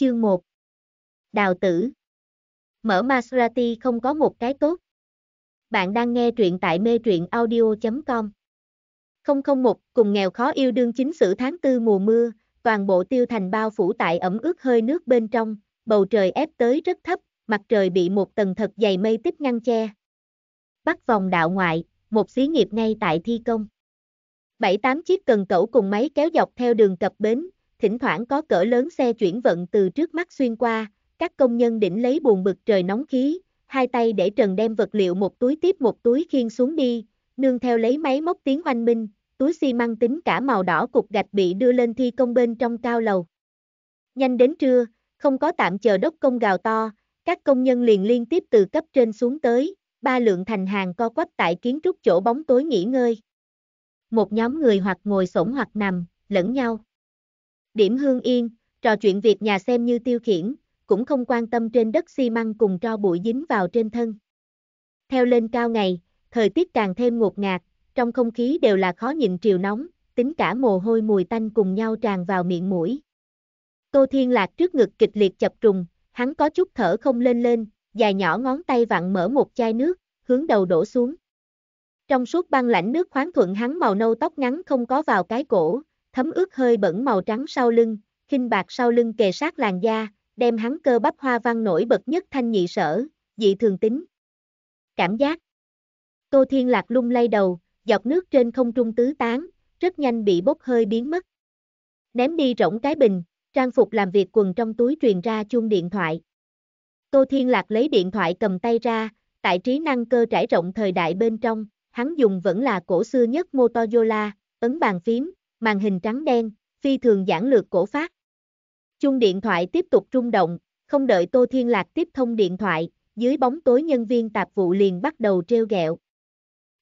Chương 1 Đào tử Mở Maserati không có một cái tốt. Bạn đang nghe truyện tại mê truyện audio.com 001 Cùng nghèo khó yêu đương chính sử tháng tư mùa mưa, toàn bộ tiêu thành bao phủ tại ẩm ướt hơi nước bên trong, bầu trời ép tới rất thấp, mặt trời bị một tầng thật dày mây tiếp ngăn che. Bắt vòng đạo ngoại, một xí nghiệp ngay tại thi công. 7-8 chiếc cần cẩu cùng máy kéo dọc theo đường cập bến, thỉnh thoảng có cỡ lớn xe chuyển vận từ trước mắt xuyên qua, các công nhân đỉnh lấy buồn bực trời nóng khí, hai tay để trần đem vật liệu một túi tiếp một túi khiên xuống đi, nương theo lấy máy móc tiếng oanh minh, túi xi măng tính cả màu đỏ cục gạch bị đưa lên thi công bên trong cao lầu. Nhanh đến trưa, không có tạm chờ đốc công gào to, các công nhân liền liên tiếp từ cấp trên xuống tới, ba lượng thành hàng co quắp tại kiến trúc chỗ bóng tối nghỉ ngơi. Một nhóm người hoặc ngồi sổng hoặc nằm, lẫn nhau. Điểm Hương Yên, trò chuyện việc nhà xem như tiêu khiển, cũng không quan tâm trên đất xi măng cùng cho bụi dính vào trên thân. Theo lên cao ngày, thời tiết càng thêm ngột ngạt, trong không khí đều là khó nhịn triều nóng, tính cả mồ hôi mùi tanh cùng nhau tràn vào miệng mũi. Tô Thiên Lạc trước ngực kịch liệt chập trùng, hắn có chút thở không lên lên, dài nhỏ ngón tay vặn mở một chai nước, hướng đầu đổ xuống. Trong suốt băng lãnh nước khoáng thuận hắn màu nâu tóc ngắn không có vào cái cổ, thấm ướt hơi bẩn màu trắng sau lưng, khinh bạc sau lưng kề sát làn da, đem hắn cơ bắp hoa văn nổi bật nhất thanh nhị sở, dị thường tính. Cảm giác Tô Thiên Lạc lung lay đầu, giọt nước trên không trung tứ tán, rất nhanh bị bốc hơi biến mất. Ném đi rỗng cái bình, trang phục làm việc quần trong túi truyền ra chuông điện thoại. Tô Thiên Lạc lấy điện thoại cầm tay ra, tại trí năng cơ trải rộng thời đại bên trong, hắn dùng vẫn là cổ xưa nhất Motorola, ấn bàn phím, màn hình trắng đen, phi thường giản lược cổ phát. Chung điện thoại tiếp tục rung động, không đợi Tô Thiên Lạc tiếp thông điện thoại, dưới bóng tối nhân viên tạp vụ liền bắt đầu treo gẹo.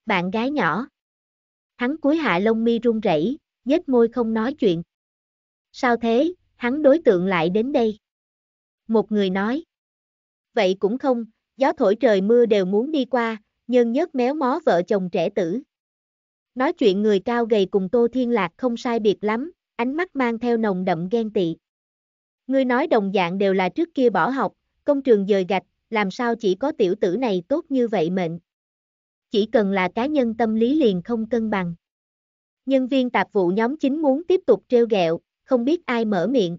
Bạn gái nhỏ. Hắn cúi hạ lông mi run rẩy, nhếch môi không nói chuyện. Sao thế, hắn đối tượng lại đến đây. Một người nói. Vậy cũng không, gió thổi trời mưa đều muốn đi qua, nhân nhớt méo mó vợ chồng trẻ tử. Nói chuyện người cao gầy cùng Tô Thiên Lạc không sai biệt lắm, ánh mắt mang theo nồng đậm ghen tị. Ngươi nói đồng dạng đều là trước kia bỏ học, công trường dời gạch, làm sao chỉ có tiểu tử này tốt như vậy mệnh. Chỉ cần là cá nhân tâm lý liền không cân bằng. Nhân viên tạp vụ nhóm chính muốn tiếp tục trêu ghẹo, không biết ai mở miệng.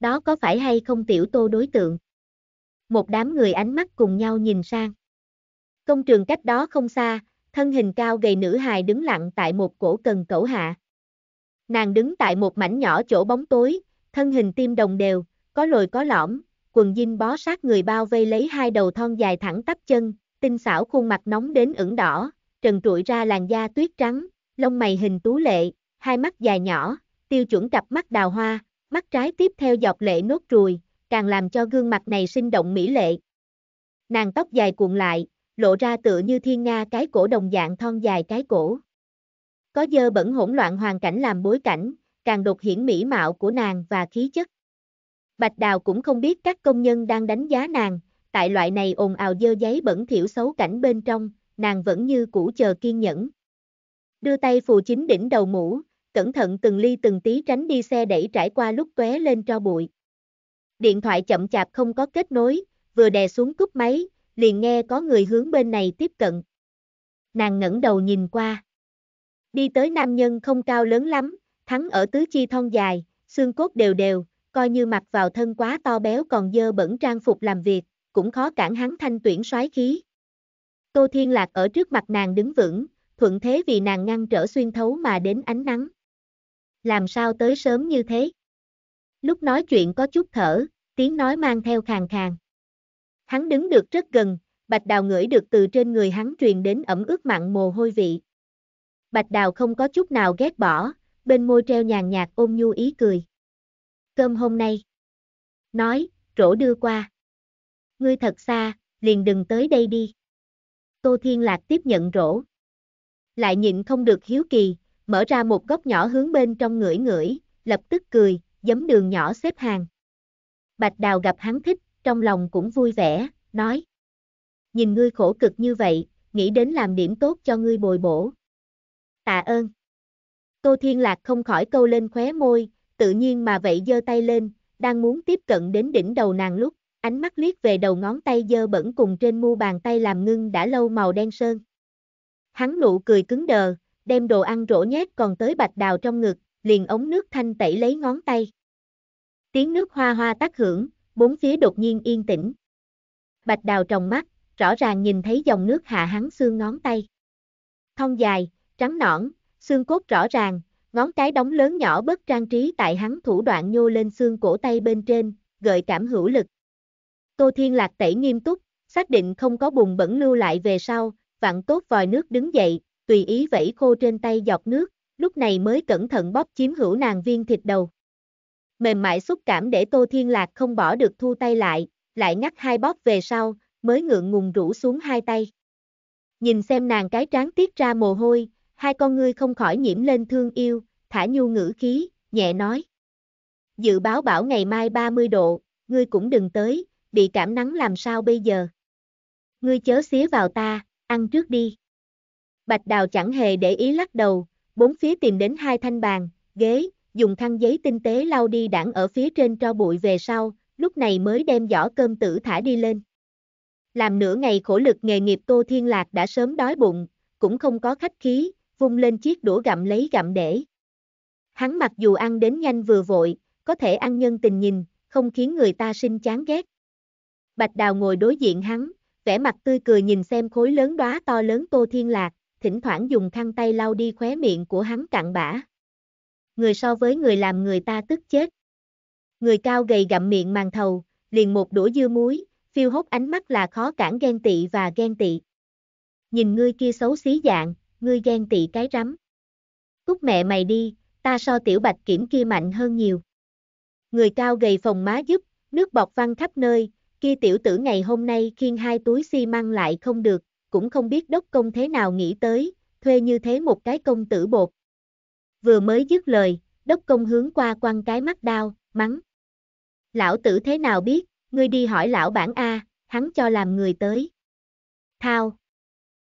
Đó có phải hay không tiểu tô đối tượng? Một đám người ánh mắt cùng nhau nhìn sang. Công trường cách đó không xa, thân hình cao gầy nữ hài đứng lặng tại một cổ cần cẩu hạ. Nàng đứng tại một mảnh nhỏ chỗ bóng tối, thân hình tim đồng đều, có lồi có lõm, quần dinh bó sát người bao vây lấy hai đầu thon dài thẳng tắp chân, tinh xảo khuôn mặt nóng đến ửng đỏ, trần trụi ra làn da tuyết trắng, lông mày hình tú lệ, hai mắt dài nhỏ, tiêu chuẩn cặp mắt đào hoa, mắt trái tiếp theo dọc lệ nốt ruồi, càng làm cho gương mặt này sinh động mỹ lệ. Nàng tóc dài cuộn lại, lộ ra tựa như thiên nga cái cổ đồng dạng thon dài cái cổ. Có dơ bẩn hỗn loạn hoàn cảnh làm bối cảnh, càng đột hiển mỹ mạo của nàng và khí chất. Bạch Đào cũng không biết các công nhân đang đánh giá nàng, tại loại này ồn ào dơ giấy bẩn thiểu xấu cảnh bên trong, nàng vẫn như cũ chờ kiên nhẫn. Đưa tay phù chính đỉnh đầu mũ, cẩn thận từng ly từng tí tránh đi xe đẩy trải qua lúc tóe lên cho bụi. Điện thoại chậm chạp không có kết nối, vừa đè xuống cúp máy, liền nghe có người hướng bên này tiếp cận. Nàng ngẩng đầu nhìn qua. Đi tới nam nhân không cao lớn lắm, thắng ở tứ chi thon dài, xương cốt đều đều, coi như mặc vào thân quá to béo còn dơ bẩn trang phục làm việc, cũng khó cản hắn thanh tuyển soái khí. Tô Thiên Lạc ở trước mặt nàng đứng vững, thuận thế vì nàng ngăn trở xuyên thấu mà đến ánh nắng. Làm sao tới sớm như thế? Lúc nói chuyện có chút thở, tiếng nói mang theo khàn khàn. Hắn đứng được rất gần, Bạch Đào ngửi được từ trên người hắn truyền đến ẩm ướt mặn mồ hôi vị. Bạch Đào không có chút nào ghét bỏ, bên môi treo nhàn nhạt ôm nhu ý cười. Cơm hôm nay. Nói, trổ đưa qua. Ngươi thật xa, liền đừng tới đây đi. Tô Thiên Lạc tiếp nhận rổ. Lại nhịn không được hiếu kỳ, mở ra một góc nhỏ hướng bên trong ngửi ngửi, lập tức cười, giấm đường nhỏ xếp hàng. Bạch Đào gặp hắn thích, trong lòng cũng vui vẻ, nói. Nhìn ngươi khổ cực như vậy, nghĩ đến làm điểm tốt cho ngươi bồi bổ. Tạ ơn. Tô Thiên Lạc không khỏi câu lên khóe môi, tự nhiên mà vậy giơ tay lên, đang muốn tiếp cận đến đỉnh đầu nàng lúc, ánh mắt liếc về đầu ngón tay dơ bẩn cùng trên mu bàn tay làm ngưng đã lâu màu đen sơn. Hắn nụ cười cứng đờ, đem đồ ăn rổ nhét còn tới bạch đào trong ngực, liền ống nước thanh tẩy lấy ngón tay. Tiếng nước hoa hoa tác hưởng, bốn phía đột nhiên yên tĩnh. Bạch đào trồng mắt, rõ ràng nhìn thấy dòng nước hạ hắn xương ngón tay. thông dài, trắng nõn, xương cốt rõ ràng, ngón cái đóng lớn nhỏ bất trang trí tại hắn thủ đoạn nhô lên xương cổ tay bên trên, gợi cảm hữu lực. Tô Thiên Lạc tẩy nghiêm túc, xác định không có bùn bẩn lưu lại về sau, vặn tốt vòi nước đứng dậy, tùy ý vẫy khô trên tay giọt nước, lúc này mới cẩn thận bóp chiếm hữu nàng viên thịt đầu mềm mại xúc cảm để Tô Thiên Lạc không bỏ được thu tay lại, lại ngắt hai bóp về sau, mới ngượng ngùng rũ xuống hai tay. Nhìn xem nàng cái trán tiết ra mồ hôi, hai con ngươi không khỏi nhiễm lên thương yêu, thả nhu ngữ khí, nhẹ nói. Dự báo bảo ngày mai 30 độ, ngươi cũng đừng tới, bị cảm nắng làm sao bây giờ. Ngươi chớ xía vào ta, ăn trước đi. Bạch đào chẳng hề để ý lắc đầu, bốn phía tìm đến hai thanh bàn, ghế, dùng khăn giấy tinh tế lau đi đảng ở phía trên cho bụi về sau, lúc này mới đem giỏ cơm tử thả đi lên. Làm nửa ngày khổ lực nghề nghiệp Tô Thiên Lạc đã sớm đói bụng, cũng không có khách khí, vung lên chiếc đũa gặm lấy gặm để. Hắn mặc dù ăn đến nhanh vừa vội, có thể ăn nhân tình nhìn, không khiến người ta sinh chán ghét. Bạch Đào ngồi đối diện hắn, vẻ mặt tươi cười nhìn xem khối lớn đóa to lớn Tô Thiên Lạc, thỉnh thoảng dùng khăn tay lau đi khóe miệng của hắn cạn bã người so với người làm người ta tức chết. Người cao gầy gặm miệng màng thầu, liền một đũa dưa muối, phiêu hốt ánh mắt là khó cản ghen tị và ghen tị. Nhìn ngươi kia xấu xí dạng, ngươi ghen tị cái rắm. Cút mẹ mày đi, ta so tiểu bạch kiểm kia mạnh hơn nhiều. Người cao gầy phòng má giúp, nước bọt văng khắp nơi, kia tiểu tử ngày hôm nay khiên hai túi xi măng lại không được, cũng không biết đốc công thế nào nghĩ tới, thuê như thế một cái công tử bột, vừa mới dứt lời, đốc công hướng qua quăng cái mắt đao, mắng. Lão tử thế nào biết, ngươi đi hỏi lão bản A, hắn cho làm người tới. Thao.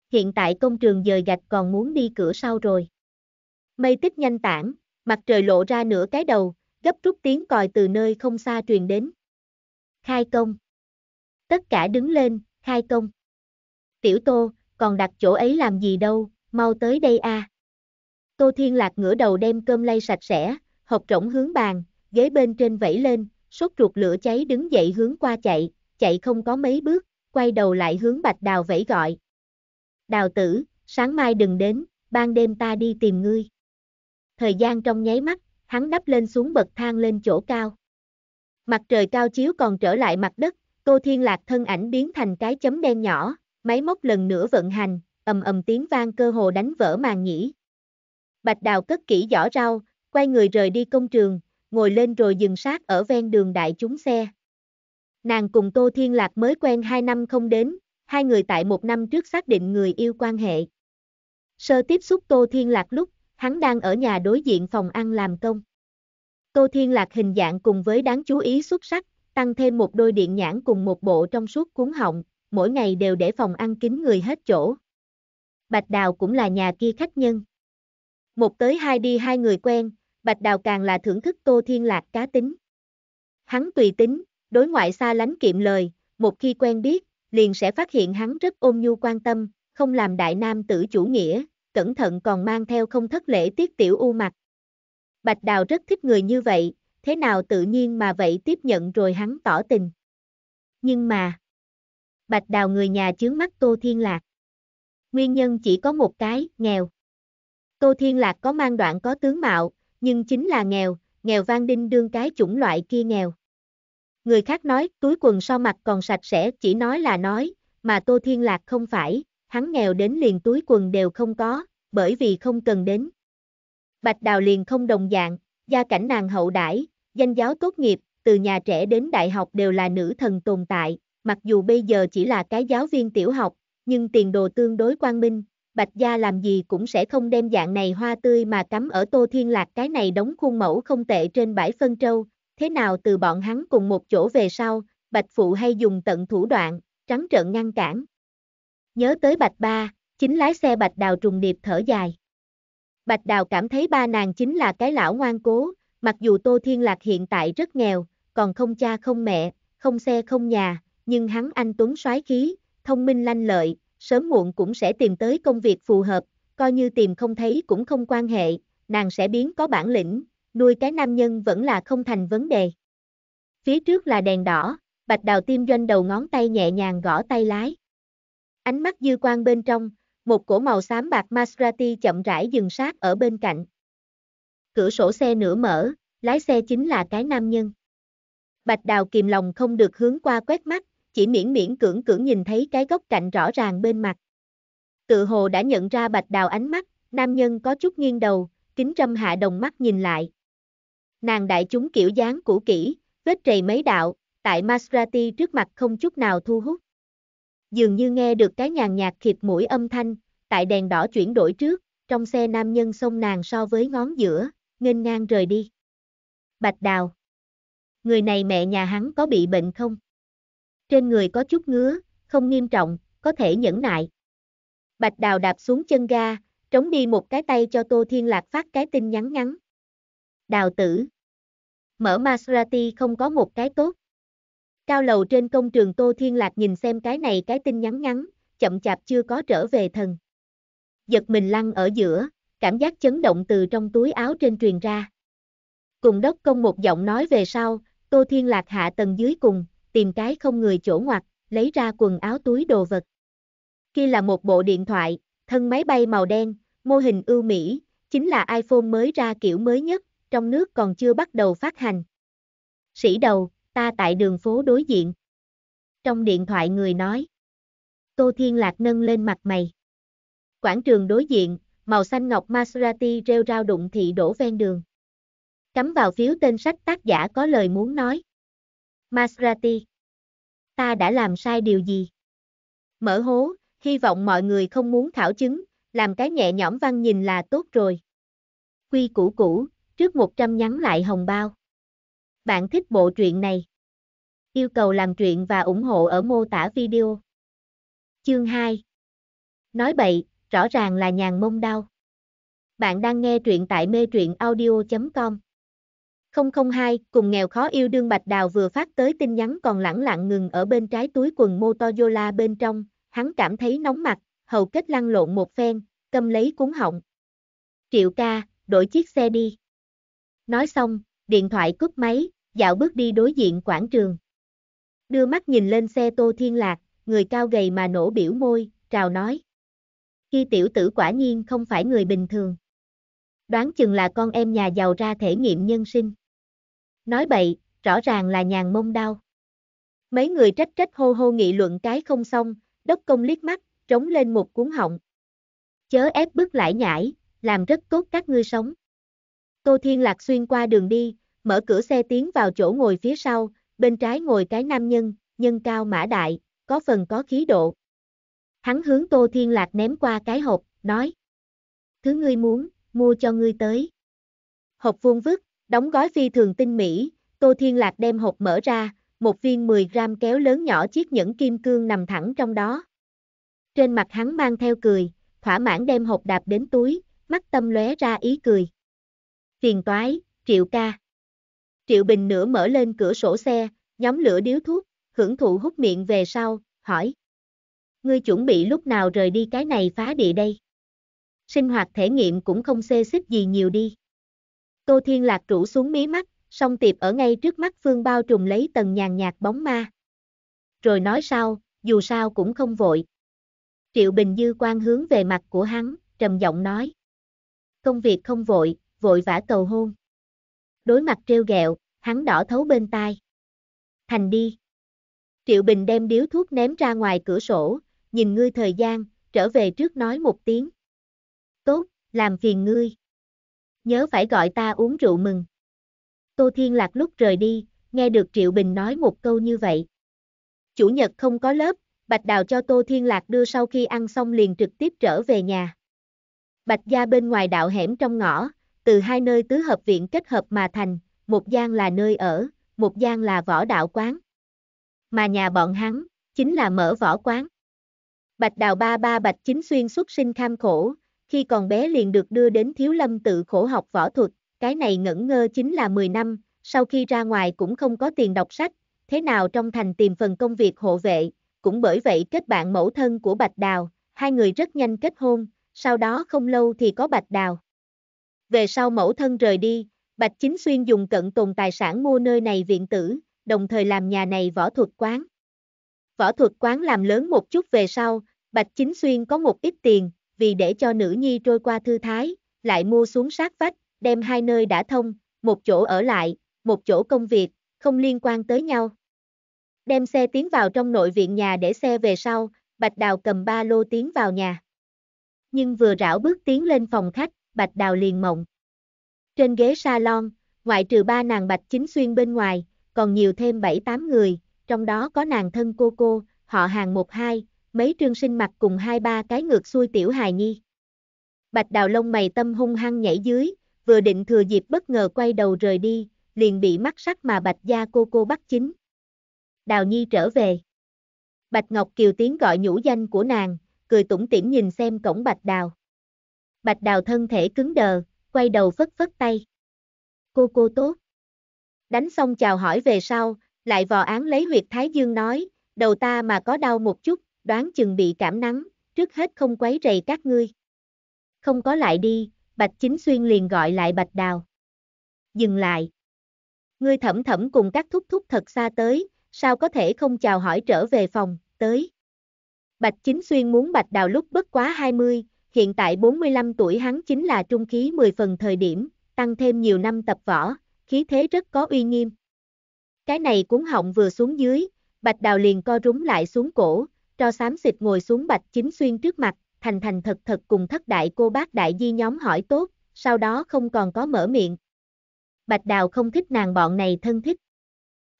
Hiện tại công trường dời gạch còn muốn đi cửa sau rồi. Mây tích nhanh tản, mặt trời lộ ra nửa cái đầu, gấp rút tiếng còi từ nơi không xa truyền đến. Khai công. Tất cả đứng lên, khai công. Tiểu tô, còn đặt chỗ ấy làm gì đâu, mau tới đây a. À. Tô Thiên Lạc ngửa đầu đem cơm lay sạch sẽ, hộp rỗng hướng bàn, ghế bên trên vẫy lên, sốt ruột lửa cháy đứng dậy hướng qua chạy, chạy không có mấy bước, quay đầu lại hướng Bạch Đào vẫy gọi. Đào tử, sáng mai đừng đến, ban đêm ta đi tìm ngươi. Thời gian trong nháy mắt, hắn đắp lên xuống bậc thang lên chỗ cao. Mặt trời cao chiếu còn trở lại mặt đất, Tô Thiên Lạc thân ảnh biến thành cái chấm đen nhỏ, máy móc lần nữa vận hành, ầm ầm tiếng vang cơ hồ đánh vỡ màn nhĩ. Bạch Đào cất kỹ giỏ rau, quay người rời đi công trường, ngồi lên rồi dừng sát ở ven đường đại chúng xe. Nàng cùng Tô Thiên Lạc mới quen 2 năm không đến, hai người tại một năm trước xác định người yêu quan hệ. Sơ tiếp xúc Tô Thiên Lạc lúc, hắn đang ở nhà đối diện phòng ăn làm công. Tô Thiên Lạc hình dạng cùng với đáng chú ý xuất sắc, tăng thêm một đôi điện nhãn cùng một bộ trong suốt cuốn họng, mỗi ngày đều để phòng ăn kín người hết chỗ. Bạch Đào cũng là nhà kia khách nhân. Một tới hai đi hai người quen, Bạch Đào càng là thưởng thức Tô Thiên Lạc cá tính. Hắn tùy tính, đối ngoại xa lánh kiệm lời, một khi quen biết, liền sẽ phát hiện hắn rất ôn nhu quan tâm, không làm đại nam tử chủ nghĩa, cẩn thận còn mang theo không thất lễ tiết tiểu u mặt. Bạch Đào rất thích người như vậy, thế nào tự nhiên mà vậy tiếp nhận rồi hắn tỏ tình. Nhưng mà, Bạch Đào người nhà chướng mắt Tô Thiên Lạc. Nguyên nhân chỉ có một cái, nghèo. Tô Thiên Lạc có mang đoạn có tướng mạo, nhưng chính là nghèo, nghèo vang đinh đương cái chủng loại kia nghèo. Người khác nói túi quần so mặt còn sạch sẽ chỉ nói là nói, mà Tô Thiên Lạc không phải, hắn nghèo đến liền túi quần đều không có, bởi vì không cần đến. Bạch Đào liền không đồng dạng, gia cảnh nàng hậu đãi, danh giáo tốt nghiệp, từ nhà trẻ đến đại học đều là nữ thần tồn tại, mặc dù bây giờ chỉ là cái giáo viên tiểu học, nhưng tiền đồ tương đối quang minh, Bạch Gia làm gì cũng sẽ không đem dạng này hoa tươi mà cắm ở Tô Thiên Lạc cái này đóng khuôn mẫu không tệ trên bãi phân trâu, thế nào từ bọn hắn cùng một chỗ về sau, Bạch Phụ hay dùng tận thủ đoạn, trắng trợn ngăn cản. Nhớ tới Bạch Ba, chính lái xe Bạch Đào trùng điệp thở dài. Bạch Đào cảm thấy ba nàng chính là cái lão ngoan cố, mặc dù Tô Thiên Lạc hiện tại rất nghèo, còn không cha không mẹ, không xe không nhà, nhưng hắn anh tuấn soái khí, thông minh lanh lợi, sớm muộn cũng sẽ tìm tới công việc phù hợp, coi như tìm không thấy cũng không quan hệ, nàng sẽ biến có bản lĩnh, nuôi cái nam nhân vẫn là không thành vấn đề. Phía trước là đèn đỏ, bạch đào tiêm doanh đầu ngón tay nhẹ nhàng gõ tay lái. Ánh mắt dư quan bên trong, một cổ màu xám bạc Maserati chậm rãi dừng sát ở bên cạnh. Cửa sổ xe nửa mở, lái xe chính là cái nam nhân. Bạch đào kìm lòng không được hướng qua quét mắt, chỉ miễn miễn cưỡng cưỡng nhìn thấy cái góc cạnh rõ ràng bên mặt. Tự hồ đã nhận ra bạch đào ánh mắt, nam nhân có chút nghiêng đầu, kính trâm hạ đồng mắt nhìn lại. Nàng đại chúng kiểu dáng cũ kỹ, vết trầy mấy đạo, tại Maserati trước mặt không chút nào thu hút. Dường như nghe được cái nhàn nhạt khịt mũi âm thanh, tại đèn đỏ chuyển đổi trước, trong xe nam nhân xông nàng so với ngón giữa, nghênh ngang rời đi. Bạch Đào Người này mẹ nhà hắn có bị bệnh không? trên người có chút ngứa, không nghiêm trọng, có thể nhẫn nại. Bạch Đào đạp xuống chân ga, trống đi một cái tay cho Tô Thiên Lạc phát cái tin nhắn ngắn. Đào tử. Mở Maserati không có một cái tốt. Cao lầu trên công trường Tô Thiên Lạc nhìn xem cái này cái tin nhắn ngắn, chậm chạp chưa có trở về thần. Giật mình lăn ở giữa, cảm giác chấn động từ trong túi áo trên truyền ra. Cùng đốc công một giọng nói về sau, Tô Thiên Lạc hạ tầng dưới cùng, tìm cái không người chỗ ngoặt, lấy ra quần áo túi đồ vật. Kia là một bộ điện thoại, thân máy bay màu đen, mô hình ưu mỹ, chính là iPhone mới ra kiểu mới nhất, trong nước còn chưa bắt đầu phát hành. Sĩ đầu, ta tại đường phố đối diện. Trong điện thoại người nói. Tô Thiên Lạc nâng lên mặt mày. Quảng trường đối diện, màu xanh ngọc Maserati rêu rao đụng thị đổ ven đường. Cắm vào phiếu tên sách tác giả có lời muốn nói. Maserati. Ta đã làm sai điều gì? Mở hố, hy vọng mọi người không muốn thảo chứng, làm cái nhẹ nhõm văn nhìn là tốt rồi. Quy củ cũ, trước 100 nhắn lại hồng bao. Bạn thích bộ truyện này? Yêu cầu làm truyện và ủng hộ ở mô tả video. Chương 2 Nói bậy, rõ ràng là nhàn mông đau. Bạn đang nghe truyện tại mê truyện audio.com 002, cùng nghèo khó yêu đương Bạch Đào vừa phát tới tin nhắn còn lẳng lặng ngừng ở bên trái túi quần Motorola bên trong, hắn cảm thấy nóng mặt, hầu kết lăn lộn một phen, cầm lấy cuốn họng. Triệu ca, đổi chiếc xe đi. Nói xong, điện thoại cúp máy, dạo bước đi đối diện quảng trường. Đưa mắt nhìn lên xe Tô Thiên Lạc, người cao gầy mà nổ biểu môi, trào nói. Khi tiểu tử quả nhiên không phải người bình thường đoán chừng là con em nhà giàu ra thể nghiệm nhân sinh nói bậy, rõ ràng là nhàn mông đau. Mấy người trách trách hô hô nghị luận cái không xong, đốc công liếc mắt, trống lên một cuốn họng. Chớ ép bước lại nhảy, làm rất tốt các ngươi sống. Tô Thiên Lạc xuyên qua đường đi, mở cửa xe tiến vào chỗ ngồi phía sau, bên trái ngồi cái nam nhân, nhân cao mã đại, có phần có khí độ. Hắn hướng Tô Thiên Lạc ném qua cái hộp, nói. Thứ ngươi muốn, mua cho ngươi tới. Hộp vuông vức, Đóng gói phi thường tinh mỹ, Tô Thiên Lạc đem hộp mở ra, một viên 10 gram kéo lớn nhỏ chiếc nhẫn kim cương nằm thẳng trong đó. Trên mặt hắn mang theo cười, thỏa mãn đem hộp đạp đến túi, mắt tâm lóe ra ý cười. Phiền toái, Triệu ca. Triệu Bình nửa mở lên cửa sổ xe, nhóm lửa điếu thuốc, hưởng thụ hút miệng về sau, hỏi. Ngươi chuẩn bị lúc nào rời đi cái này phá địa đây? Sinh hoạt thể nghiệm cũng không xê xích gì nhiều đi. Tô Thiên Lạc rủ xuống mí mắt, song tiệp ở ngay trước mắt Phương bao trùm lấy tầng nhàn nhạt bóng ma. Rồi nói sao, dù sao cũng không vội. Triệu Bình Dư quan hướng về mặt của hắn, trầm giọng nói. Công việc không vội, vội vã cầu hôn. Đối mặt treo gẹo, hắn đỏ thấu bên tai. Thành đi. Triệu Bình đem điếu thuốc ném ra ngoài cửa sổ, nhìn ngươi thời gian, trở về trước nói một tiếng. Tốt, làm phiền ngươi nhớ phải gọi ta uống rượu mừng. Tô Thiên Lạc lúc rời đi, nghe được Triệu Bình nói một câu như vậy. Chủ nhật không có lớp, Bạch Đào cho Tô Thiên Lạc đưa sau khi ăn xong liền trực tiếp trở về nhà. Bạch gia bên ngoài đạo hẻm trong ngõ, từ hai nơi tứ hợp viện kết hợp mà thành, một gian là nơi ở, một gian là võ đạo quán. Mà nhà bọn hắn, chính là mở võ quán. Bạch Đào ba ba Bạch Chính Xuyên xuất sinh kham khổ, khi còn bé liền được đưa đến thiếu lâm tự khổ học võ thuật, cái này ngẩn ngơ chính là 10 năm, sau khi ra ngoài cũng không có tiền đọc sách, thế nào trong thành tìm phần công việc hộ vệ, cũng bởi vậy kết bạn mẫu thân của Bạch Đào, hai người rất nhanh kết hôn, sau đó không lâu thì có Bạch Đào. Về sau mẫu thân rời đi, Bạch Chính Xuyên dùng cận tồn tài sản mua nơi này viện tử, đồng thời làm nhà này võ thuật quán. Võ thuật quán làm lớn một chút về sau, Bạch Chính Xuyên có một ít tiền, vì để cho nữ nhi trôi qua thư thái, lại mua xuống sát vách, đem hai nơi đã thông, một chỗ ở lại, một chỗ công việc, không liên quan tới nhau. Đem xe tiến vào trong nội viện nhà để xe về sau, Bạch Đào cầm ba lô tiến vào nhà. Nhưng vừa rảo bước tiến lên phòng khách, Bạch Đào liền mộng. Trên ghế salon, ngoại trừ ba nàng Bạch Chính Xuyên bên ngoài, còn nhiều thêm bảy tám người, trong đó có nàng thân cô cô, họ hàng một hai, mấy trương sinh mặt cùng hai ba cái ngược xuôi tiểu hài nhi. Bạch đào lông mày tâm hung hăng nhảy dưới, vừa định thừa dịp bất ngờ quay đầu rời đi, liền bị mắt sắc mà bạch gia cô cô bắt chính. Đào nhi trở về. Bạch Ngọc Kiều tiếng gọi nhũ danh của nàng, cười tủm tỉm nhìn xem cổng bạch đào. Bạch đào thân thể cứng đờ, quay đầu phất phất tay. Cô cô tốt. Đánh xong chào hỏi về sau, lại vò án lấy huyệt thái dương nói, đầu ta mà có đau một chút, đoán chừng bị cảm nắng, trước hết không quấy rầy các ngươi. Không có lại đi, Bạch Chính Xuyên liền gọi lại Bạch Đào. Dừng lại. Ngươi thẩm thẩm cùng các thúc thúc thật xa tới, sao có thể không chào hỏi trở về phòng, tới. Bạch Chính Xuyên muốn Bạch Đào lúc bất quá 20, hiện tại 45 tuổi hắn chính là trung khí 10 phần thời điểm, tăng thêm nhiều năm tập võ, khí thế rất có uy nghiêm. Cái này cuốn họng vừa xuống dưới, Bạch Đào liền co rúm lại xuống cổ, cho xám xịt ngồi xuống Bạch Chính Xuyên trước mặt, thành thành thật thật cùng thất đại cô bác đại di nhóm hỏi tốt, sau đó không còn có mở miệng. Bạch Đào không thích nàng bọn này thân thích.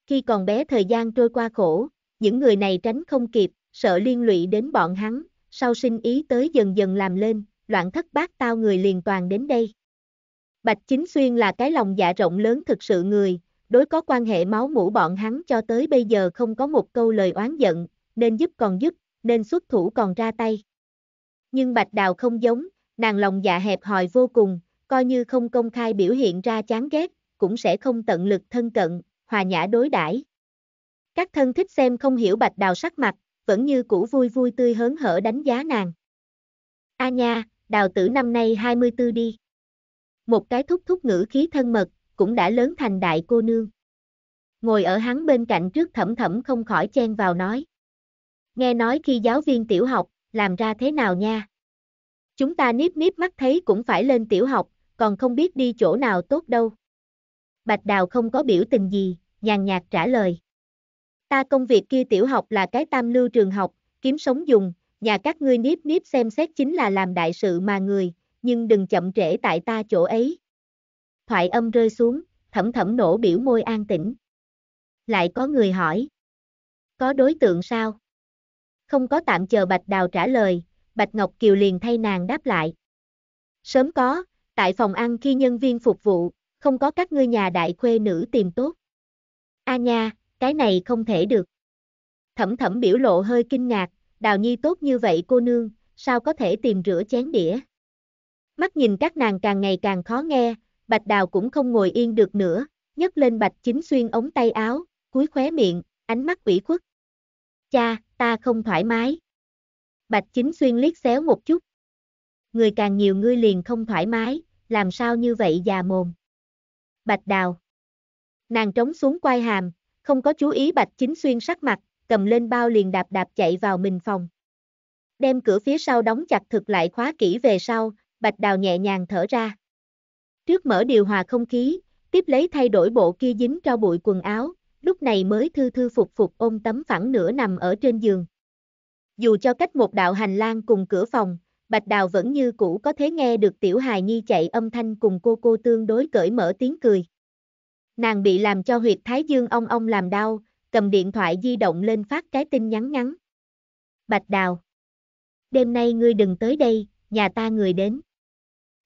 Khi còn bé thời gian trôi qua khổ, những người này tránh không kịp, sợ liên lụy đến bọn hắn, sau sinh ý tới dần dần làm lên, loạn thất bát tao người liền toàn đến đây. Bạch Chính Xuyên là cái lòng dạ rộng lớn thực sự người, đối có quan hệ máu mũ bọn hắn cho tới bây giờ không có một câu lời oán giận, nên giúp còn giúp, nên xuất thủ còn ra tay. Nhưng Bạch Đào không giống, nàng lòng dạ hẹp hòi vô cùng, coi như không công khai biểu hiện ra chán ghét, cũng sẽ không tận lực thân cận, hòa nhã đối đãi. Các thân thích xem không hiểu Bạch Đào sắc mặt, vẫn như cũ vui vui tươi hớn hở đánh giá nàng. A nha, đào tử năm nay 24 đi. Một cái thúc thúc ngữ khí thân mật, cũng đã lớn thành đại cô nương. Ngồi ở hắn bên cạnh trước thẩm thẩm không khỏi chen vào nói nghe nói khi giáo viên tiểu học, làm ra thế nào nha. Chúng ta níp níp mắt thấy cũng phải lên tiểu học, còn không biết đi chỗ nào tốt đâu. Bạch Đào không có biểu tình gì, nhàn nhạt trả lời. Ta công việc kia tiểu học là cái tam lưu trường học, kiếm sống dùng, nhà các ngươi níp níp xem xét chính là làm đại sự mà người, nhưng đừng chậm trễ tại ta chỗ ấy. Thoại âm rơi xuống, thẩm thẩm nổ biểu môi an tĩnh. Lại có người hỏi. Có đối tượng sao? không có tạm chờ Bạch Đào trả lời, Bạch Ngọc Kiều liền thay nàng đáp lại. Sớm có, tại phòng ăn khi nhân viên phục vụ, không có các ngươi nhà đại khuê nữ tìm tốt. A nha, cái này không thể được. Thẩm thẩm biểu lộ hơi kinh ngạc, Đào Nhi tốt như vậy cô nương, sao có thể tìm rửa chén đĩa. Mắt nhìn các nàng càng ngày càng khó nghe, Bạch Đào cũng không ngồi yên được nữa, nhấc lên Bạch Chính Xuyên ống tay áo, cúi khóe miệng, ánh mắt ủy khuất cha, ta không thoải mái. Bạch Chính Xuyên liếc xéo một chút. Người càng nhiều ngươi liền không thoải mái, làm sao như vậy già mồm. Bạch Đào. Nàng trống xuống quai hàm, không có chú ý Bạch Chính Xuyên sắc mặt, cầm lên bao liền đạp đạp chạy vào mình phòng. Đem cửa phía sau đóng chặt thực lại khóa kỹ về sau, Bạch Đào nhẹ nhàng thở ra. Trước mở điều hòa không khí, tiếp lấy thay đổi bộ kia dính cho bụi quần áo, lúc này mới thư thư phục phục ôm tấm phẳng nửa nằm ở trên giường. Dù cho cách một đạo hành lang cùng cửa phòng, Bạch Đào vẫn như cũ có thể nghe được Tiểu Hài Nhi chạy âm thanh cùng cô cô tương đối cởi mở tiếng cười. Nàng bị làm cho huyệt thái dương ong ong làm đau, cầm điện thoại di động lên phát cái tin nhắn ngắn. Bạch Đào. Đêm nay ngươi đừng tới đây, nhà ta người đến.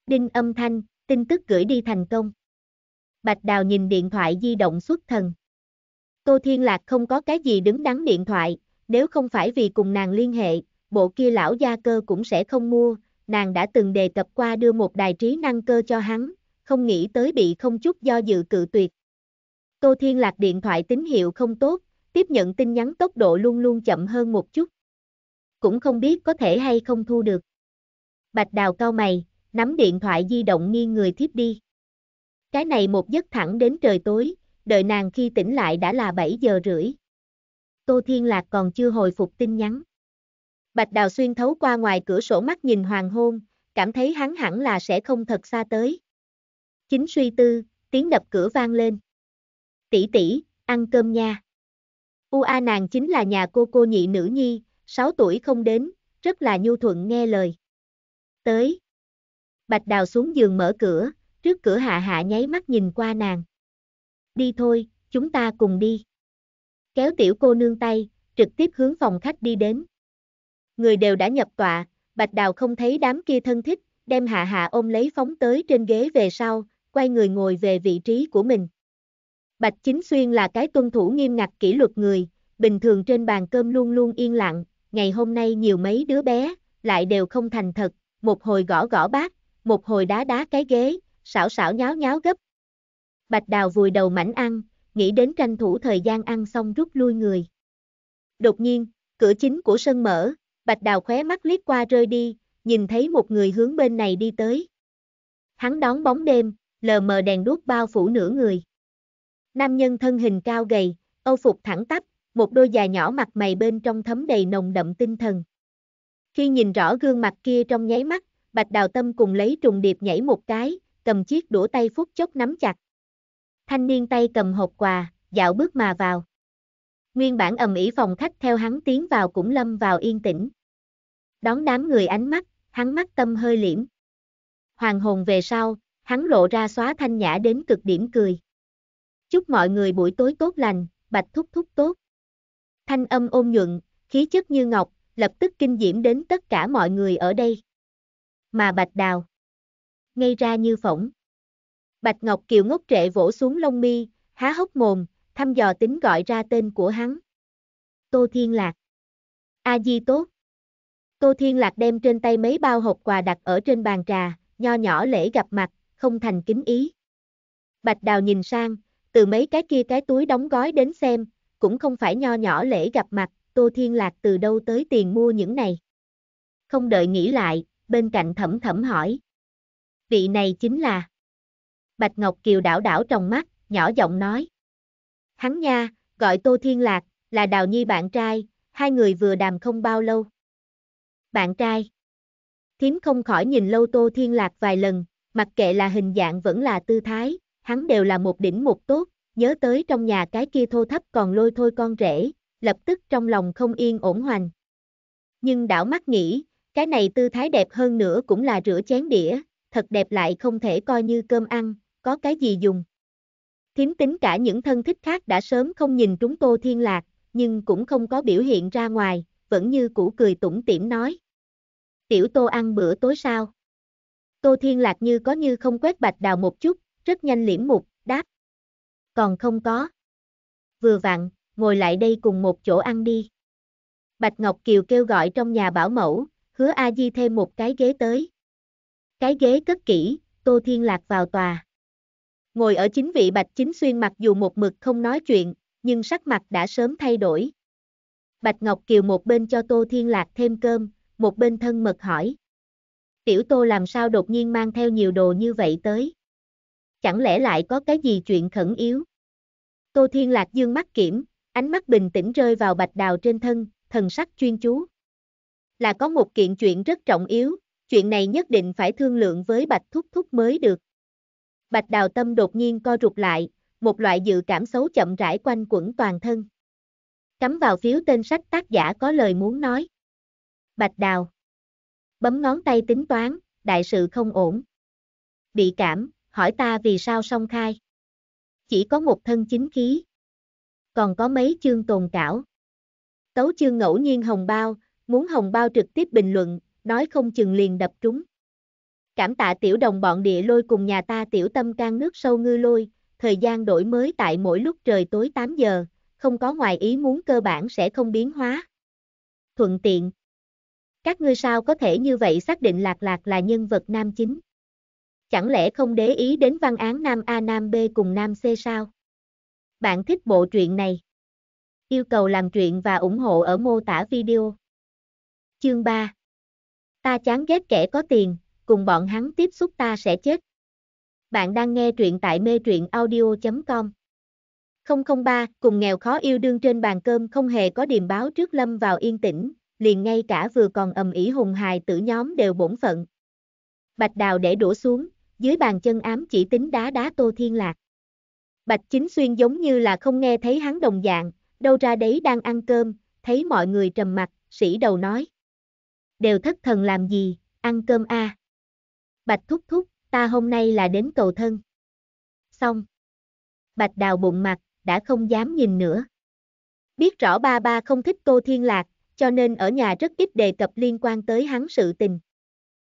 Đinh âm thanh, tin tức gửi đi thành công. Bạch Đào nhìn điện thoại di động xuất thần. Tô Thiên Lạc không có cái gì đứng đắn điện thoại, nếu không phải vì cùng nàng liên hệ, bộ kia lão gia cơ cũng sẽ không mua, nàng đã từng đề cập qua đưa một đài trí năng cơ cho hắn, không nghĩ tới bị không chút do dự cự tuyệt. Tô Thiên Lạc điện thoại tín hiệu không tốt, tiếp nhận tin nhắn tốc độ luôn luôn chậm hơn một chút. Cũng không biết có thể hay không thu được. Bạch Đào cao mày, nắm điện thoại di động nghiêng người thiếp đi. Cái này một giấc thẳng đến trời tối, đợi nàng khi tỉnh lại đã là 7 giờ rưỡi. Tô Thiên Lạc còn chưa hồi phục tin nhắn. Bạch Đào xuyên thấu qua ngoài cửa sổ mắt nhìn hoàng hôn, cảm thấy hắn hẳn là sẽ không thật xa tới. Chính suy tư, tiếng đập cửa vang lên. Tỷ tỷ, ăn cơm nha. U A nàng chính là nhà cô cô nhị nữ nhi, 6 tuổi không đến, rất là nhu thuận nghe lời. Tới. Bạch Đào xuống giường mở cửa, trước cửa hạ hạ nháy mắt nhìn qua nàng đi thôi, chúng ta cùng đi. Kéo tiểu cô nương tay, trực tiếp hướng phòng khách đi đến. Người đều đã nhập tọa, Bạch Đào không thấy đám kia thân thích, đem hạ hạ ôm lấy phóng tới trên ghế về sau, quay người ngồi về vị trí của mình. Bạch Chính Xuyên là cái tuân thủ nghiêm ngặt kỷ luật người, bình thường trên bàn cơm luôn luôn yên lặng, ngày hôm nay nhiều mấy đứa bé, lại đều không thành thật, một hồi gõ gõ bát, một hồi đá đá cái ghế, xảo xảo nháo nháo gấp Bạch Đào vùi đầu mảnh ăn, nghĩ đến tranh thủ thời gian ăn xong rút lui người. Đột nhiên, cửa chính của sân mở, Bạch Đào khóe mắt liếc qua rơi đi, nhìn thấy một người hướng bên này đi tới. Hắn đón bóng đêm, lờ mờ đèn đuốc bao phủ nửa người. Nam nhân thân hình cao gầy, âu phục thẳng tắp, một đôi già nhỏ mặt mày bên trong thấm đầy nồng đậm tinh thần. Khi nhìn rõ gương mặt kia trong nháy mắt, Bạch Đào Tâm cùng lấy trùng điệp nhảy một cái, cầm chiếc đũa tay phút chốc nắm chặt thanh niên tay cầm hộp quà, dạo bước mà vào. Nguyên bản ầm ĩ phòng khách theo hắn tiến vào cũng lâm vào yên tĩnh. Đón đám người ánh mắt, hắn mắt tâm hơi liễm. Hoàng hồn về sau, hắn lộ ra xóa thanh nhã đến cực điểm cười. Chúc mọi người buổi tối tốt lành, bạch thúc thúc tốt. Thanh âm ôn nhuận, khí chất như ngọc, lập tức kinh diễm đến tất cả mọi người ở đây. Mà bạch đào, ngay ra như phỏng. Bạch Ngọc Kiều ngốc trệ vỗ xuống lông mi, há hốc mồm, thăm dò tính gọi ra tên của hắn. Tô Thiên Lạc. A-di tốt. Tô Thiên Lạc đem trên tay mấy bao hộp quà đặt ở trên bàn trà, nho nhỏ lễ gặp mặt, không thành kính ý. Bạch Đào nhìn sang, từ mấy cái kia cái túi đóng gói đến xem, cũng không phải nho nhỏ lễ gặp mặt, Tô Thiên Lạc từ đâu tới tiền mua những này. Không đợi nghĩ lại, bên cạnh thẩm thẩm hỏi. Vị này chính là Bạch Ngọc Kiều đảo đảo trong mắt, nhỏ giọng nói. Hắn nha, gọi Tô Thiên Lạc, là Đào Nhi bạn trai, hai người vừa đàm không bao lâu. Bạn trai. Thiếm không khỏi nhìn lâu Tô Thiên Lạc vài lần, mặc kệ là hình dạng vẫn là tư thái, hắn đều là một đỉnh một tốt, nhớ tới trong nhà cái kia thô thấp còn lôi thôi con rể, lập tức trong lòng không yên ổn hoành. Nhưng đảo mắt nghĩ, cái này tư thái đẹp hơn nữa cũng là rửa chén đĩa, thật đẹp lại không thể coi như cơm ăn, có cái gì dùng. Thiếm tính cả những thân thích khác đã sớm không nhìn trúng Tô Thiên Lạc, nhưng cũng không có biểu hiện ra ngoài, vẫn như cũ cười tủm tỉm nói. Tiểu Tô ăn bữa tối sao? Tô Thiên Lạc như có như không quét bạch đào một chút, rất nhanh liễm mục, đáp. Còn không có. Vừa vặn, ngồi lại đây cùng một chỗ ăn đi. Bạch Ngọc Kiều kêu gọi trong nhà bảo mẫu, hứa A Di thêm một cái ghế tới. Cái ghế cất kỹ, Tô Thiên Lạc vào tòa. Ngồi ở chính vị Bạch Chính Xuyên mặc dù một mực không nói chuyện, nhưng sắc mặt đã sớm thay đổi. Bạch Ngọc Kiều một bên cho Tô Thiên Lạc thêm cơm, một bên thân mật hỏi. Tiểu Tô làm sao đột nhiên mang theo nhiều đồ như vậy tới? Chẳng lẽ lại có cái gì chuyện khẩn yếu? Tô Thiên Lạc dương mắt kiểm, ánh mắt bình tĩnh rơi vào Bạch Đào trên thân, thần sắc chuyên chú. Là có một kiện chuyện rất trọng yếu, chuyện này nhất định phải thương lượng với Bạch Thúc Thúc mới được. Bạch Đào Tâm đột nhiên co rụt lại, một loại dự cảm xấu chậm rãi quanh quẩn toàn thân. Cắm vào phiếu tên sách tác giả có lời muốn nói. Bạch Đào. Bấm ngón tay tính toán, đại sự không ổn. Bị cảm, hỏi ta vì sao song khai. Chỉ có một thân chính khí. Còn có mấy chương tồn cảo. Tấu chương ngẫu nhiên hồng bao, muốn hồng bao trực tiếp bình luận, nói không chừng liền đập trúng. Cảm tạ tiểu đồng bọn địa lôi cùng nhà ta tiểu tâm can nước sâu ngư lôi, thời gian đổi mới tại mỗi lúc trời tối 8 giờ, không có ngoài ý muốn cơ bản sẽ không biến hóa. Thuận tiện. Các ngươi sao có thể như vậy xác định Lạc Lạc là nhân vật nam chính? Chẳng lẽ không để ý đến văn án nam A nam B cùng nam C sao? Bạn thích bộ truyện này? Yêu cầu làm truyện và ủng hộ ở mô tả video. Chương 3 Ta chán ghét kẻ có tiền, cùng bọn hắn tiếp xúc ta sẽ chết. Bạn đang nghe truyện tại mê truyện audio.com 003, cùng nghèo khó yêu đương trên bàn cơm không hề có điềm báo trước lâm vào yên tĩnh, liền ngay cả vừa còn ầm ĩ hùng hài tử nhóm đều bổn phận. Bạch đào để đổ xuống, dưới bàn chân ám chỉ tính đá đá tô thiên lạc. Bạch chính xuyên giống như là không nghe thấy hắn đồng dạng, đâu ra đấy đang ăn cơm, thấy mọi người trầm mặt, sĩ đầu nói. Đều thất thần làm gì, ăn cơm a à. Bạch thúc thúc, ta hôm nay là đến cầu thân. Xong. Bạch đào bụng mặt, đã không dám nhìn nữa. Biết rõ ba ba không thích cô thiên lạc, cho nên ở nhà rất ít đề cập liên quan tới hắn sự tình.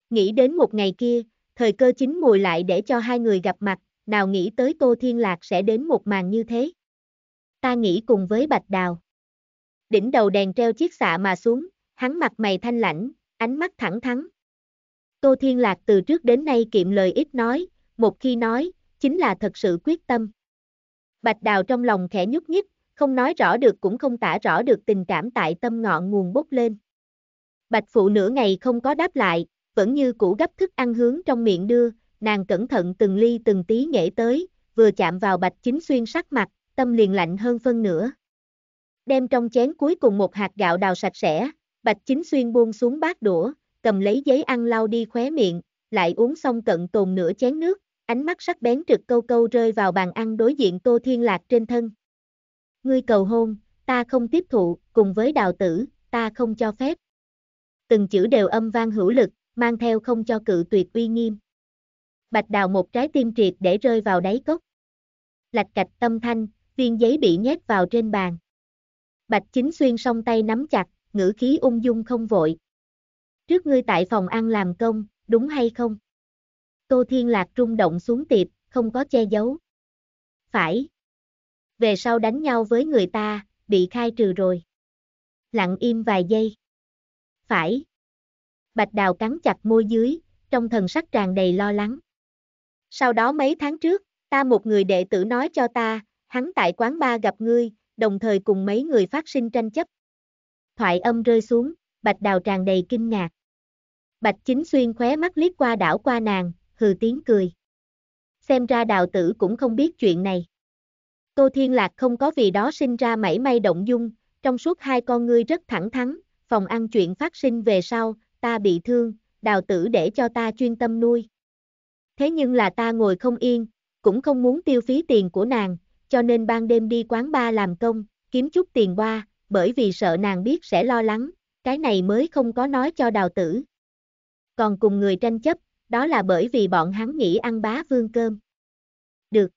Nghĩ đến một ngày kia, thời cơ chính mùi lại để cho hai người gặp mặt, nào nghĩ tới Cô Thiên Lạc sẽ đến một màn như thế. Ta nghĩ cùng với Bạch Đào. Đỉnh đầu đèn treo chiếc xạ mà xuống, hắn mặt mày thanh lãnh, ánh mắt thẳng thắn. Tô Thiên Lạc từ trước đến nay kiệm lời ít nói, một khi nói, chính là thật sự quyết tâm. Bạch Đào trong lòng khẽ nhúc nhích, không nói rõ được cũng không tả rõ được tình cảm tại tâm ngọn nguồn bốc lên. Bạch phụ nửa ngày không có đáp lại, vẫn như cũ gấp thức ăn hướng trong miệng đưa, nàng cẩn thận từng ly từng tí nghệ tới, vừa chạm vào bạch chính xuyên sắc mặt, tâm liền lạnh hơn phân nửa. Đem trong chén cuối cùng một hạt gạo đào sạch sẽ, bạch chính xuyên buông xuống bát đũa, cầm lấy giấy ăn lau đi khóe miệng, lại uống xong cận tồn nửa chén nước, ánh mắt sắc bén trực câu câu rơi vào bàn ăn đối diện Tô Thiên Lạc trên thân. Ngươi cầu hôn, ta không tiếp thụ, cùng với đào tử, ta không cho phép. Từng chữ đều âm vang hữu lực, mang theo không cho cự tuyệt uy nghiêm. Bạch đào một trái tim triệt để rơi vào đáy cốc. Lạch cạch tâm thanh, viên giấy bị nhét vào trên bàn. Bạch chính xuyên song tay nắm chặt, ngữ khí ung dung không vội, Trước ngươi tại phòng ăn làm công, đúng hay không? Tô Thiên Lạc rung động xuống tiệp, không có che giấu. Phải. Về sau đánh nhau với người ta, bị khai trừ rồi. Lặng im vài giây. Phải. Bạch Đào cắn chặt môi dưới, trong thần sắc tràn đầy lo lắng. Sau đó mấy tháng trước, ta một người đệ tử nói cho ta, hắn tại quán ba gặp ngươi, đồng thời cùng mấy người phát sinh tranh chấp. Thoại âm rơi xuống, Bạch Đào tràn đầy kinh ngạc. Bạch Chính Xuyên khóe mắt liếc qua đảo qua nàng, hừ tiếng cười. Xem ra Đào tử cũng không biết chuyện này. Tô Thiên Lạc không có vì đó sinh ra mảy may động dung, trong suốt hai con ngươi rất thẳng thắn, phòng ăn chuyện phát sinh về sau, ta bị thương, đào tử để cho ta chuyên tâm nuôi. Thế nhưng là ta ngồi không yên, cũng không muốn tiêu phí tiền của nàng, cho nên ban đêm đi quán ba làm công, kiếm chút tiền qua, bởi vì sợ nàng biết sẽ lo lắng, cái này mới không có nói cho đào tử còn cùng người tranh chấp, đó là bởi vì bọn hắn nghĩ ăn bá vương cơm. Được.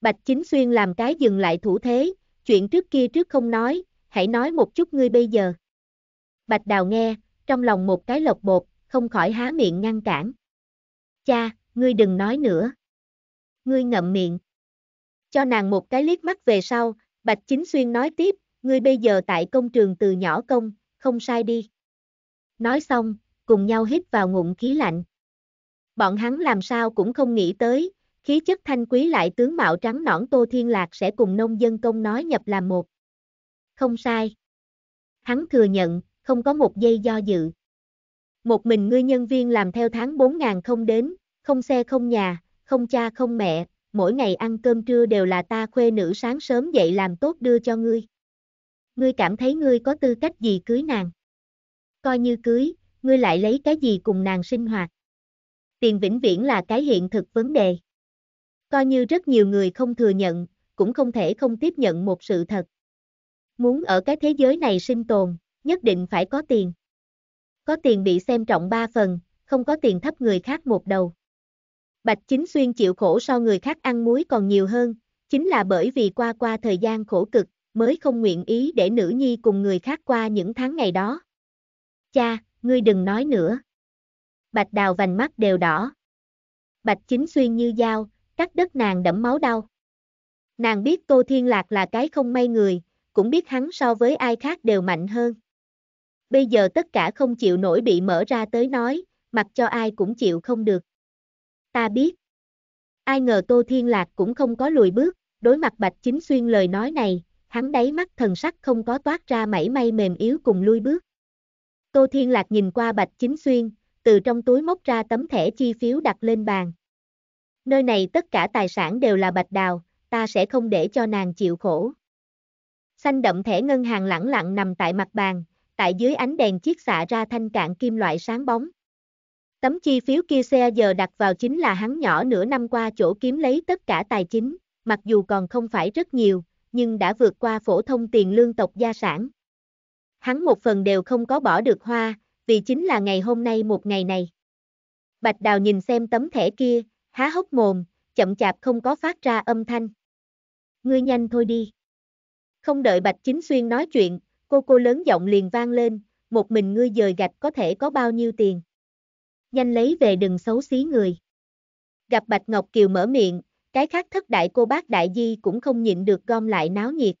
Bạch Chính Xuyên làm cái dừng lại thủ thế, chuyện trước kia trước không nói, hãy nói một chút ngươi bây giờ. Bạch Đào nghe, trong lòng một cái lộc bột, không khỏi há miệng ngăn cản. Cha, ngươi đừng nói nữa. Ngươi ngậm miệng. Cho nàng một cái liếc mắt về sau, Bạch Chính Xuyên nói tiếp, ngươi bây giờ tại công trường từ nhỏ công, không sai đi. Nói xong, cùng nhau hít vào ngụm khí lạnh. Bọn hắn làm sao cũng không nghĩ tới, khí chất thanh quý lại tướng mạo trắng nõn Tô Thiên Lạc sẽ cùng nông dân công nói nhập làm một. Không sai. Hắn thừa nhận, không có một giây do dự. Một mình ngươi nhân viên làm theo tháng 4.000 không đến, không xe không nhà, không cha không mẹ, mỗi ngày ăn cơm trưa đều là ta khuê nữ sáng sớm dậy làm tốt đưa cho ngươi. Ngươi cảm thấy ngươi có tư cách gì cưới nàng? Coi như cưới, ngươi lại lấy cái gì cùng nàng sinh hoạt. Tiền vĩnh viễn là cái hiện thực vấn đề. Coi như rất nhiều người không thừa nhận, cũng không thể không tiếp nhận một sự thật. Muốn ở cái thế giới này sinh tồn, nhất định phải có tiền. Có tiền bị xem trọng ba phần, không có tiền thấp người khác một đầu. Bạch Chính Xuyên chịu khổ so người khác ăn muối còn nhiều hơn, chính là bởi vì qua qua thời gian khổ cực, mới không nguyện ý để nữ nhi cùng người khác qua những tháng ngày đó. Cha, ngươi đừng nói nữa. Bạch đào vành mắt đều đỏ. Bạch chính xuyên như dao, cắt đất nàng đẫm máu đau. Nàng biết Tô Thiên Lạc là cái không may người, cũng biết hắn so với ai khác đều mạnh hơn. Bây giờ tất cả không chịu nổi bị mở ra tới nói, mặc cho ai cũng chịu không được. Ta biết. Ai ngờ Tô Thiên Lạc cũng không có lùi bước, đối mặt Bạch Chính Xuyên lời nói này, hắn đáy mắt thần sắc không có toát ra mảy may mềm yếu cùng lui bước. Tô Thiên Lạc nhìn qua Bạch Chính Xuyên, từ trong túi móc ra tấm thẻ chi phiếu đặt lên bàn. Nơi này tất cả tài sản đều là Bạch Đào, ta sẽ không để cho nàng chịu khổ. Xanh đậm thẻ ngân hàng lẳng lặng nằm tại mặt bàn, tại dưới ánh đèn chiếc xạ ra thanh cạn kim loại sáng bóng. Tấm chi phiếu kia xe giờ đặt vào chính là hắn nhỏ nửa năm qua chỗ kiếm lấy tất cả tài chính, mặc dù còn không phải rất nhiều, nhưng đã vượt qua phổ thông tiền lương tộc gia sản, hắn một phần đều không có bỏ được hoa, vì chính là ngày hôm nay một ngày này. Bạch Đào nhìn xem tấm thẻ kia, há hốc mồm, chậm chạp không có phát ra âm thanh. Ngươi nhanh thôi đi. Không đợi Bạch Chính Xuyên nói chuyện, cô cô lớn giọng liền vang lên, một mình ngươi dời gạch có thể có bao nhiêu tiền. Nhanh lấy về đừng xấu xí người. Gặp Bạch Ngọc Kiều mở miệng, cái khác thất đại cô bác đại di cũng không nhịn được gom lại náo nhiệt.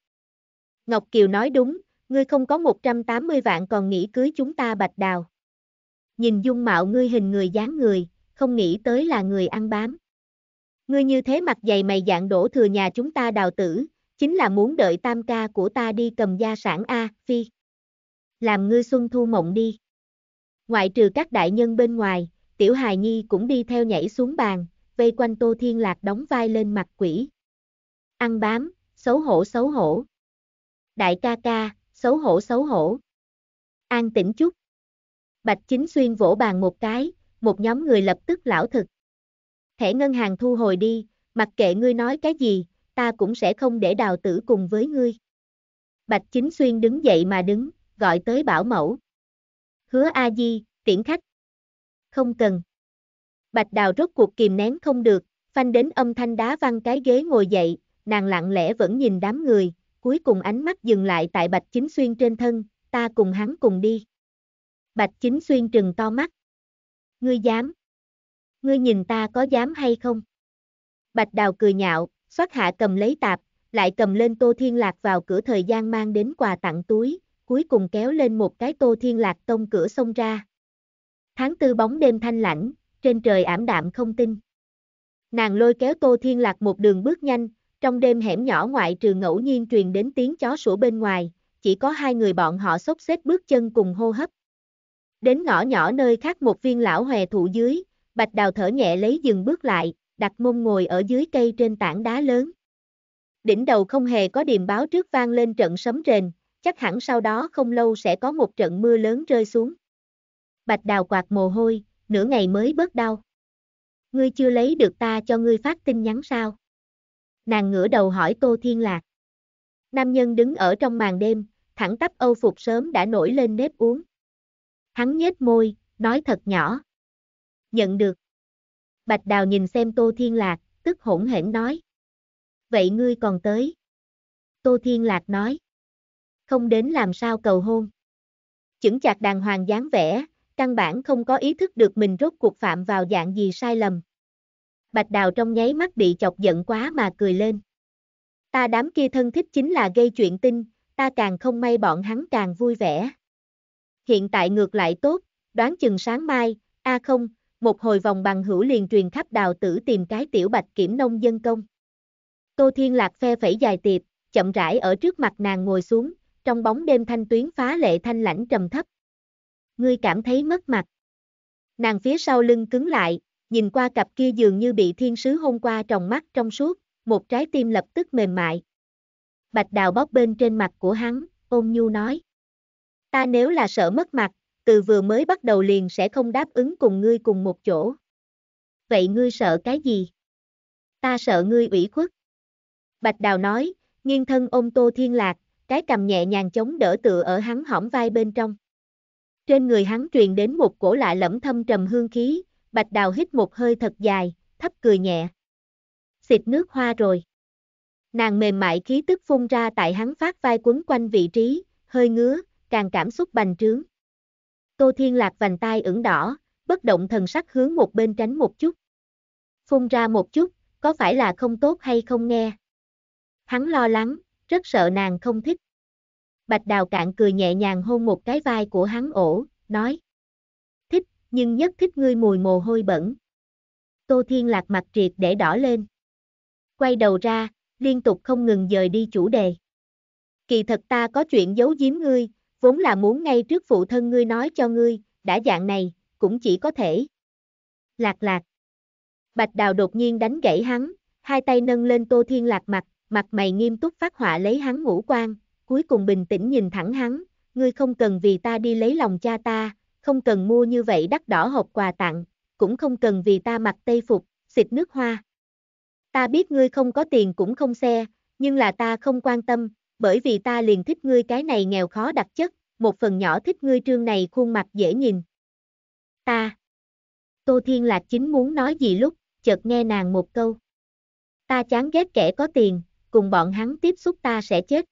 Ngọc Kiều nói đúng, ngươi không có 180 vạn còn nghĩ cưới chúng ta bạch đào. Nhìn dung mạo ngươi hình người dáng người, không nghĩ tới là người ăn bám. Ngươi như thế mặt dày mày dạng đổ thừa nhà chúng ta đào tử, chính là muốn đợi tam ca của ta đi cầm gia sản A, phi. Làm ngươi xuân thu mộng đi. Ngoại trừ các đại nhân bên ngoài, tiểu hài nhi cũng đi theo nhảy xuống bàn, vây quanh tô thiên lạc đóng vai lên mặt quỷ. Ăn bám, xấu hổ xấu hổ. Đại ca ca, xấu hổ xấu hổ. An tĩnh chút. Bạch Chính Xuyên vỗ bàn một cái, một nhóm người lập tức lão thực. Thẻ ngân hàng thu hồi đi, mặc kệ ngươi nói cái gì, ta cũng sẽ không để đào tử cùng với ngươi. Bạch Chính Xuyên đứng dậy mà đứng, gọi tới bảo mẫu. Hứa A Di, tiễn khách. Không cần. Bạch Đào rốt cuộc kìm nén không được, phanh đến âm thanh đá văng cái ghế ngồi dậy, nàng lặng lẽ vẫn nhìn đám người, cuối cùng ánh mắt dừng lại tại Bạch Chính Xuyên trên thân, ta cùng hắn cùng đi. Bạch Chính Xuyên trừng to mắt. Ngươi dám? Ngươi nhìn ta có dám hay không? Bạch Đào cười nhạo, xoát hạ cầm lấy tạp, lại cầm lên Tô Thiên Lạc vào cửa thời gian mang đến quà tặng túi, cuối cùng kéo lên một cái Tô Thiên Lạc tông cửa xông ra. Tháng tư bóng đêm thanh lãnh, trên trời ảm đạm không tin. Nàng lôi kéo Tô Thiên Lạc một đường bước nhanh, trong đêm hẻm nhỏ ngoại trừ ngẫu nhiên truyền đến tiếng chó sủa bên ngoài, chỉ có hai người bọn họ xốc xếp bước chân cùng hô hấp. Đến ngõ nhỏ nơi khác một viên lão hòe thụ dưới, bạch đào thở nhẹ lấy dừng bước lại, đặt mông ngồi ở dưới cây trên tảng đá lớn. Đỉnh đầu không hề có điềm báo trước vang lên trận sấm rền, chắc hẳn sau đó không lâu sẽ có một trận mưa lớn rơi xuống. Bạch đào quạt mồ hôi, nửa ngày mới bớt đau. Ngươi chưa lấy được ta cho ngươi phát tin nhắn sao? nàng ngửa đầu hỏi Tô Thiên Lạc. Nam nhân đứng ở trong màn đêm, thẳng tắp âu phục sớm đã nổi lên nếp uống. Hắn nhếch môi, nói thật nhỏ. Nhận được. Bạch Đào nhìn xem Tô Thiên Lạc, tức hỗn hển nói. Vậy ngươi còn tới. Tô Thiên Lạc nói. Không đến làm sao cầu hôn. Chững chạc đàng hoàng dáng vẻ, căn bản không có ý thức được mình rốt cuộc phạm vào dạng gì sai lầm. Bạch Đào trong nháy mắt bị chọc giận quá mà cười lên. Ta đám kia thân thích chính là gây chuyện tin, ta càng không may bọn hắn càng vui vẻ. Hiện tại ngược lại tốt, đoán chừng sáng mai, a không, một hồi vòng bằng hữu liền truyền khắp đào tử tìm cái tiểu bạch kiểm nông dân công. Tô Thiên Lạc phe phẩy dài tiệp, chậm rãi ở trước mặt nàng ngồi xuống, trong bóng đêm thanh tuyến phá lệ thanh lãnh trầm thấp. Ngươi cảm thấy mất mặt. Nàng phía sau lưng cứng lại, nhìn qua cặp kia dường như bị thiên sứ hôn qua trong mắt trong suốt, một trái tim lập tức mềm mại. Bạch đào bóp bên trên mặt của hắn, ôm nhu nói. Ta nếu là sợ mất mặt, từ vừa mới bắt đầu liền sẽ không đáp ứng cùng ngươi cùng một chỗ. Vậy ngươi sợ cái gì? Ta sợ ngươi ủy khuất. Bạch đào nói, nghiêng thân ôm tô thiên lạc, cái cầm nhẹ nhàng chống đỡ tựa ở hắn hõm vai bên trong. Trên người hắn truyền đến một cổ lạ lẫm thâm trầm hương khí, Bạch Đào hít một hơi thật dài, thấp cười nhẹ. Xịt nước hoa rồi. Nàng mềm mại khí tức phun ra tại hắn phát vai quấn quanh vị trí, hơi ngứa, càng cảm xúc bành trướng. Tô Thiên Lạc vành tay ửng đỏ, bất động thần sắc hướng một bên tránh một chút. Phun ra một chút, có phải là không tốt hay không nghe? Hắn lo lắng, rất sợ nàng không thích. Bạch Đào cạn cười nhẹ nhàng hôn một cái vai của hắn ổ, nói nhưng nhất thích ngươi mùi mồ hôi bẩn. Tô Thiên Lạc mặt triệt để đỏ lên. Quay đầu ra, liên tục không ngừng dời đi chủ đề. Kỳ thật ta có chuyện giấu giếm ngươi, vốn là muốn ngay trước phụ thân ngươi nói cho ngươi, đã dạng này, cũng chỉ có thể. Lạc lạc. Bạch Đào đột nhiên đánh gãy hắn, hai tay nâng lên Tô Thiên Lạc mặt, mặt mày nghiêm túc phát họa lấy hắn ngũ quan, cuối cùng bình tĩnh nhìn thẳng hắn, ngươi không cần vì ta đi lấy lòng cha ta, không cần mua như vậy đắt đỏ hộp quà tặng, cũng không cần vì ta mặc tây phục, xịt nước hoa. Ta biết ngươi không có tiền cũng không xe, nhưng là ta không quan tâm, bởi vì ta liền thích ngươi cái này nghèo khó đặc chất, một phần nhỏ thích ngươi trương này khuôn mặt dễ nhìn. Ta. Tô Thiên Lạc chính muốn nói gì lúc, chợt nghe nàng một câu. Ta chán ghét kẻ có tiền, cùng bọn hắn tiếp xúc ta sẽ chết.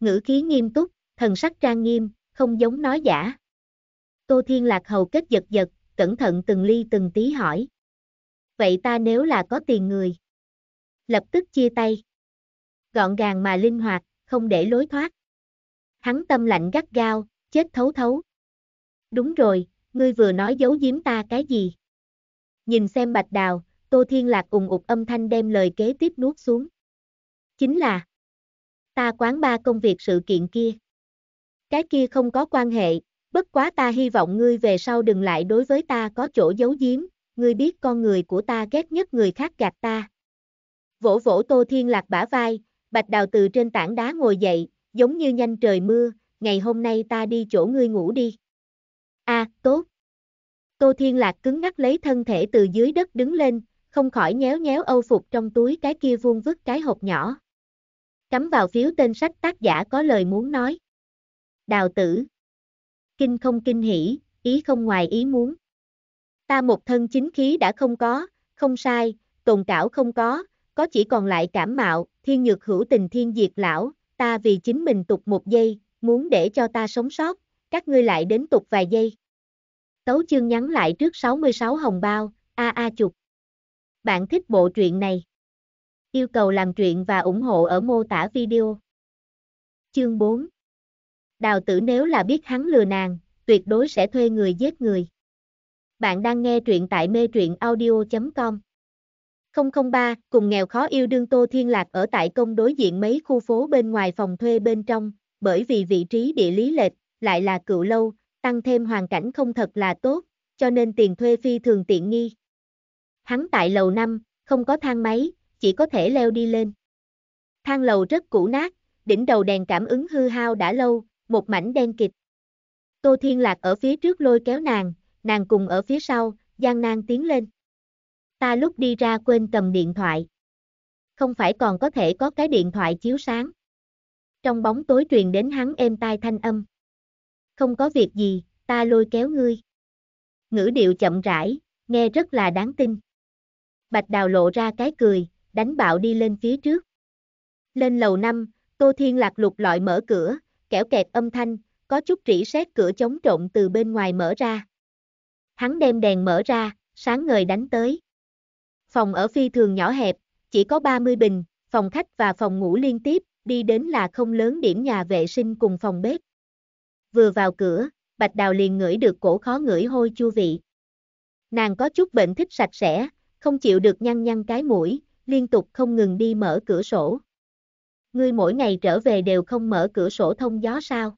Ngữ khí nghiêm túc, thần sắc trang nghiêm, không giống nói giả. Tô Thiên Lạc hầu kết giật giật, cẩn thận từng ly từng tí hỏi. Vậy ta nếu là có tiền người? Lập tức chia tay. Gọn gàng mà linh hoạt, không để lối thoát. Hắn tâm lạnh gắt gao, chết thấu thấu. Đúng rồi, ngươi vừa nói giấu giếm ta cái gì? Nhìn xem bạch đào, Tô Thiên Lạc ùng ục âm thanh đem lời kế tiếp nuốt xuống. Chính là Ta quán ba công việc sự kiện kia. Cái kia không có quan hệ, bất quá ta hy vọng ngươi về sau đừng lại đối với ta có chỗ giấu giếm, ngươi biết con người của ta ghét nhất người khác gạt ta. Vỗ vỗ Tô Thiên Lạc bả vai, Bạch Đào từ trên tảng đá ngồi dậy, giống như nhanh trời mưa, ngày hôm nay ta đi chỗ ngươi ngủ đi. A, tốt. Tô Thiên Lạc cứng ngắc lấy thân thể từ dưới đất đứng lên, không khỏi nhéo nhéo âu phục trong túi cái kia vuông vứt cái hộp nhỏ. Cắm vào phiếu tên sách tác giả có lời muốn nói. Đào tử kinh không kinh hỉ, ý không ngoài ý muốn. Ta một thân chính khí đã không có, không sai, tồn cảo không có, có chỉ còn lại cảm mạo, thiên nhược hữu tình thiên diệt lão, ta vì chính mình tục một giây, muốn để cho ta sống sót, các ngươi lại đến tục vài giây. Tấu chương nhắn lại trước 66 hồng bao, a a chục. Bạn thích bộ truyện này? Yêu cầu làm truyện và ủng hộ ở mô tả video. Chương 4 Đào tử nếu là biết hắn lừa nàng, tuyệt đối sẽ thuê người giết người. Bạn đang nghe truyện tại mê truyện audio.com 003, cùng nghèo khó yêu đương Tô Thiên Lạc ở tại công đối diện mấy khu phố bên ngoài phòng thuê bên trong, bởi vì vị trí địa lý lệch, lại là cựu lâu, tăng thêm hoàn cảnh không thật là tốt, cho nên tiền thuê phi thường tiện nghi. Hắn tại lầu 5, không có thang máy, chỉ có thể leo đi lên. Thang lầu rất cũ nát, đỉnh đầu đèn cảm ứng hư hao đã lâu, một mảnh đen kịch. Tô Thiên Lạc ở phía trước lôi kéo nàng, nàng cùng ở phía sau, gian nan tiến lên. Ta lúc đi ra quên cầm điện thoại. Không phải còn có thể có cái điện thoại chiếu sáng. Trong bóng tối truyền đến hắn êm tai thanh âm. Không có việc gì, ta lôi kéo ngươi. Ngữ điệu chậm rãi, nghe rất là đáng tin. Bạch Đào lộ ra cái cười, đánh bạo đi lên phía trước. Lên lầu năm, Tô Thiên Lạc lục lọi mở cửa, kẻo kẹt âm thanh, có chút rỉ sét cửa chống trộn từ bên ngoài mở ra. Hắn đem đèn mở ra, sáng ngời đánh tới. Phòng ở phi thường nhỏ hẹp, chỉ có 30 bình, phòng khách và phòng ngủ liên tiếp, đi đến là không lớn điểm nhà vệ sinh cùng phòng bếp. Vừa vào cửa, Bạch Đào liền ngửi được cổ khó ngửi hôi chua vị. Nàng có chút bệnh thích sạch sẽ, không chịu được nhăn nhăn cái mũi, liên tục không ngừng đi mở cửa sổ ngươi mỗi ngày trở về đều không mở cửa sổ thông gió sao.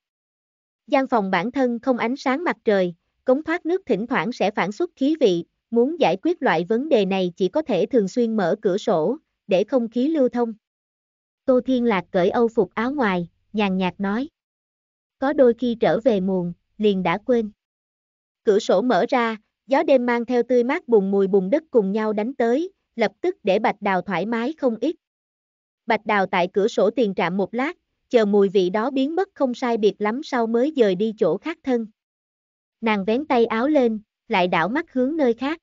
Gian phòng bản thân không ánh sáng mặt trời, cống thoát nước thỉnh thoảng sẽ phản xuất khí vị, muốn giải quyết loại vấn đề này chỉ có thể thường xuyên mở cửa sổ, để không khí lưu thông. Tô Thiên Lạc cởi âu phục áo ngoài, nhàn nhạt nói. Có đôi khi trở về muộn, liền đã quên. Cửa sổ mở ra, gió đêm mang theo tươi mát bùng mùi bùng đất cùng nhau đánh tới, lập tức để bạch đào thoải mái không ít. Bạch Đào tại cửa sổ tiền trạm một lát, chờ mùi vị đó biến mất không sai biệt lắm sau mới dời đi chỗ khác thân. Nàng vén tay áo lên, lại đảo mắt hướng nơi khác.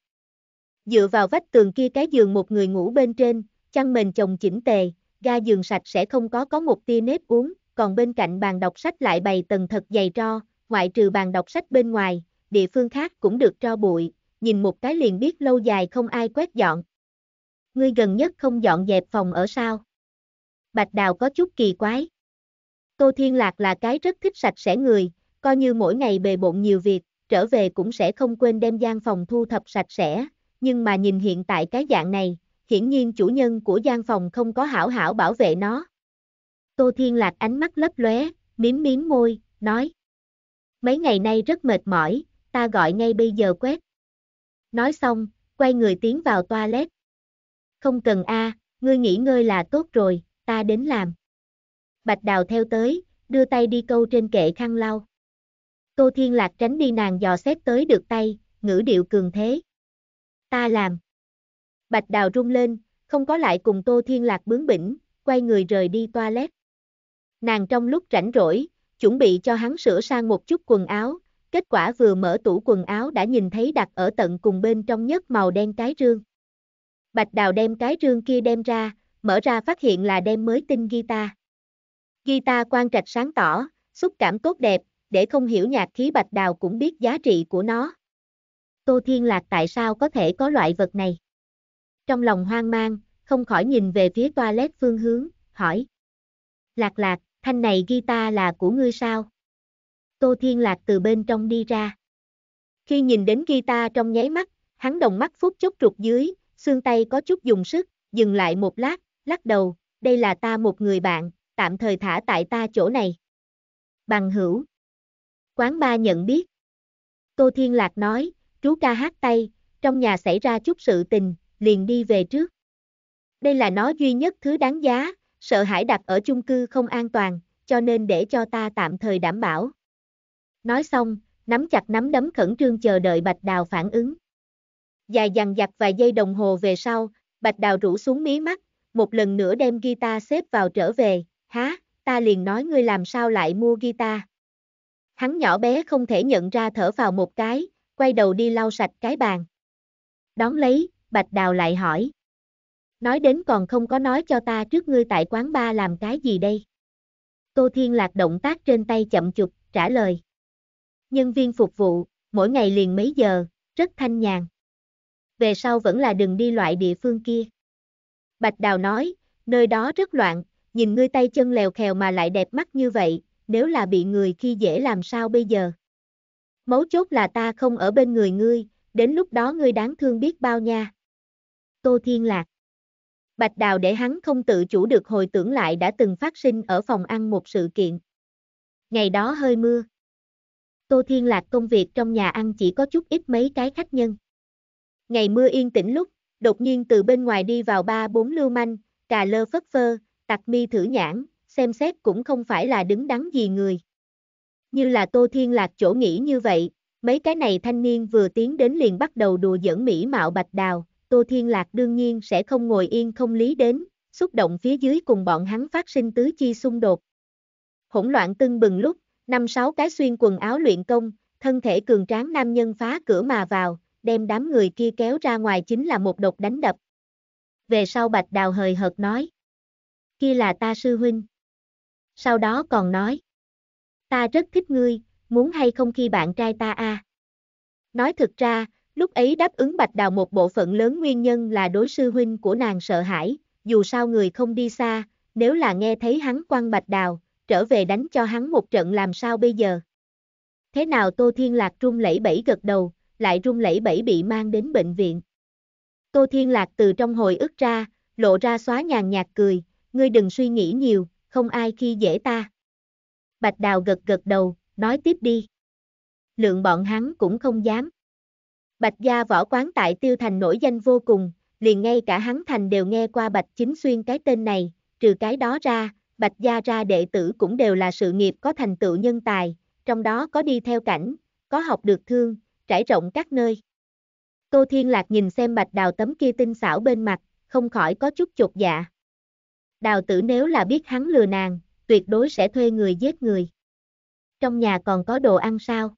Dựa vào vách tường kia cái giường một người ngủ bên trên, chăn mền chồng chỉnh tề, ga giường sạch sẽ không có có một tia nếp uống, còn bên cạnh bàn đọc sách lại bày tầng thật dày tro, ngoại trừ bàn đọc sách bên ngoài, địa phương khác cũng được tro bụi, nhìn một cái liền biết lâu dài không ai quét dọn. Ngươi gần nhất không dọn dẹp phòng ở sao? Bạch Đào có chút kỳ quái. Tô Thiên Lạc là cái rất thích sạch sẽ người, coi như mỗi ngày bề bộn nhiều việc, trở về cũng sẽ không quên đem gian phòng thu thập sạch sẽ, nhưng mà nhìn hiện tại cái dạng này, hiển nhiên chủ nhân của gian phòng không có hảo hảo bảo vệ nó. Tô Thiên Lạc ánh mắt lấp lóe, miếm miếm môi, nói. Mấy ngày nay rất mệt mỏi, ta gọi ngay bây giờ quét. Nói xong, quay người tiến vào toilet. Không cần a, ngươi nghỉ ngơi là tốt rồi ta đến làm. Bạch Đào theo tới, đưa tay đi câu trên kệ khăn lau. Cô Thiên Lạc tránh đi nàng dò xét tới được tay, ngữ điệu cường thế. Ta làm. Bạch Đào rung lên, không có lại cùng Tô Thiên Lạc bướng bỉnh, quay người rời đi toilet. Nàng trong lúc rảnh rỗi, chuẩn bị cho hắn sửa sang một chút quần áo, kết quả vừa mở tủ quần áo đã nhìn thấy đặt ở tận cùng bên trong nhất màu đen cái rương. Bạch Đào đem cái rương kia đem ra, mở ra phát hiện là đem mới tinh guitar. Guitar quan trạch sáng tỏ, xúc cảm tốt đẹp, để không hiểu nhạc khí bạch đào cũng biết giá trị của nó. Tô Thiên Lạc tại sao có thể có loại vật này? Trong lòng hoang mang, không khỏi nhìn về phía toilet phương hướng, hỏi. Lạc lạc, thanh này guitar là của ngươi sao? Tô Thiên Lạc từ bên trong đi ra. Khi nhìn đến guitar trong nháy mắt, hắn đồng mắt phút chốc trục dưới, xương tay có chút dùng sức, dừng lại một lát, lắc đầu, đây là ta một người bạn, tạm thời thả tại ta chỗ này. Bằng hữu. Quán ba nhận biết. Tô Thiên Lạc nói, chú ca hát tay, trong nhà xảy ra chút sự tình, liền đi về trước. Đây là nó duy nhất thứ đáng giá, sợ hãi đặt ở chung cư không an toàn, cho nên để cho ta tạm thời đảm bảo. Nói xong, nắm chặt nắm đấm khẩn trương chờ đợi Bạch Đào phản ứng. Dài dằn dặt vài giây đồng hồ về sau, Bạch Đào rủ xuống mí mắt, một lần nữa đem guitar xếp vào trở về, há, ta liền nói ngươi làm sao lại mua guitar. Hắn nhỏ bé không thể nhận ra thở vào một cái, quay đầu đi lau sạch cái bàn. Đón lấy, Bạch Đào lại hỏi. Nói đến còn không có nói cho ta trước ngươi tại quán ba làm cái gì đây. Tô Thiên Lạc động tác trên tay chậm chụp, trả lời. Nhân viên phục vụ, mỗi ngày liền mấy giờ, rất thanh nhàn. Về sau vẫn là đừng đi loại địa phương kia. Bạch Đào nói, nơi đó rất loạn, nhìn ngươi tay chân lèo khèo mà lại đẹp mắt như vậy, nếu là bị người khi dễ làm sao bây giờ? Mấu chốt là ta không ở bên người ngươi, đến lúc đó ngươi đáng thương biết bao nha. Tô Thiên Lạc Bạch Đào để hắn không tự chủ được hồi tưởng lại đã từng phát sinh ở phòng ăn một sự kiện. Ngày đó hơi mưa. Tô Thiên Lạc công việc trong nhà ăn chỉ có chút ít mấy cái khách nhân. Ngày mưa yên tĩnh lúc, đột nhiên từ bên ngoài đi vào ba bốn lưu manh, cà lơ phất phơ, tặc mi thử nhãn, xem xét cũng không phải là đứng đắn gì người. Như là Tô Thiên Lạc chỗ nghĩ như vậy, mấy cái này thanh niên vừa tiến đến liền bắt đầu đùa giỡn mỹ mạo bạch đào, Tô Thiên Lạc đương nhiên sẽ không ngồi yên không lý đến, xúc động phía dưới cùng bọn hắn phát sinh tứ chi xung đột. Hỗn loạn tưng bừng lúc, năm sáu cái xuyên quần áo luyện công, thân thể cường tráng nam nhân phá cửa mà vào, đem đám người kia kéo ra ngoài chính là một đột đánh đập. Về sau Bạch Đào hời hợt nói. Kia là ta sư huynh. Sau đó còn nói. Ta rất thích ngươi, muốn hay không khi bạn trai ta a à? Nói thực ra, lúc ấy đáp ứng Bạch Đào một bộ phận lớn nguyên nhân là đối sư huynh của nàng sợ hãi, dù sao người không đi xa, nếu là nghe thấy hắn quăng Bạch Đào, trở về đánh cho hắn một trận làm sao bây giờ. Thế nào Tô Thiên Lạc trung lẫy bẫy gật đầu, lại rung lẩy bẩy bị mang đến bệnh viện. Tô Thiên Lạc từ trong hồi ức ra, lộ ra xóa nhàn nhạt cười, ngươi đừng suy nghĩ nhiều, không ai khi dễ ta. Bạch Đào gật gật đầu, nói tiếp đi. Lượng bọn hắn cũng không dám. Bạch gia võ quán tại tiêu thành nổi danh vô cùng, liền ngay cả hắn thành đều nghe qua Bạch Chính Xuyên cái tên này, trừ cái đó ra, Bạch gia ra đệ tử cũng đều là sự nghiệp có thành tựu nhân tài, trong đó có đi theo cảnh, có học được thương, trải rộng các nơi. Tô Thiên Lạc nhìn xem bạch đào tấm kia tinh xảo bên mặt, không khỏi có chút chột dạ. Đào tử nếu là biết hắn lừa nàng, tuyệt đối sẽ thuê người giết người. Trong nhà còn có đồ ăn sao?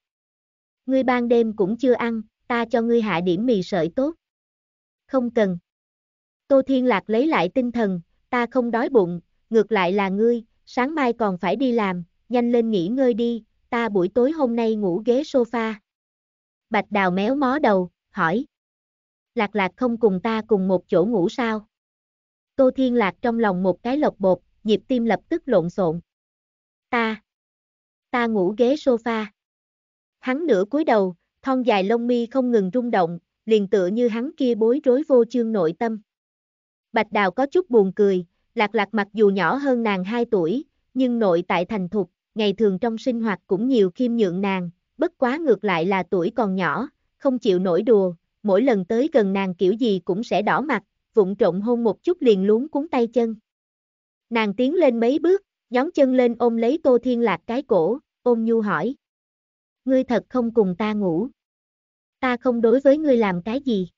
Ngươi ban đêm cũng chưa ăn, ta cho ngươi hạ điểm mì sợi tốt. Không cần. Tô Thiên Lạc lấy lại tinh thần, ta không đói bụng, ngược lại là ngươi, sáng mai còn phải đi làm, nhanh lên nghỉ ngơi đi, ta buổi tối hôm nay ngủ ghế sofa. Bạch Đào méo mó đầu, hỏi. Lạc lạc không cùng ta cùng một chỗ ngủ sao? Tô Thiên Lạc trong lòng một cái lộc bột, nhịp tim lập tức lộn xộn. Ta. Ta ngủ ghế sofa. Hắn nửa cúi đầu, thon dài lông mi không ngừng rung động, liền tựa như hắn kia bối rối vô chương nội tâm. Bạch Đào có chút buồn cười, lạc lạc mặc dù nhỏ hơn nàng 2 tuổi, nhưng nội tại thành thục, ngày thường trong sinh hoạt cũng nhiều khiêm nhượng nàng, bất quá ngược lại là tuổi còn nhỏ, không chịu nổi đùa, mỗi lần tới gần nàng kiểu gì cũng sẽ đỏ mặt, vụng trộn hôn một chút liền luống cuốn tay chân. Nàng tiến lên mấy bước, nhón chân lên ôm lấy Tô Thiên Lạc cái cổ, ôm nhu hỏi. Ngươi thật không cùng ta ngủ. Ta không đối với ngươi làm cái gì.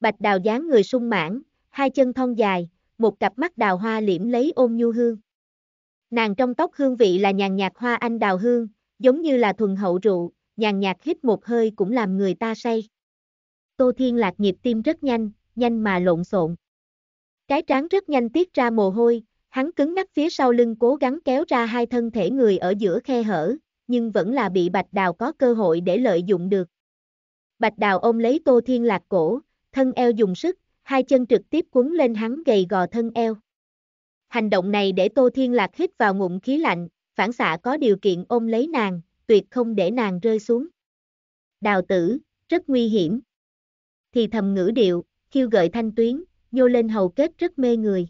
Bạch đào dáng người sung mãn, hai chân thon dài, một cặp mắt đào hoa liễm lấy ôm nhu hương. Nàng trong tóc hương vị là nhàn nhạt hoa anh đào hương, giống như là thuần hậu rượu, nhàn nhạt hít một hơi cũng làm người ta say. Tô Thiên Lạc nhịp tim rất nhanh, nhanh mà lộn xộn. Cái trán rất nhanh tiết ra mồ hôi, hắn cứng ngắc phía sau lưng cố gắng kéo ra hai thân thể người ở giữa khe hở, nhưng vẫn là bị Bạch Đào có cơ hội để lợi dụng được. Bạch Đào ôm lấy Tô Thiên Lạc cổ, thân eo dùng sức, hai chân trực tiếp cuốn lên hắn gầy gò thân eo. Hành động này để Tô Thiên Lạc hít vào ngụm khí lạnh, phản xạ có điều kiện ôm lấy nàng, tuyệt không để nàng rơi xuống. Đào tử, rất nguy hiểm. Thì thầm ngữ điệu, khiêu gợi thanh tuyến, nhô lên hầu kết rất mê người.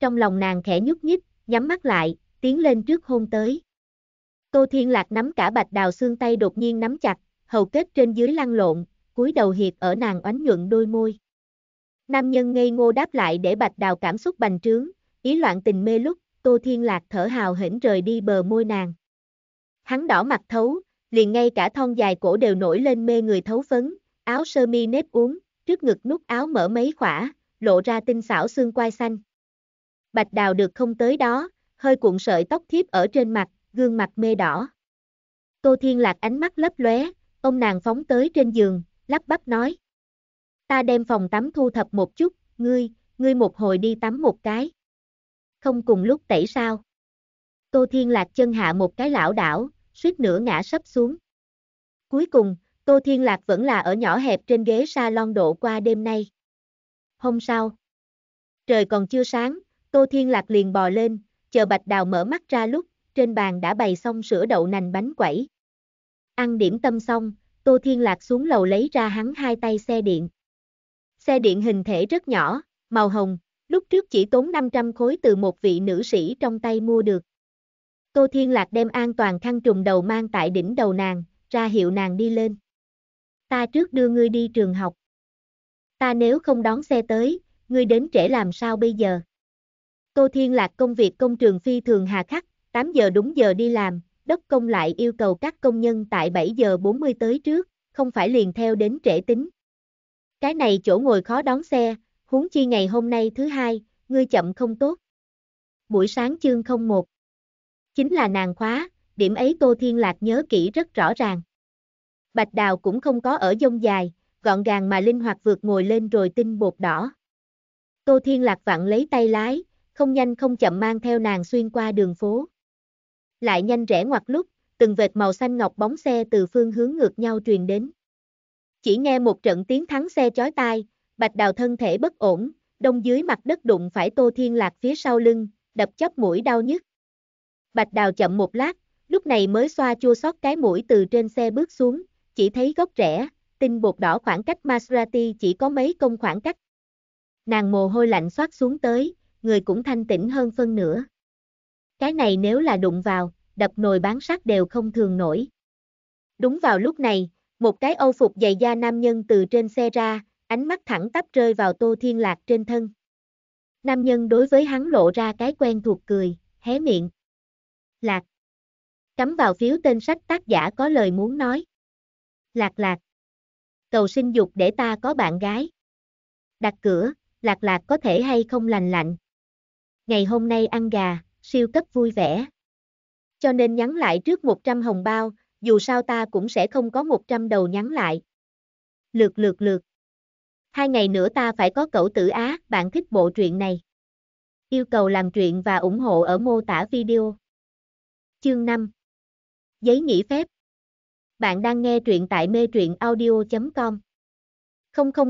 Trong lòng nàng khẽ nhúc nhích, nhắm mắt lại, tiến lên trước hôn tới. Tô Thiên Lạc nắm cả bạch đào xương tay đột nhiên nắm chặt, hầu kết trên dưới lăn lộn, cúi đầu hiệt ở nàng oánh nhuận đôi môi. Nam nhân ngây ngô đáp lại để bạch đào cảm xúc bành trướng, ý loạn tình mê lúc, Tô Thiên Lạc thở hào hển rời đi bờ môi nàng. Hắn đỏ mặt thấu, liền ngay cả thon dài cổ đều nổi lên mê người thấu phấn, áo sơ mi nếp uống, trước ngực nút áo mở mấy khỏa, lộ ra tinh xảo xương quai xanh. Bạch đào được không tới đó, hơi cuộn sợi tóc thiếp ở trên mặt, gương mặt mê đỏ. Tô Thiên Lạc ánh mắt lấp lóe, ông nàng phóng tới trên giường, lắp bắp nói. Ta đem phòng tắm thu thập một chút, ngươi, ngươi một hồi đi tắm một cái không cùng lúc tẩy sao. Tô Thiên Lạc chân hạ một cái lão đảo, suýt nửa ngã sấp xuống. Cuối cùng, Tô Thiên Lạc vẫn là ở nhỏ hẹp trên ghế salon độ qua đêm nay. Hôm sau, trời còn chưa sáng, Tô Thiên Lạc liền bò lên, chờ Bạch Đào mở mắt ra lúc, trên bàn đã bày xong sữa đậu nành bánh quẩy. Ăn điểm tâm xong, Tô Thiên Lạc xuống lầu lấy ra hắn hai tay xe điện. Xe điện hình thể rất nhỏ, màu hồng, lúc trước chỉ tốn 500 khối từ một vị nữ sĩ trong tay mua được. Tô Thiên Lạc đem an toàn khăn trùng đầu mang tại đỉnh đầu nàng, ra hiệu nàng đi lên. Ta trước đưa ngươi đi trường học. Ta nếu không đón xe tới, ngươi đến trễ làm sao bây giờ? Tô Thiên Lạc công việc công trường phi thường hà khắc, 8 giờ đúng giờ đi làm, đốc công lại yêu cầu các công nhân tại 7 giờ 40 tới trước, không phải liền theo đến trễ tính. Cái này chỗ ngồi khó đón xe, huống chi ngày hôm nay thứ hai, ngươi chậm không tốt. Buổi sáng chương không một Chính là nàng khóa, điểm ấy Tô Thiên Lạc nhớ kỹ rất rõ ràng. Bạch Đào cũng không có ở dông dài, gọn gàng mà linh hoạt vượt ngồi lên rồi tinh bột đỏ. Tô Thiên Lạc vặn lấy tay lái, không nhanh không chậm mang theo nàng xuyên qua đường phố. Lại nhanh rẽ ngoặt lúc, từng vệt màu xanh ngọc bóng xe từ phương hướng ngược nhau truyền đến. Chỉ nghe một trận tiếng thắng xe chói tai, Bạch Đào thân thể bất ổn, đông dưới mặt đất đụng phải Tô Thiên Lạc phía sau lưng, đập chóp mũi đau nhức. Bạch Đào chậm một lát, lúc này mới xoa chua xót cái mũi từ trên xe bước xuống, chỉ thấy gốc rẽ, tinh bột đỏ khoảng cách Maserati chỉ có mấy công khoảng cách. Nàng mồ hôi lạnh xoát xuống tới, người cũng thanh tĩnh hơn phân nửa. Cái này nếu là đụng vào, đập nồi bán sắt đều không thường nổi. Đúng vào lúc này, một cái âu phục dày da nam nhân từ trên xe ra, ánh mắt thẳng tắp rơi vào Tô Thiên Lạc trên thân. Nam nhân đối với hắn lộ ra cái quen thuộc cười, hé miệng. Lạc. Cắm vào phiếu tên sách tác giả có lời muốn nói. Lạc lạc. Cầu sinh dục để ta có bạn gái. Đặt cửa, lạc lạc có thể hay không lành lạnh. Ngày hôm nay ăn gà, siêu cấp vui vẻ. Cho nên nhắn lại trước 100 hồng bao, dù sao ta cũng sẽ không có 100 đầu nhắn lại. Lượt lượt lượt hai ngày nữa ta phải có cậu tử Á, bạn thích bộ truyện này. Yêu cầu làm truyện và ủng hộ ở mô tả video. Chương 5 Giấy nghỉ phép Bạn đang nghe truyện tại mê truyện audio.com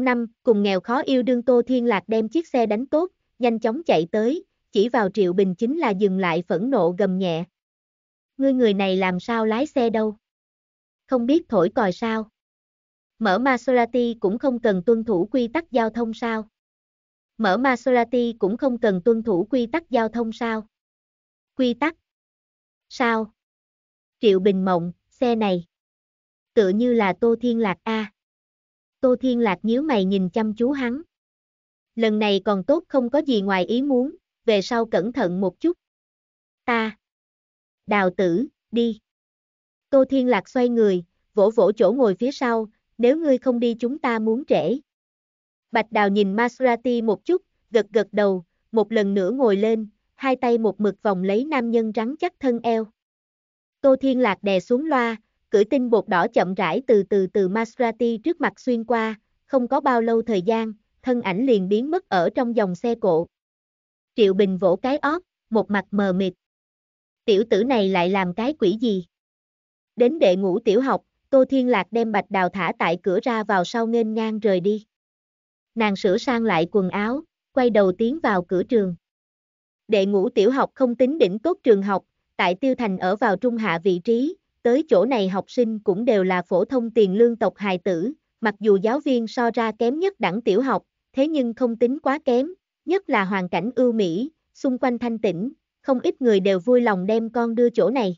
005, cùng nghèo khó yêu đương Tô Thiên Lạc đem chiếc xe đánh tốt, nhanh chóng chạy tới, chỉ vào Triệu Bình chính là dừng lại phẫn nộ gầm nhẹ. Ngươi người này làm sao lái xe đâu? Không biết thổi còi sao? Mở Maserati cũng không cần tuân thủ quy tắc giao thông sao? Mở Maserati cũng không cần tuân thủ quy tắc giao thông sao? Quy tắc? Sao? Triệu Bình Mộng, xe này. Tựa như là Tô Thiên Lạc A. Tô Thiên Lạc nhíu mày nhìn chăm chú hắn. Lần này còn tốt không có gì ngoài ý muốn, về sau cẩn thận một chút. Ta. Đào tử, đi. Tô Thiên Lạc xoay người, vỗ vỗ chỗ ngồi phía sau, nếu ngươi không đi chúng ta muốn trễ. Bạch Đào nhìn Maserati một chút, gật gật đầu, một lần nữa ngồi lên, hai tay một mực vòng lấy nam nhân rắn chắc thân eo. Tô Thiên Lạc đè xuống loa, cưỡi tinh bột đỏ chậm rãi từ từ từ Maserati trước mặt xuyên qua, không có bao lâu thời gian, thân ảnh liền biến mất ở trong dòng xe cộ. Triệu Bình vỗ cái óc, một mặt mờ mịt. Tiểu tử này lại làm cái quỷ gì? Đến đệ ngũ tiểu học, Tô Thiên Lạc đem bạch đào thả tại cửa ra vào sau nghênh ngang rời đi. Nàng sửa sang lại quần áo, quay đầu tiến vào cửa trường. Đệ ngũ tiểu học không tính đỉnh tốt trường học, tại Tiêu Thành ở vào trung hạ vị trí, tới chỗ này học sinh cũng đều là phổ thông tiền lương tộc hài tử, mặc dù giáo viên so ra kém nhất đẳng tiểu học, thế nhưng không tính quá kém, nhất là hoàn cảnh ưu mỹ, xung quanh thanh tĩnh, không ít người đều vui lòng đem con đưa chỗ này.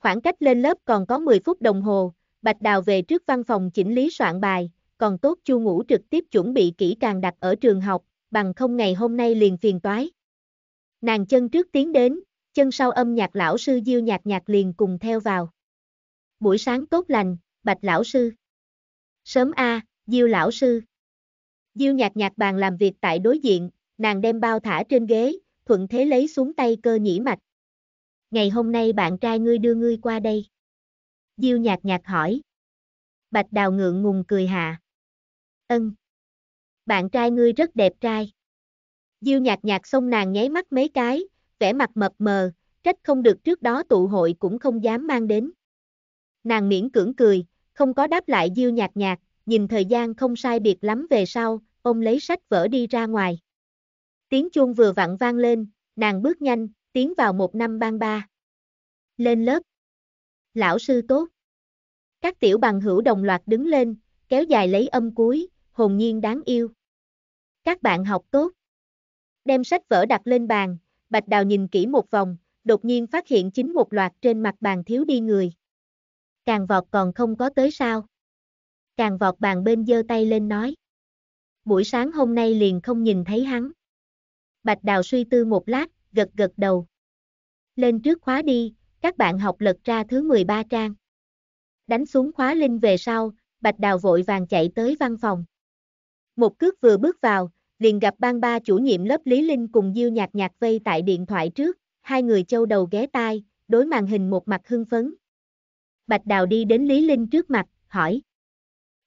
Khoảng cách lên lớp còn có 10 phút đồng hồ, Bạch Đào về trước văn phòng chỉnh lý soạn bài, còn tốt Chu ngủ trực tiếp chuẩn bị kỹ càng đặt ở trường học, bằng không ngày hôm nay liền phiền toái. Nàng chân trước tiến đến, chân sau âm nhạc lão sư Diêu Nhạc Nhạc liền cùng theo vào. Buổi sáng tốt lành, Bạch lão sư. Sớm a, Diêu lão sư. Diêu Nhạc Nhạc bàn làm việc tại đối diện, nàng đem bao thả trên ghế, thuận thế lấy xuống tay cơ nhĩ mạch ngày hôm nay bạn trai ngươi đưa ngươi qua đây. Diêu nhạt nhạt hỏi. Bạch đào ngượng ngùng cười hạ. Ân. Bạn trai ngươi rất đẹp trai. Diêu nhạt nhạt xông nàng nháy mắt mấy cái, vẻ mặt mập mờ, trách không được trước đó tụ hội cũng không dám mang đến. Nàng miễn cưỡng cười, không có đáp lại diêu nhạt nhạt, nhìn thời gian không sai biệt lắm về sau, ôm lấy sách vở đi ra ngoài. Tiếng chuông vừa vặn vang lên, nàng bước nhanh, tiến vào một năm ban ba. Lên lớp. Lão sư tốt. Các tiểu bằng hữu đồng loạt đứng lên, kéo dài lấy âm cuối, hồn nhiên đáng yêu. Các bạn học tốt. Đem sách vở đặt lên bàn, Bạch Đào nhìn kỹ một vòng, đột nhiên phát hiện chính một loạt trên mặt bàn thiếu đi người. Càng vọt còn không có tới sao. Càng vọt bàn bên giơ tay lên nói. Buổi sáng hôm nay liền không nhìn thấy hắn. Bạch Đào suy tư một lát, gật gật đầu. Lên trước khóa đi, các bạn học lật ra thứ 13 trang. Đánh xuống khóa linh về sau, Bạch Đào vội vàng chạy tới văn phòng. Một cước vừa bước vào, liền gặp ban ba chủ nhiệm lớp Lý Linh cùng Diêu Nhạc Nhạc vây tại điện thoại trước, hai người châu đầu ghé tai, đối màn hình một mặt hưng phấn. Bạch Đào đi đến Lý Linh trước mặt, hỏi.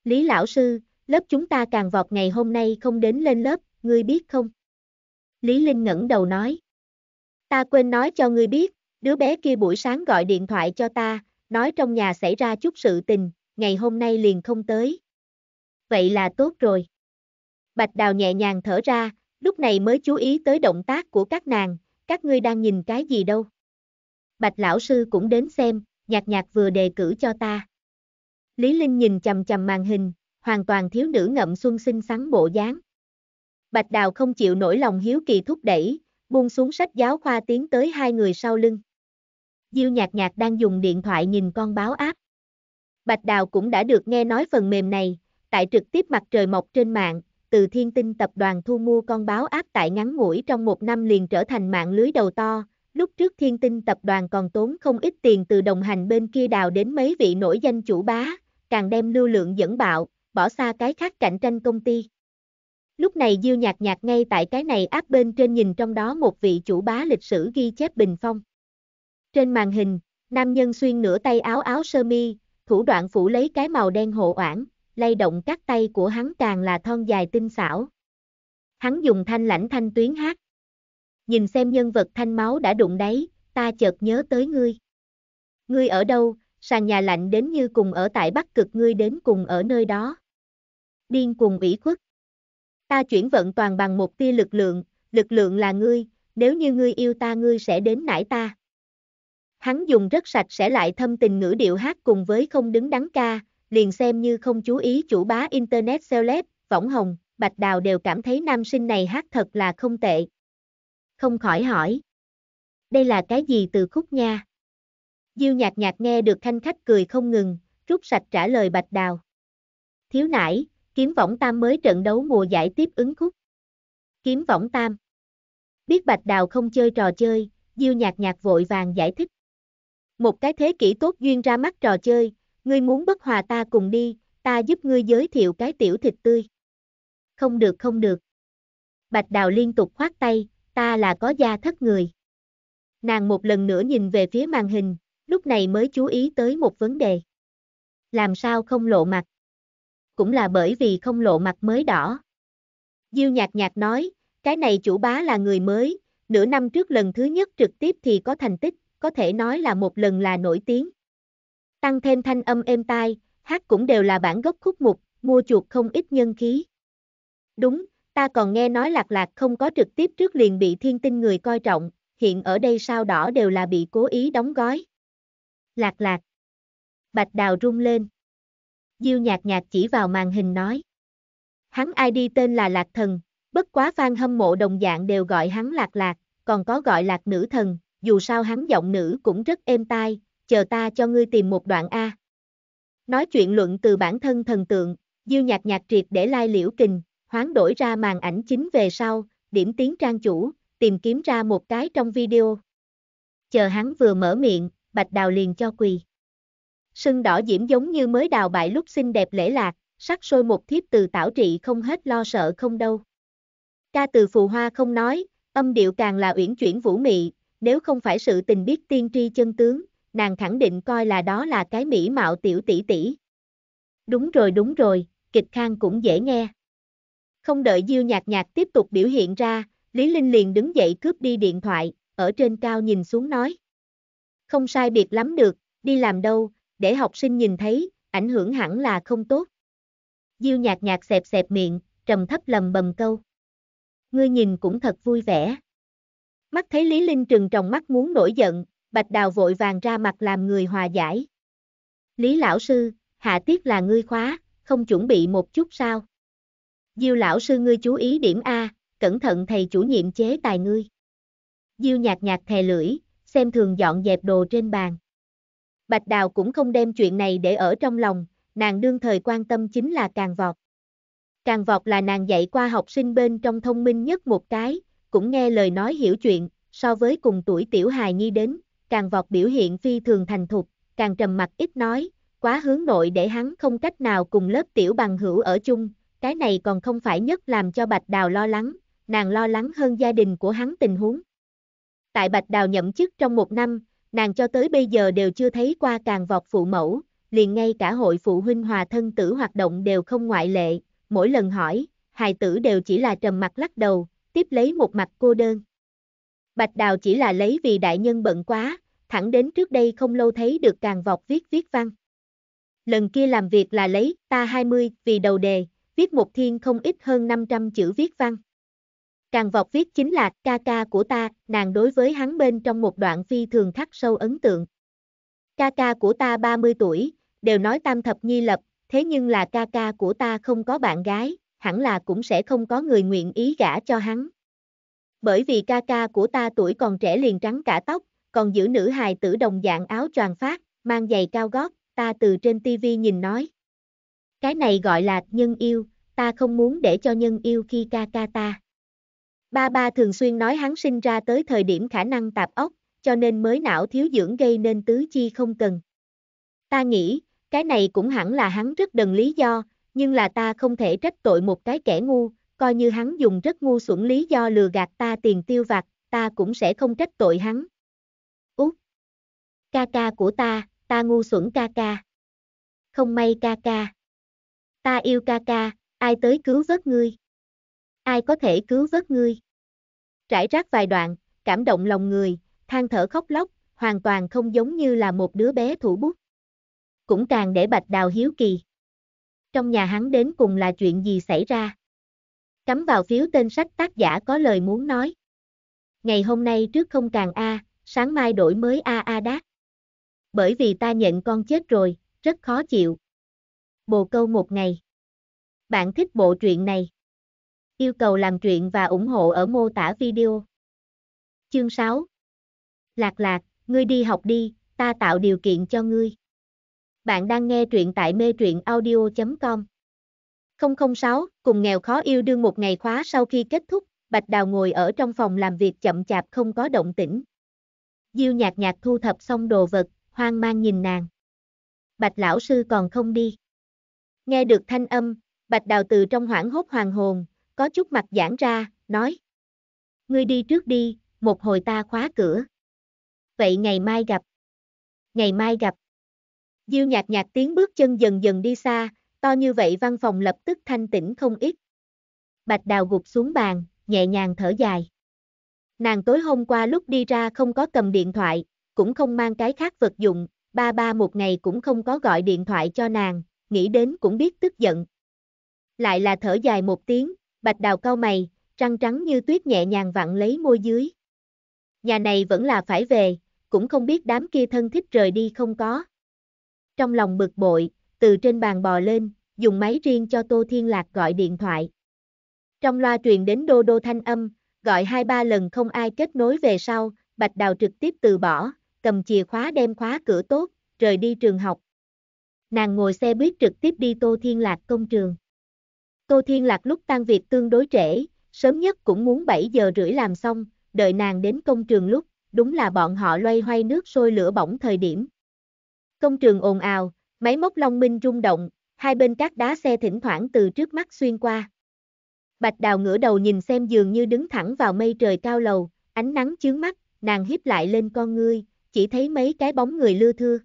Lý lão sư, lớp chúng ta càng vọt ngày hôm nay không đến lên lớp, ngươi biết không? Lý Linh ngẩng đầu nói. Ta quên nói cho ngươi biết, đứa bé kia buổi sáng gọi điện thoại cho ta, nói trong nhà xảy ra chút sự tình, ngày hôm nay liền không tới. Vậy là tốt rồi. Bạch Đào nhẹ nhàng thở ra, lúc này mới chú ý tới động tác của các nàng, các ngươi đang nhìn cái gì đâu. Bạch lão sư cũng đến xem, nhạc nhạc vừa đề cử cho ta. Lý Linh nhìn chầm chầm màn hình, hoàn toàn thiếu nữ ngậm xuân xinh xắn bộ dáng. Bạch Đào không chịu nổi lòng hiếu kỳ thúc đẩy, buông xuống sách giáo khoa tiến tới hai người sau lưng. Diêu nhạc nhạc đang dùng điện thoại nhìn con báo áp. Bạch Đào cũng đã được nghe nói phần mềm này, tại trực tiếp mặt trời mọc trên mạng, từ thiên tinh tập đoàn thu mua con báo áp tại ngắn ngủi trong một năm liền trở thành mạng lưới đầu to. Lúc trước thiên tinh tập đoàn còn tốn không ít tiền từ đồng hành bên kia đào đến mấy vị nổi danh chủ bá, càng đem lưu lượng dẫn bạo, bỏ xa cái khác cạnh tranh công ty. Lúc này Diêu Nhạc Nhạc ngay tại cái này áp bên trên nhìn trong đó một vị chủ bá lịch sử ghi chép bình phong. Trên màn hình, nam nhân xuyên nửa tay áo áo sơ mi, thủ đoạn phủ lấy cái màu đen hộ oản, lay động các tay của hắn càng là thon dài tinh xảo. Hắn dùng thanh lãnh thanh tuyến hát. Nhìn xem nhân vật thanh máu đã đụng đáy, ta chợt nhớ tới ngươi. Ngươi ở đâu, sàn nhà lạnh đến như cùng ở tại Bắc Cực ngươi đến cùng ở nơi đó. Điên cùng ủy khuất. Ta chuyển vận toàn bằng một tia lực lượng, lực lượng là ngươi, nếu như ngươi yêu ta ngươi sẽ đến nải ta. Hắn dùng rất sạch sẽ lại thâm tình ngữ điệu hát cùng với không đứng đắn ca, liền xem như không chú ý chủ bá Internet Celeb, Võng Hồng, Bạch Đào đều cảm thấy nam sinh này hát thật là không tệ. Không khỏi hỏi. Đây là cái gì từ khúc nha? Diêu nhạc nhạc nghe được thanh khách cười không ngừng, rút sạch trả lời Bạch Đào. Thiếu nãi, Kiếm võng tam mới trận đấu mùa giải tiếp ứng khúc. Kiếm võng tam. Biết Bạch Đào không chơi trò chơi, Diêu nhạc nhạc vội vàng giải thích. Một cái thế kỷ tốt duyên ra mắt trò chơi, ngươi muốn bất hòa ta cùng đi, ta giúp ngươi giới thiệu cái tiểu thịt tươi. Không được không được. Bạch Đào liên tục khoát tay, ta là có gia thất người. Nàng một lần nữa nhìn về phía màn hình, lúc này mới chú ý tới một vấn đề. Làm sao không lộ mặt? cũng là bởi vì không lộ mặt mới đỏ. Diêu nhạc nhạc nói, cái này chủ bá là người mới, nửa năm trước lần thứ nhất trực tiếp thì có thành tích, có thể nói là một lần là nổi tiếng. Tăng thêm thanh âm êm tai, hát cũng đều là bản gốc khúc mục, mua chuột không ít nhân khí. Đúng, ta còn nghe nói lạc lạc không có trực tiếp trước liền bị thiên tinh người coi trọng, hiện ở đây sao đỏ đều là bị cố ý đóng gói. Lạc lạc. Bạch đào rung lên. Diêu nhạt nhạt chỉ vào màn hình nói. Hắn ID tên là Lạc Thần, bất quá fan hâm mộ đồng dạng đều gọi hắn Lạc Lạc, còn có gọi Lạc Nữ Thần, dù sao hắn giọng nữ cũng rất êm tai, chờ ta cho ngươi tìm một đoạn A. Nói chuyện luận từ bản thân thần tượng, Diêu nhạt nhạt triệt để lai liễu kình, hoán đổi ra màn ảnh chính về sau, điểm tiếng trang chủ, tìm kiếm ra một cái trong video. Chờ hắn vừa mở miệng, Bạch Đào liền cho quỳ sưng đỏ diễm giống như mới đào bại lúc xinh đẹp lễ lạc, sắc sôi một thiếp từ tảo trị không hết lo sợ không đâu. Ca từ phù hoa không nói, âm điệu càng là uyển chuyển vũ mị, nếu không phải sự tình biết tiên tri chân tướng, nàng khẳng định coi là đó là cái mỹ mạo tiểu tỷ tỷ. Đúng rồi đúng rồi, kịch khang cũng dễ nghe. Không đợi Diêu nhạc nhạc tiếp tục biểu hiện ra, Lý Linh liền đứng dậy cướp đi điện thoại, ở trên cao nhìn xuống nói. Không sai biệt lắm được, đi làm đâu, để học sinh nhìn thấy, ảnh hưởng hẳn là không tốt. Diêu nhạt nhạt xẹp xẹp miệng, trầm thấp lầm bầm câu. Ngươi nhìn cũng thật vui vẻ. Mắt thấy Lý Linh trừng trong mắt muốn nổi giận, Bạch Đào vội vàng ra mặt làm người hòa giải. Lý lão sư, hạ tiết là ngươi khóa, không chuẩn bị một chút sao? Diêu lão sư ngươi chú ý điểm A, cẩn thận thầy chủ nhiệm chế tài ngươi. Diêu nhạt nhạt thè lưỡi, xem thường dọn dẹp đồ trên bàn. Bạch Đào cũng không đem chuyện này để ở trong lòng, nàng đương thời quan tâm chính là Càng Vọt. Càng Vọt là nàng dạy qua học sinh bên trong thông minh nhất một cái, cũng nghe lời nói hiểu chuyện, so với cùng tuổi tiểu hài nhi đến, Càng Vọt biểu hiện phi thường thành thục, càng trầm mặc ít nói, quá hướng nội để hắn không cách nào cùng lớp tiểu bằng hữu ở chung, cái này còn không phải nhất làm cho Bạch Đào lo lắng, nàng lo lắng hơn gia đình của hắn tình huống. Tại Bạch Đào nhậm chức trong một năm, nàng cho tới bây giờ đều chưa thấy qua càng vọt phụ mẫu, liền ngay cả hội phụ huynh hòa thân tử hoạt động đều không ngoại lệ, mỗi lần hỏi, hài tử đều chỉ là trầm mặt lắc đầu, tiếp lấy một mặt cô đơn. Bạch Đào chỉ là lấy vì đại nhân bận quá, thẳng đến trước đây không lâu thấy được càng vọt viết viết văn. Lần kia làm việc là lấy ta 20 vì đầu đề, viết một thiên không ít hơn 500 chữ viết văn. Càng vọc viết chính là ca ca của ta, nàng đối với hắn bên trong một đoạn phi thường khắc sâu ấn tượng. Ca ca của ta 30 tuổi, đều nói tam thập nhi lập, thế nhưng là ca ca của ta không có bạn gái, hẳn là cũng sẽ không có người nguyện ý gả cho hắn. Bởi vì ca ca của ta tuổi còn trẻ liền trắng cả tóc, còn giữ nữ hài tử đồng dạng áo choàng phát, mang giày cao gót, ta từ trên tivi nhìn nói. Cái này gọi là nhân yêu, ta không muốn để cho nhân yêu khi ca ca ta. Ba ba thường xuyên nói hắn sinh ra tới thời điểm khả năng tạp ốc, cho nên mới não thiếu dưỡng gây nên tứ chi không cần. Ta nghĩ, cái này cũng hẳn là hắn rất đần lý do, nhưng là ta không thể trách tội một cái kẻ ngu, coi như hắn dùng rất ngu xuẩn lý do lừa gạt ta tiền tiêu vặt, ta cũng sẽ không trách tội hắn. Út! Ca ca của ta, ta ngu xuẩn ca ca. Không may ca ca. Ta yêu ca ca, ai tới cứu vớt ngươi ai có thể cứu vớt ngươi. Trải rác vài đoạn, cảm động lòng người, than thở khóc lóc, hoàn toàn không giống như là một đứa bé thủ bút. Cũng càng để Bạch Đào hiếu kỳ. Trong nhà hắn đến cùng là chuyện gì xảy ra? Cắm vào phiếu tên sách tác giả có lời muốn nói. Ngày hôm nay trước không càng A, sáng mai đổi mới A A đát. Bởi vì ta nhận con chết rồi, rất khó chịu. Bồ câu một ngày. Bạn thích bộ truyện này. Yêu cầu làm chuyện và ủng hộ ở mô tả video. Chương 6 Lạc lạc, ngươi đi học đi, ta tạo điều kiện cho ngươi. Bạn đang nghe truyện tại mê truyện audio.com 006, cùng nghèo khó yêu đương một ngày khóa sau khi kết thúc, Bạch Đào ngồi ở trong phòng làm việc chậm chạp không có động tĩnh. Diêu nhạc nhạc thu thập xong đồ vật, hoang mang nhìn nàng. Bạch lão sư còn không đi. Nghe được thanh âm, Bạch Đào từ trong hoảng hốt hoàng hồn, có chút mặt giãn ra, nói. Ngươi đi trước đi, một hồi ta khóa cửa. Vậy ngày mai gặp. Ngày mai gặp. Diêu nhạc nhạc tiếng bước chân dần dần đi xa, to như vậy văn phòng lập tức thanh tĩnh không ít. Bạch đào gục xuống bàn, nhẹ nhàng thở dài. Nàng tối hôm qua lúc đi ra không có cầm điện thoại, cũng không mang cái khác vật dụng, ba ba một ngày cũng không có gọi điện thoại cho nàng, nghĩ đến cũng biết tức giận. Lại là thở dài một tiếng, Bạch Đào cau mày, răng trắng như tuyết nhẹ nhàng vặn lấy môi dưới. Nhà này vẫn là phải về, cũng không biết đám kia thân thích rời đi không có. Trong lòng bực bội, từ trên bàn bò lên, dùng máy riêng cho Tô Thiên Lạc gọi điện thoại. Trong loa truyền đến đô đô thanh âm, gọi hai ba lần không ai kết nối về sau, Bạch Đào trực tiếp từ bỏ, cầm chìa khóa đem khóa cửa tốt, rời đi trường học. Nàng ngồi xe buýt trực tiếp đi Tô Thiên Lạc công trường. Tô Thiên Lạc lúc tan việc tương đối trễ, sớm nhất cũng muốn 7 giờ rưỡi làm xong, đợi nàng đến công trường lúc, đúng là bọn họ loay hoay nước sôi lửa bỏng thời điểm. Công trường ồn ào, máy móc long minh rung động, hai bên các đá xe thỉnh thoảng từ trước mắt xuyên qua. Bạch đào ngửa đầu nhìn xem dường như đứng thẳng vào mây trời cao lầu, ánh nắng chướng mắt, nàng hiếp lại lên con ngươi, chỉ thấy mấy cái bóng người lưa thưa.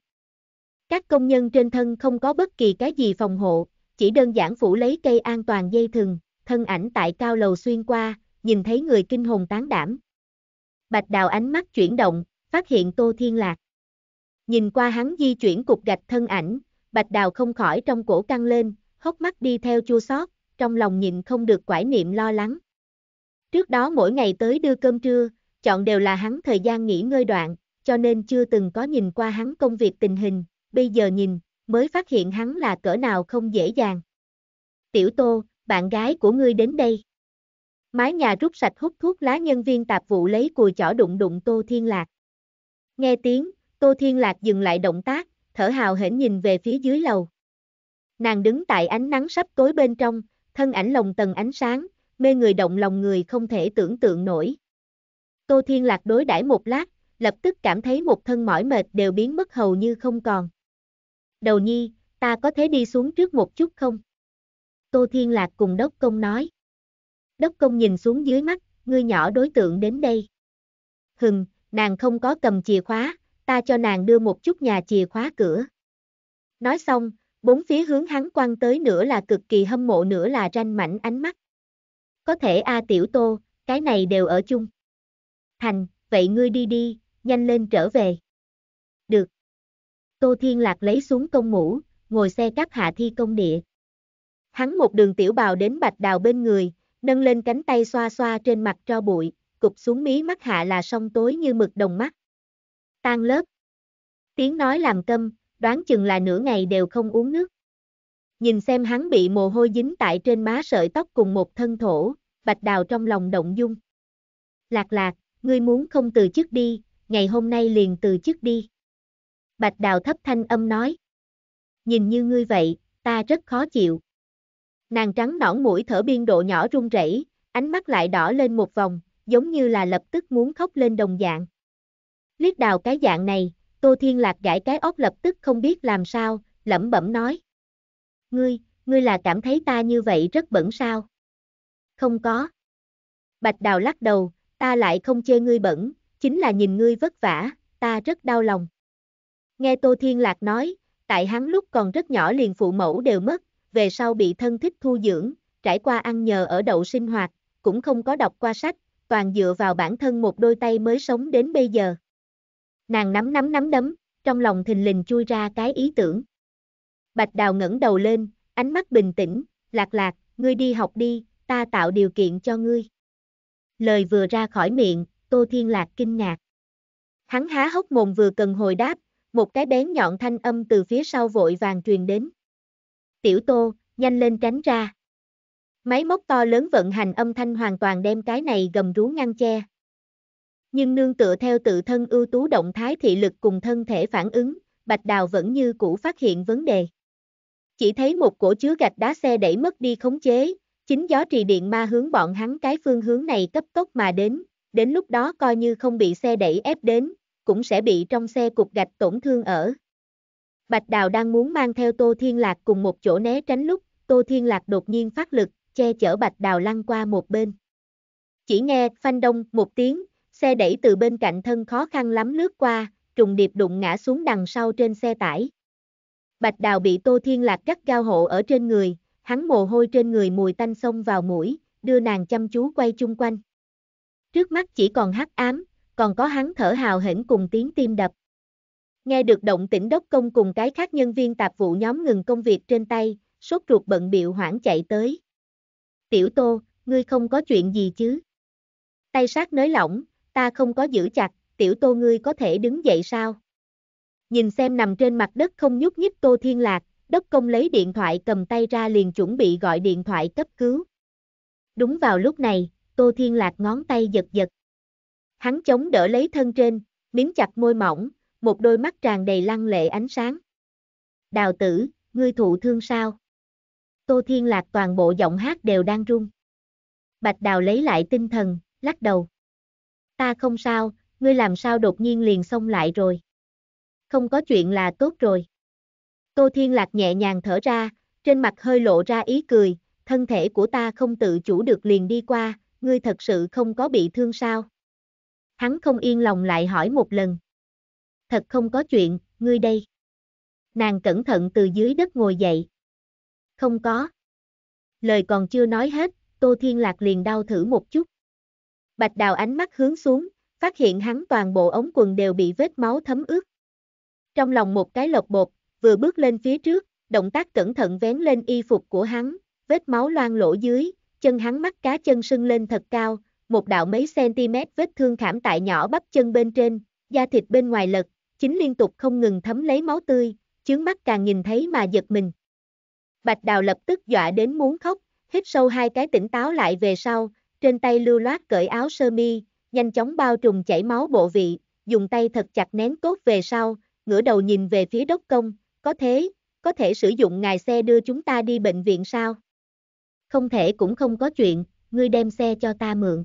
Các công nhân trên thân không có bất kỳ cái gì phòng hộ, chỉ đơn giản phủ lấy cây an toàn dây thừng, thân ảnh tại cao lầu xuyên qua, nhìn thấy người kinh hồn tán đảm. Bạch đào ánh mắt chuyển động, phát hiện Tô Thiên Lạc. Nhìn qua hắn di chuyển cục gạch thân ảnh, bạch đào không khỏi trong cổ căng lên, hốc mắt đi theo chua sót, trong lòng nhìn không được quải niệm lo lắng. Trước đó mỗi ngày tới đưa cơm trưa, chọn đều là hắn thời gian nghỉ ngơi đoạn, cho nên chưa từng có nhìn qua hắn công việc tình hình, bây giờ nhìn, mới phát hiện hắn là cỡ nào không dễ dàng. Tiểu Tô, bạn gái của ngươi đến đây. Mái nhà rút sạch hút thuốc lá nhân viên tạp vụ lấy cùi chỏ đụng đụng Tô Thiên Lạc. Nghe tiếng, Tô Thiên Lạc dừng lại động tác, thở hào hển nhìn về phía dưới lầu. Nàng đứng tại ánh nắng sắp tối bên trong, thân ảnh lồng tầng ánh sáng, mê người động lòng người không thể tưởng tượng nổi. Tô Thiên Lạc đối đãi một lát, lập tức cảm thấy một thân mỏi mệt đều biến mất hầu như không còn đầu nhi, ta có thể đi xuống trước một chút không? Tô Thiên Lạc cùng Đốc Công nói. Đốc Công nhìn xuống dưới mắt, ngươi nhỏ đối tượng đến đây. Hừng, nàng không có cầm chìa khóa, ta cho nàng đưa một chút nhà chìa khóa cửa. Nói xong, bốn phía hướng hắn quăng tới nữa là cực kỳ hâm mộ nữa là ranh mảnh ánh mắt. Có thể A Tiểu Tô, cái này đều ở chung. Thành, vậy ngươi đi đi, nhanh lên trở về. Được. Tô Thiên Lạc lấy xuống công mũ, ngồi xe cáp hạ thi công địa. Hắn một đường tiểu bào đến bạch đào bên người, nâng lên cánh tay xoa xoa trên mặt cho bụi, cục xuống mí mắt hạ là sông tối như mực đồng mắt. Tan lớp. Tiếng nói làm câm, đoán chừng là nửa ngày đều không uống nước. Nhìn xem hắn bị mồ hôi dính tại trên má sợi tóc cùng một thân thổ, bạch đào trong lòng động dung. Lạc lạc, ngươi muốn không từ chức đi, ngày hôm nay liền từ chức đi. Bạch Đào thấp thanh âm nói. Nhìn như ngươi vậy, ta rất khó chịu. Nàng trắng nõn mũi thở biên độ nhỏ run rẩy, ánh mắt lại đỏ lên một vòng, giống như là lập tức muốn khóc lên đồng dạng. Liếc đào cái dạng này, Tô Thiên Lạc gãi cái óc lập tức không biết làm sao, lẩm bẩm nói. Ngươi, ngươi là cảm thấy ta như vậy rất bẩn sao? Không có. Bạch Đào lắc đầu, ta lại không chê ngươi bẩn, chính là nhìn ngươi vất vả, ta rất đau lòng. Nghe Tô Thiên Lạc nói, tại hắn lúc còn rất nhỏ liền phụ mẫu đều mất, về sau bị thân thích thu dưỡng, trải qua ăn nhờ ở đậu sinh hoạt, cũng không có đọc qua sách, toàn dựa vào bản thân một đôi tay mới sống đến bây giờ. Nàng nắm nắm nắm đấm, trong lòng thình lình chui ra cái ý tưởng. Bạch Đào ngẩng đầu lên, ánh mắt bình tĩnh, lạc lạc, ngươi đi học đi, ta tạo điều kiện cho ngươi. Lời vừa ra khỏi miệng, Tô Thiên Lạc kinh ngạc. Hắn há hốc mồm vừa cần hồi đáp, một cái bén nhọn thanh âm từ phía sau vội vàng truyền đến. Tiểu Tô, nhanh lên tránh ra. Máy móc to lớn vận hành âm thanh hoàn toàn đem cái này gầm rú ngăn che. Nhưng nương tựa theo tự thân ưu tú động thái thị lực cùng thân thể phản ứng, Bạch Đào vẫn như cũ phát hiện vấn đề. Chỉ thấy một cổ chứa gạch đá xe đẩy mất đi khống chế, chính gió trì điện ma hướng bọn hắn cái phương hướng này cấp tốc mà đến, đến lúc đó coi như không bị xe đẩy ép đến, cũng sẽ bị trong xe cục gạch tổn thương ở. Bạch Đào đang muốn mang theo Tô Thiên Lạc cùng một chỗ né tránh lúc, Tô Thiên Lạc đột nhiên phát lực, che chở Bạch Đào lăn qua một bên. Chỉ nghe phanh đông một tiếng, xe đẩy từ bên cạnh thân khó khăn lắm lướt qua, trùng điệp đụng ngã xuống đằng sau trên xe tải. Bạch Đào bị Tô Thiên Lạc cắt gao hộ ở trên người, hắn mồ hôi trên người mùi tanh sông vào mũi, đưa nàng chăm chú quay chung quanh. Trước mắt chỉ còn hắc ám, còn có hắn thở hào hển cùng tiếng tim đập. Nghe được động tĩnh đốc công cùng cái khác nhân viên tạp vụ nhóm ngừng công việc trên tay, sốt ruột bận biệu hoảng chạy tới. Tiểu Tô, ngươi không có chuyện gì chứ? Tay sát nới lỏng, ta không có giữ chặt, tiểu Tô ngươi có thể đứng dậy sao? Nhìn xem nằm trên mặt đất không nhúc nhích Tô Thiên Lạc, đốc công lấy điện thoại cầm tay ra liền chuẩn bị gọi điện thoại cấp cứu. Đúng vào lúc này, Tô Thiên Lạc ngón tay giật giật. Hắn chống đỡ lấy thân trên, miếng chặt môi mỏng, một đôi mắt tràn đầy lăng lệ ánh sáng. Đào tử, ngươi thụ thương sao? Tô Thiên Lạc toàn bộ giọng hát đều đang run. Bạch Đào lấy lại tinh thần, lắc đầu. Ta không sao, ngươi làm sao đột nhiên liền xông lại rồi. Không có chuyện là tốt rồi. Tô Thiên Lạc nhẹ nhàng thở ra, trên mặt hơi lộ ra ý cười, thân thể của ta không tự chủ được liền đi qua, ngươi thật sự không có bị thương sao hắn không yên lòng lại hỏi một lần. Thật không có chuyện, ngươi đây. Nàng cẩn thận từ dưới đất ngồi dậy. Không có. Lời còn chưa nói hết, Tô Thiên Lạc liền đau thử một chút. Bạch Đào ánh mắt hướng xuống, phát hiện hắn toàn bộ ống quần đều bị vết máu thấm ướt. Trong lòng một cái lộc bột, vừa bước lên phía trước, động tác cẩn thận vén lên y phục của hắn, vết máu loang lỗ dưới, chân hắn mắt cá chân sưng lên thật cao, một đạo mấy cm vết thương khảm tại nhỏ bắp chân bên trên, da thịt bên ngoài lật, chính liên tục không ngừng thấm lấy máu tươi, chướng mắt càng nhìn thấy mà giật mình. Bạch Đào lập tức dọa đến muốn khóc, hít sâu hai cái tỉnh táo lại về sau, trên tay lưu loát cởi áo sơ mi, nhanh chóng bao trùm chảy máu bộ vị, dùng tay thật chặt nén cốt về sau, ngửa đầu nhìn về phía đốc công, có thế, có thể sử dụng ngài xe đưa chúng ta đi bệnh viện sao? Không thể cũng không có chuyện, ngươi đem xe cho ta mượn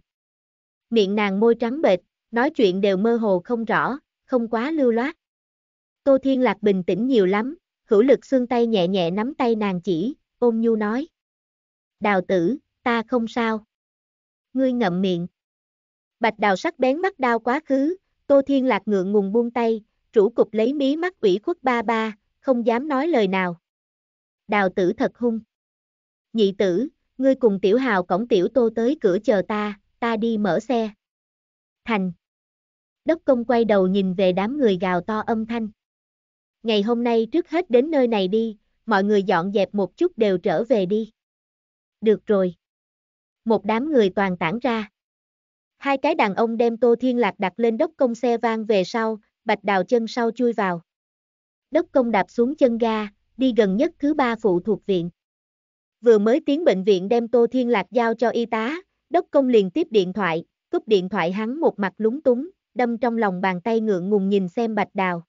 miệng nàng môi trắng bệch, nói chuyện đều mơ hồ không rõ, không quá lưu loát. Tô Thiên Lạc bình tĩnh nhiều lắm, hữu lực xương tay nhẹ nhẹ nắm tay nàng chỉ, ôm nhu nói. Đào tử, ta không sao. Ngươi ngậm miệng. Bạch đào sắc bén mắt đau quá khứ, Tô Thiên Lạc ngượng ngùng buông tay, chủ cục lấy mí mắt ủy khuất ba ba, không dám nói lời nào. Đào tử thật hung. Nhị tử, ngươi cùng tiểu hào cổng tiểu tô tới cửa chờ ta, ta đi mở xe. Thành. Đốc công quay đầu nhìn về đám người gào to âm thanh. Ngày hôm nay trước hết đến nơi này đi, mọi người dọn dẹp một chút đều trở về đi. Được rồi. Một đám người toàn tản ra. Hai cái đàn ông đem Tô Thiên Lạc đặt lên đốc công xe vang về sau, bạch đào chân sau chui vào. Đốc công đạp xuống chân ga, đi gần nhất thứ ba phụ thuộc viện. Vừa mới tiến bệnh viện đem Tô Thiên Lạc giao cho y tá, Đốc công liền tiếp điện thoại, cúp điện thoại hắn một mặt lúng túng, đâm trong lòng bàn tay ngượng ngùng nhìn xem bạch đào.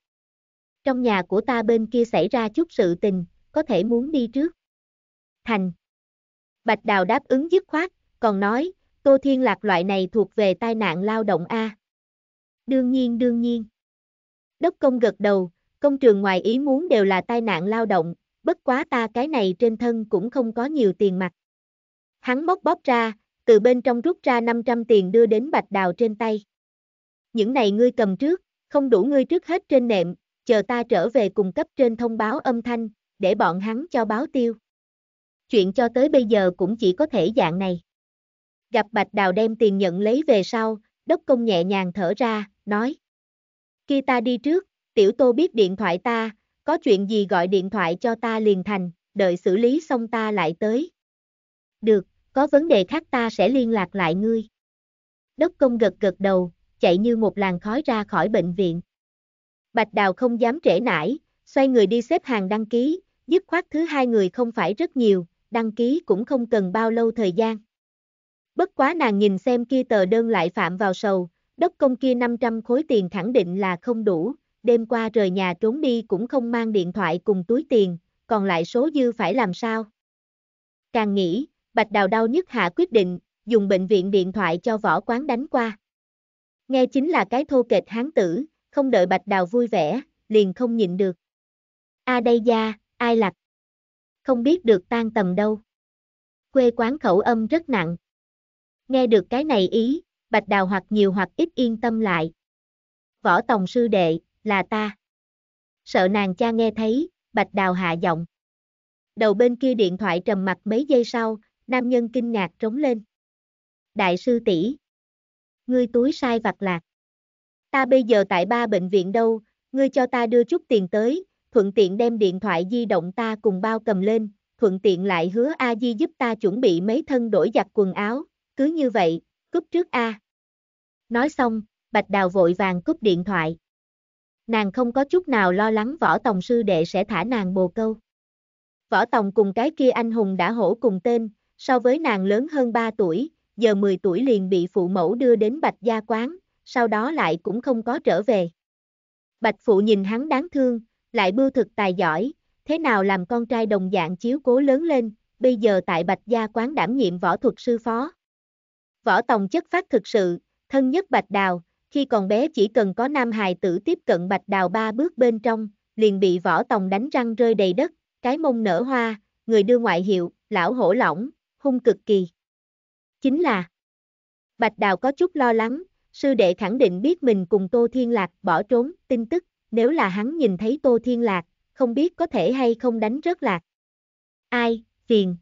Trong nhà của ta bên kia xảy ra chút sự tình, có thể muốn đi trước. Thành. Bạch đào đáp ứng dứt khoát, còn nói, Tô Thiên Lạc loại này thuộc về tai nạn lao động A. Đương nhiên đương nhiên. Đốc công gật đầu, công trường ngoài ý muốn đều là tai nạn lao động, bất quá ta cái này trên thân cũng không có nhiều tiền mặt. Hắn móc bóp ra, từ bên trong rút ra 500 tiền đưa đến Bạch Đào trên tay. Những này ngươi cầm trước, không đủ ngươi trước hết trên nệm, chờ ta trở về cung cấp trên thông báo âm thanh, để bọn hắn cho báo tiêu. Chuyện cho tới bây giờ cũng chỉ có thể dạng này. Gặp Bạch Đào đem tiền nhận lấy về sau, đốc công nhẹ nhàng thở ra, nói. Khi ta đi trước, tiểu tô biết điện thoại ta, có chuyện gì gọi điện thoại cho ta liền thành, đợi xử lý xong ta lại tới. Được có vấn đề khác ta sẽ liên lạc lại ngươi. Đốc công gật gật đầu, chạy như một làn khói ra khỏi bệnh viện. Bạch Đào không dám trễ nải, xoay người đi xếp hàng đăng ký, dứt khoát thứ hai người không phải rất nhiều, đăng ký cũng không cần bao lâu thời gian. Bất quá nàng nhìn xem kia tờ đơn lại phạm vào sầu, đốc công kia 500 khối tiền khẳng định là không đủ, đêm qua rời nhà trốn đi cũng không mang điện thoại cùng túi tiền, còn lại số dư phải làm sao? Càng nghĩ, Bạch Đào đau nhức hạ quyết định, dùng bệnh viện điện thoại cho võ quán đánh qua. Nghe chính là cái thô kệch hán tử, không đợi Bạch Đào vui vẻ, liền không nhịn được. A đây gia, ai lạc? Không biết được tan tầm đâu. Quê quán khẩu âm rất nặng. Nghe được cái này ý, Bạch Đào hoặc nhiều hoặc ít yên tâm lại. Võ Tòng sư đệ, là ta. Sợ nàng cha nghe thấy, Bạch Đào hạ giọng. Đầu bên kia điện thoại trầm mặt mấy giây sau, nam nhân kinh ngạc trống lên. Đại sư tỷ, Ngươi túi sai vặt lạc. Ta bây giờ tại ba bệnh viện đâu, ngươi cho ta đưa chút tiền tới, thuận tiện đem điện thoại di động ta cùng bao cầm lên, thuận tiện lại hứa A Di giúp ta chuẩn bị mấy thân đổi giặt quần áo, cứ như vậy, cúp trước A. Nói xong, Bạch Đào vội vàng cúp điện thoại. Nàng không có chút nào lo lắng võ tòng sư đệ sẽ thả nàng bồ câu. Võ tòng cùng cái kia anh hùng đã hổ cùng tên, so với nàng lớn hơn 3 tuổi, giờ 10 tuổi liền bị phụ mẫu đưa đến Bạch Gia Quán, sau đó lại cũng không có trở về. Bạch Phụ nhìn hắn đáng thương, lại bưu thực tài giỏi, thế nào làm con trai đồng dạng chiếu cố lớn lên, bây giờ tại Bạch Gia Quán đảm nhiệm võ thuật sư phó. Võ Tòng chất phát thực sự, thân nhất Bạch Đào, khi còn bé chỉ cần có nam hài tử tiếp cận Bạch Đào ba bước bên trong, liền bị Võ Tòng đánh răng rơi đầy đất, cái mông nở hoa, người đưa ngoại hiệu, lão hổ lỏng, hung cực kỳ. Chính là Bạch Đào có chút lo lắng, sư đệ khẳng định biết mình cùng Tô Thiên Lạc bỏ trốn, tin tức, nếu là hắn nhìn thấy Tô Thiên Lạc, không biết có thể hay không đánh rất lạc. Ai, phiền.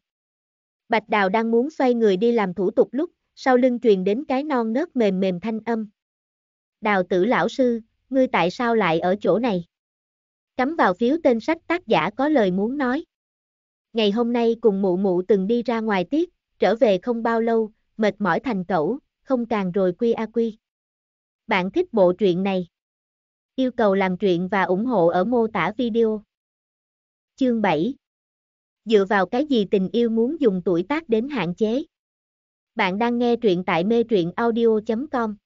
Bạch Đào đang muốn xoay người đi làm thủ tục lúc, sau lưng truyền đến cái non nớt mềm mềm thanh âm. Đào tử lão sư, ngươi tại sao lại ở chỗ này? Cắm vào phiếu tên sách tác giả có lời muốn nói. Ngày hôm nay cùng mụ mụ từng đi ra ngoài tiết, trở về không bao lâu, mệt mỏi thành cẩu, không càng rồi quy a quy. Bạn thích bộ truyện này? Yêu cầu làm truyện và ủng hộ ở mô tả video. Chương 7 Dựa vào cái gì tình yêu muốn dùng tuổi tác đến hạn chế? Bạn đang nghe truyện tại mê truyện audio.com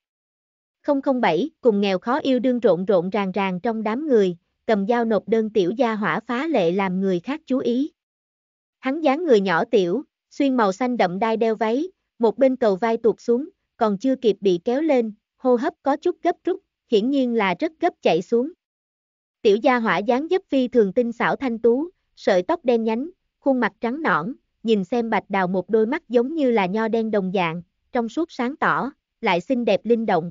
007, cùng nghèo khó yêu đương rộn rộn ràng ràng trong đám người, cầm dao nộp đơn tiểu gia hỏa phá lệ làm người khác chú ý. Hắn dáng người nhỏ tiểu, xuyên màu xanh đậm đai đeo váy, một bên cầu vai tuột xuống, còn chưa kịp bị kéo lên, hô hấp có chút gấp rút, hiển nhiên là rất gấp chạy xuống. Tiểu gia hỏa dáng dấp phi thường tinh xảo thanh tú, sợi tóc đen nhánh, khuôn mặt trắng nõn, nhìn xem bạch đào một đôi mắt giống như là nho đen đồng dạng, trong suốt sáng tỏ, lại xinh đẹp linh động.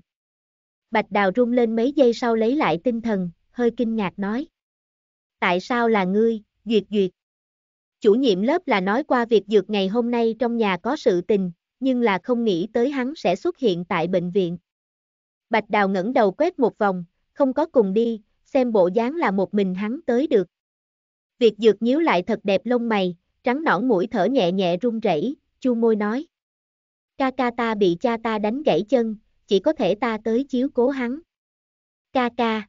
Bạch đào rung lên mấy giây sau lấy lại tinh thần, hơi kinh ngạc nói. Tại sao là ngươi, duyệt duyệt? Chủ nhiệm lớp là nói qua việc dược ngày hôm nay trong nhà có sự tình, nhưng là không nghĩ tới hắn sẽ xuất hiện tại bệnh viện. Bạch Đào ngẩng đầu quét một vòng, không có cùng đi, xem bộ dáng là một mình hắn tới được. Việc dược nhíu lại thật đẹp lông mày, trắng nõn mũi thở nhẹ nhẹ run rẩy, chu môi nói. Ca ca ta bị cha ta đánh gãy chân, chỉ có thể ta tới chiếu cố hắn. Ca ca.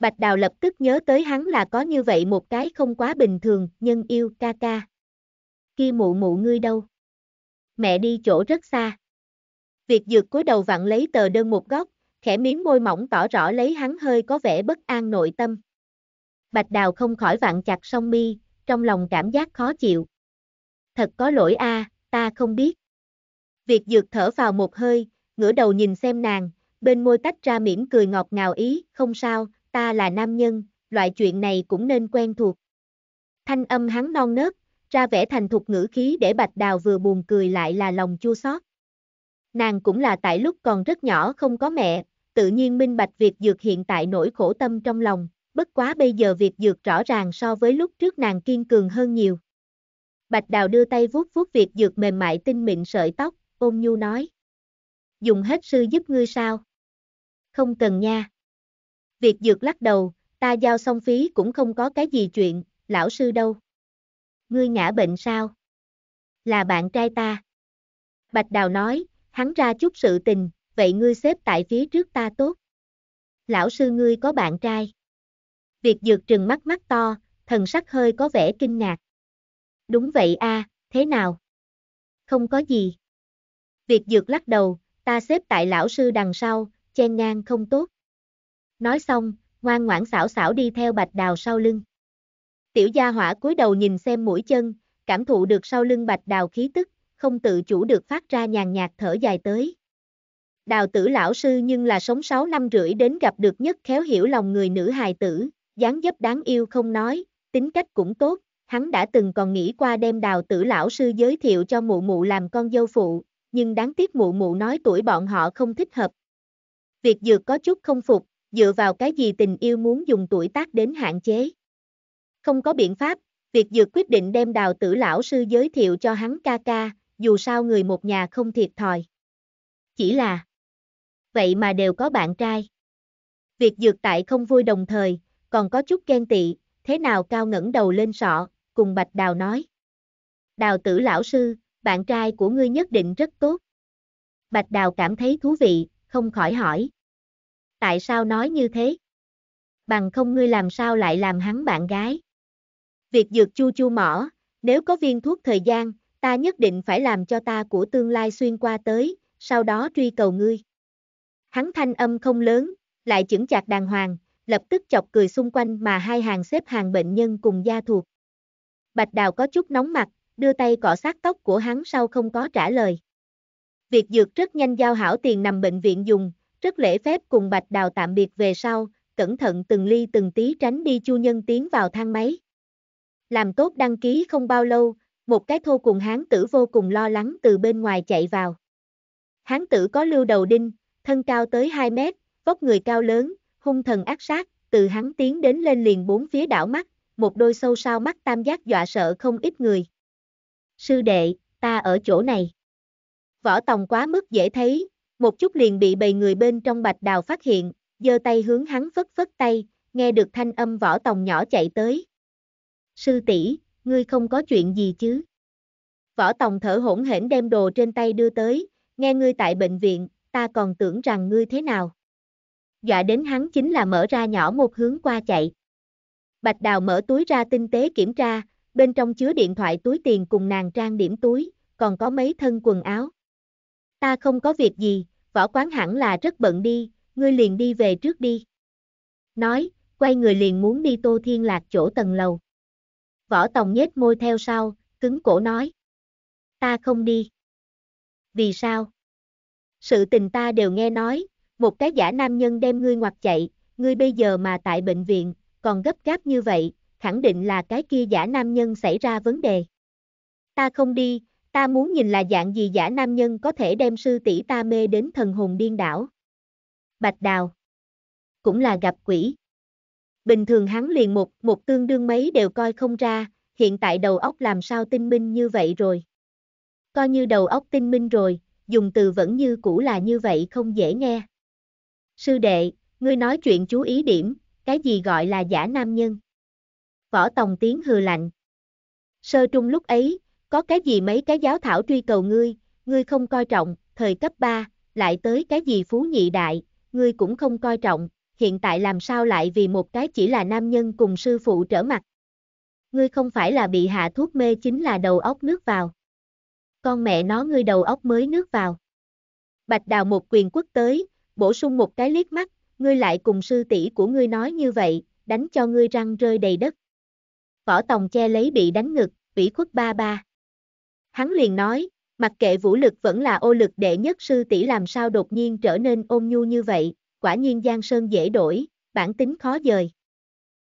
Bạch Đào lập tức nhớ tới hắn là có như vậy một cái không quá bình thường, nhân yêu ca ca. Kia mụ mụ ngươi đâu? Mẹ đi chỗ rất xa. Việc dược cúi đầu vặn lấy tờ đơn một góc, khẽ miếng môi mỏng tỏ rõ lấy hắn hơi có vẻ bất an nội tâm. Bạch Đào không khỏi vặn chặt song mi, trong lòng cảm giác khó chịu. Thật có lỗi a, à, ta không biết. Việc dược thở vào một hơi, ngửa đầu nhìn xem nàng, bên môi tách ra mỉm cười ngọt ngào ý, không sao, ta là nam nhân, loại chuyện này cũng nên quen thuộc. Thanh âm hắn non nớt, ra vẻ thành thục ngữ khí để Bạch Đào vừa buồn cười lại là lòng chua xót. Nàng cũng là tại lúc còn rất nhỏ không có mẹ, tự nhiên minh bạch việc dược hiện tại nỗi khổ tâm trong lòng, bất quá bây giờ việc dược rõ ràng so với lúc trước nàng kiên cường hơn nhiều. Bạch Đào đưa tay vuốt vuốt việc dược mềm mại tinh mịn sợi tóc, ôm nhu nói. Dùng hết sư giúp ngươi sao? Không cần nha. Việc dược lắc đầu, ta giao xong phí cũng không có cái gì chuyện, lão sư đâu. Ngươi ngã bệnh sao? Là bạn trai ta. Bạch Đào nói, hắn ra chút sự tình, vậy ngươi xếp tại phía trước ta tốt. Lão sư ngươi có bạn trai. Việc dược trừng mắt mắt to, thần sắc hơi có vẻ kinh ngạc. Đúng vậy a, à, thế nào? Không có gì. Việc dược lắc đầu, ta xếp tại lão sư đằng sau, chen ngang không tốt. Nói xong, ngoan ngoãn xảo xảo đi theo bạch đào sau lưng. Tiểu gia hỏa cúi đầu nhìn xem mũi chân, cảm thụ được sau lưng bạch đào khí tức, không tự chủ được phát ra nhàn nhạt thở dài tới. Đào tử lão sư nhưng là sống 6 năm rưỡi đến gặp được nhất khéo hiểu lòng người nữ hài tử, dáng dấp đáng yêu không nói, tính cách cũng tốt, hắn đã từng còn nghĩ qua đem đào tử lão sư giới thiệu cho mụ mụ làm con dâu phụ, nhưng đáng tiếc mụ mụ nói tuổi bọn họ không thích hợp. Việc dược có chút không phục, dựa vào cái gì tình yêu muốn dùng tuổi tác đến hạn chế. Không có biện pháp, việc Dược quyết định đem đào tử lão sư giới thiệu cho hắn ca ca, dù sao người một nhà không thiệt thòi. Chỉ là, vậy mà đều có bạn trai. việc Dược tại không vui đồng thời, còn có chút ghen tị, thế nào cao ngẩng đầu lên sọ, cùng Bạch Đào nói. Đào tử lão sư, bạn trai của ngươi nhất định rất tốt. Bạch Đào cảm thấy thú vị, không khỏi hỏi tại sao nói như thế? Bằng không ngươi làm sao lại làm hắn bạn gái? Việc dược chu chu mỏ, nếu có viên thuốc thời gian, ta nhất định phải làm cho ta của tương lai xuyên qua tới, sau đó truy cầu ngươi. Hắn thanh âm không lớn, lại chững chạc đàng hoàng, lập tức chọc cười xung quanh mà hai hàng xếp hàng bệnh nhân cùng gia thuộc. Bạch Đào có chút nóng mặt, đưa tay cọ sát tóc của hắn sau không có trả lời. Việc dược rất nhanh giao hảo tiền nằm bệnh viện dùng, rất lễ phép cùng Bạch Đào tạm biệt về sau, cẩn thận từng ly từng tí tránh đi Chu Nhân tiến vào thang máy. Làm tốt đăng ký không bao lâu, một cái thô cùng hán tử vô cùng lo lắng từ bên ngoài chạy vào. Hán tử có lưu đầu đinh, thân cao tới 2 mét, vóc người cao lớn, hung thần ác sát, từ hắn tiến đến lên liền bốn phía đảo mắt, một đôi sâu sao mắt tam giác dọa sợ không ít người. Sư đệ, ta ở chỗ này. Võ tòng quá mức dễ thấy, một chút liền bị bầy người bên trong bạch đào phát hiện, giơ tay hướng hắn phất phất tay, nghe được thanh âm võ tòng nhỏ chạy tới. Sư tỷ, ngươi không có chuyện gì chứ? Võ tòng thở hỗn hển đem đồ trên tay đưa tới, nghe ngươi tại bệnh viện, ta còn tưởng rằng ngươi thế nào. Dọa đến hắn chính là mở ra nhỏ một hướng qua chạy. Bạch đào mở túi ra tinh tế kiểm tra, bên trong chứa điện thoại túi tiền cùng nàng trang điểm túi, còn có mấy thân quần áo ta không có việc gì, võ quán hẳn là rất bận đi, ngươi liền đi về trước đi. Nói, quay người liền muốn đi Tô Thiên Lạc chỗ tầng lầu. Võ Tòng nhếch môi theo sau, cứng cổ nói. Ta không đi. Vì sao? Sự tình ta đều nghe nói, một cái giả nam nhân đem ngươi ngoặt chạy, ngươi bây giờ mà tại bệnh viện, còn gấp gáp như vậy, khẳng định là cái kia giả nam nhân xảy ra vấn đề. Ta không đi, Ta muốn nhìn là dạng gì giả nam nhân có thể đem sư tỷ ta mê đến thần hồn điên đảo. Bạch Đào. Cũng là gặp quỷ. Bình thường hắn liền một, một tương đương mấy đều coi không ra, hiện tại đầu óc làm sao tinh minh như vậy rồi. Coi như đầu óc tinh minh rồi, dùng từ vẫn như cũ là như vậy không dễ nghe. Sư đệ, ngươi nói chuyện chú ý điểm, cái gì gọi là giả nam nhân? Võ Tòng tiếng hừ lạnh. Sơ trung lúc ấy, có cái gì mấy cái giáo thảo truy cầu ngươi, ngươi không coi trọng, thời cấp 3, lại tới cái gì phú nhị đại, ngươi cũng không coi trọng, hiện tại làm sao lại vì một cái chỉ là nam nhân cùng sư phụ trở mặt. Ngươi không phải là bị hạ thuốc mê chính là đầu óc nước vào. Con mẹ nó ngươi đầu óc mới nước vào. Bạch đào một quyền quốc tới, bổ sung một cái liếc mắt, ngươi lại cùng sư tỷ của ngươi nói như vậy, đánh cho ngươi răng rơi đầy đất. Võ Tòng che lấy bị đánh ngực, ủy khuất ba ba. Hắn liền nói, mặc kệ vũ lực vẫn là ô lực đệ nhất sư tỷ làm sao đột nhiên trở nên ôn nhu như vậy, quả nhiên Giang Sơn dễ đổi, bản tính khó dời.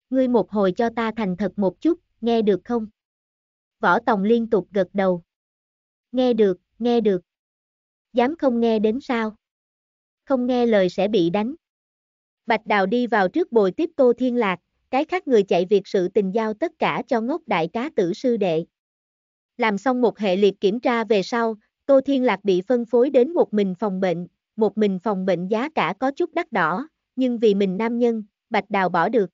Ngươi một hồi cho ta thành thật một chút, nghe được không? Võ Tòng liên tục gật đầu. Nghe được, nghe được. Dám không nghe đến sao? Không nghe lời sẽ bị đánh. Bạch Đào đi vào trước bồi tiếp Tô Thiên Lạc, cái khác người chạy việc sự tình giao tất cả cho ngốc đại cá tử sư đệ. Làm xong một hệ liệt kiểm tra về sau, Tô Thiên Lạc bị phân phối đến một mình phòng bệnh, một mình phòng bệnh giá cả có chút đắt đỏ, nhưng vì mình nam nhân, Bạch Đào bỏ được.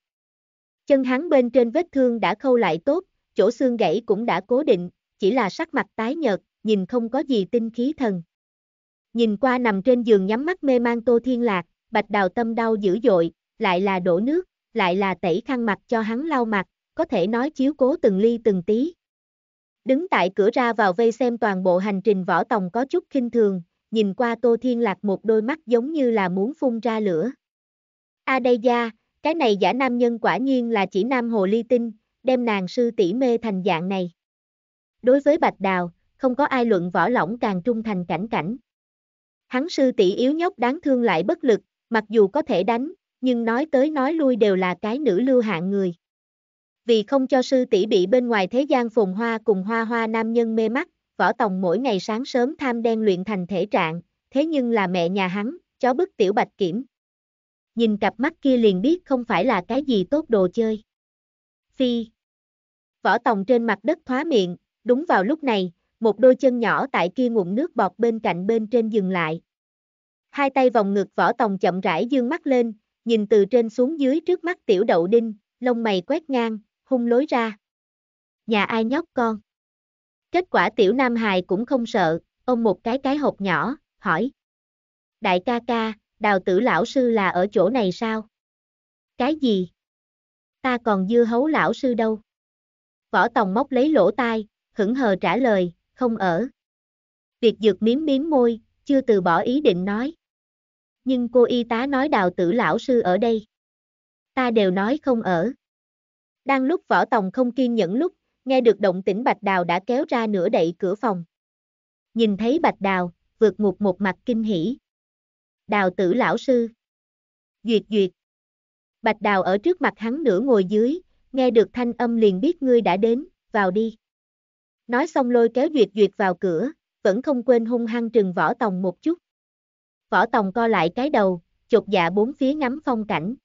Chân hắn bên trên vết thương đã khâu lại tốt, chỗ xương gãy cũng đã cố định, chỉ là sắc mặt tái nhợt, nhìn không có gì tinh khí thần. Nhìn qua nằm trên giường nhắm mắt mê mang Tô Thiên Lạc, Bạch Đào tâm đau dữ dội, lại là đổ nước, lại là tẩy khăn mặt cho hắn lau mặt, có thể nói chiếu cố từng ly từng tí. Đứng tại cửa ra vào vây xem toàn bộ hành trình võ tòng có chút khinh thường, nhìn qua Tô Thiên Lạc một đôi mắt giống như là muốn phun ra lửa. A đây da, cái này giả nam nhân quả nhiên là chỉ nam hồ ly tinh, đem nàng sư tỷ mê thành dạng này. Đối với Bạch Đào, không có ai luận võ lỏng càng trung thành cảnh cảnh. Hắn sư tỷ yếu nhóc đáng thương lại bất lực, mặc dù có thể đánh, nhưng nói tới nói lui đều là cái nữ lưu hạng người vì không cho sư tỷ bị bên ngoài thế gian phồn hoa cùng hoa hoa nam nhân mê mắt, võ tòng mỗi ngày sáng sớm tham đen luyện thành thể trạng, thế nhưng là mẹ nhà hắn, chó bức tiểu bạch kiểm. Nhìn cặp mắt kia liền biết không phải là cái gì tốt đồ chơi. Phi. Võ tòng trên mặt đất thoá miệng, đúng vào lúc này, một đôi chân nhỏ tại kia ngụm nước bọt bên cạnh bên trên dừng lại. Hai tay vòng ngực võ tòng chậm rãi dương mắt lên, nhìn từ trên xuống dưới trước mắt tiểu đậu đinh, lông mày quét ngang, hung lối ra. Nhà ai nhóc con? Kết quả tiểu nam hài cũng không sợ, ông một cái cái hộp nhỏ, hỏi. Đại ca ca, đào tử lão sư là ở chỗ này sao? Cái gì? Ta còn dưa hấu lão sư đâu? Võ Tòng móc lấy lỗ tai, hững hờ trả lời, không ở. Việt Dược miếm miếm môi, chưa từ bỏ ý định nói. Nhưng cô y tá nói đào tử lão sư ở đây. Ta đều nói không ở. Đang lúc võ tòng không kiên nhẫn lúc, nghe được động tĩnh Bạch Đào đã kéo ra nửa đậy cửa phòng. Nhìn thấy Bạch Đào, vượt ngục một mặt kinh hỉ. Đào tử lão sư. Duyệt duyệt. Bạch Đào ở trước mặt hắn nửa ngồi dưới, nghe được thanh âm liền biết ngươi đã đến, vào đi. Nói xong lôi kéo Duyệt Duyệt vào cửa, vẫn không quên hung hăng trừng võ tòng một chút. Võ tòng co lại cái đầu, chột dạ bốn phía ngắm phong cảnh.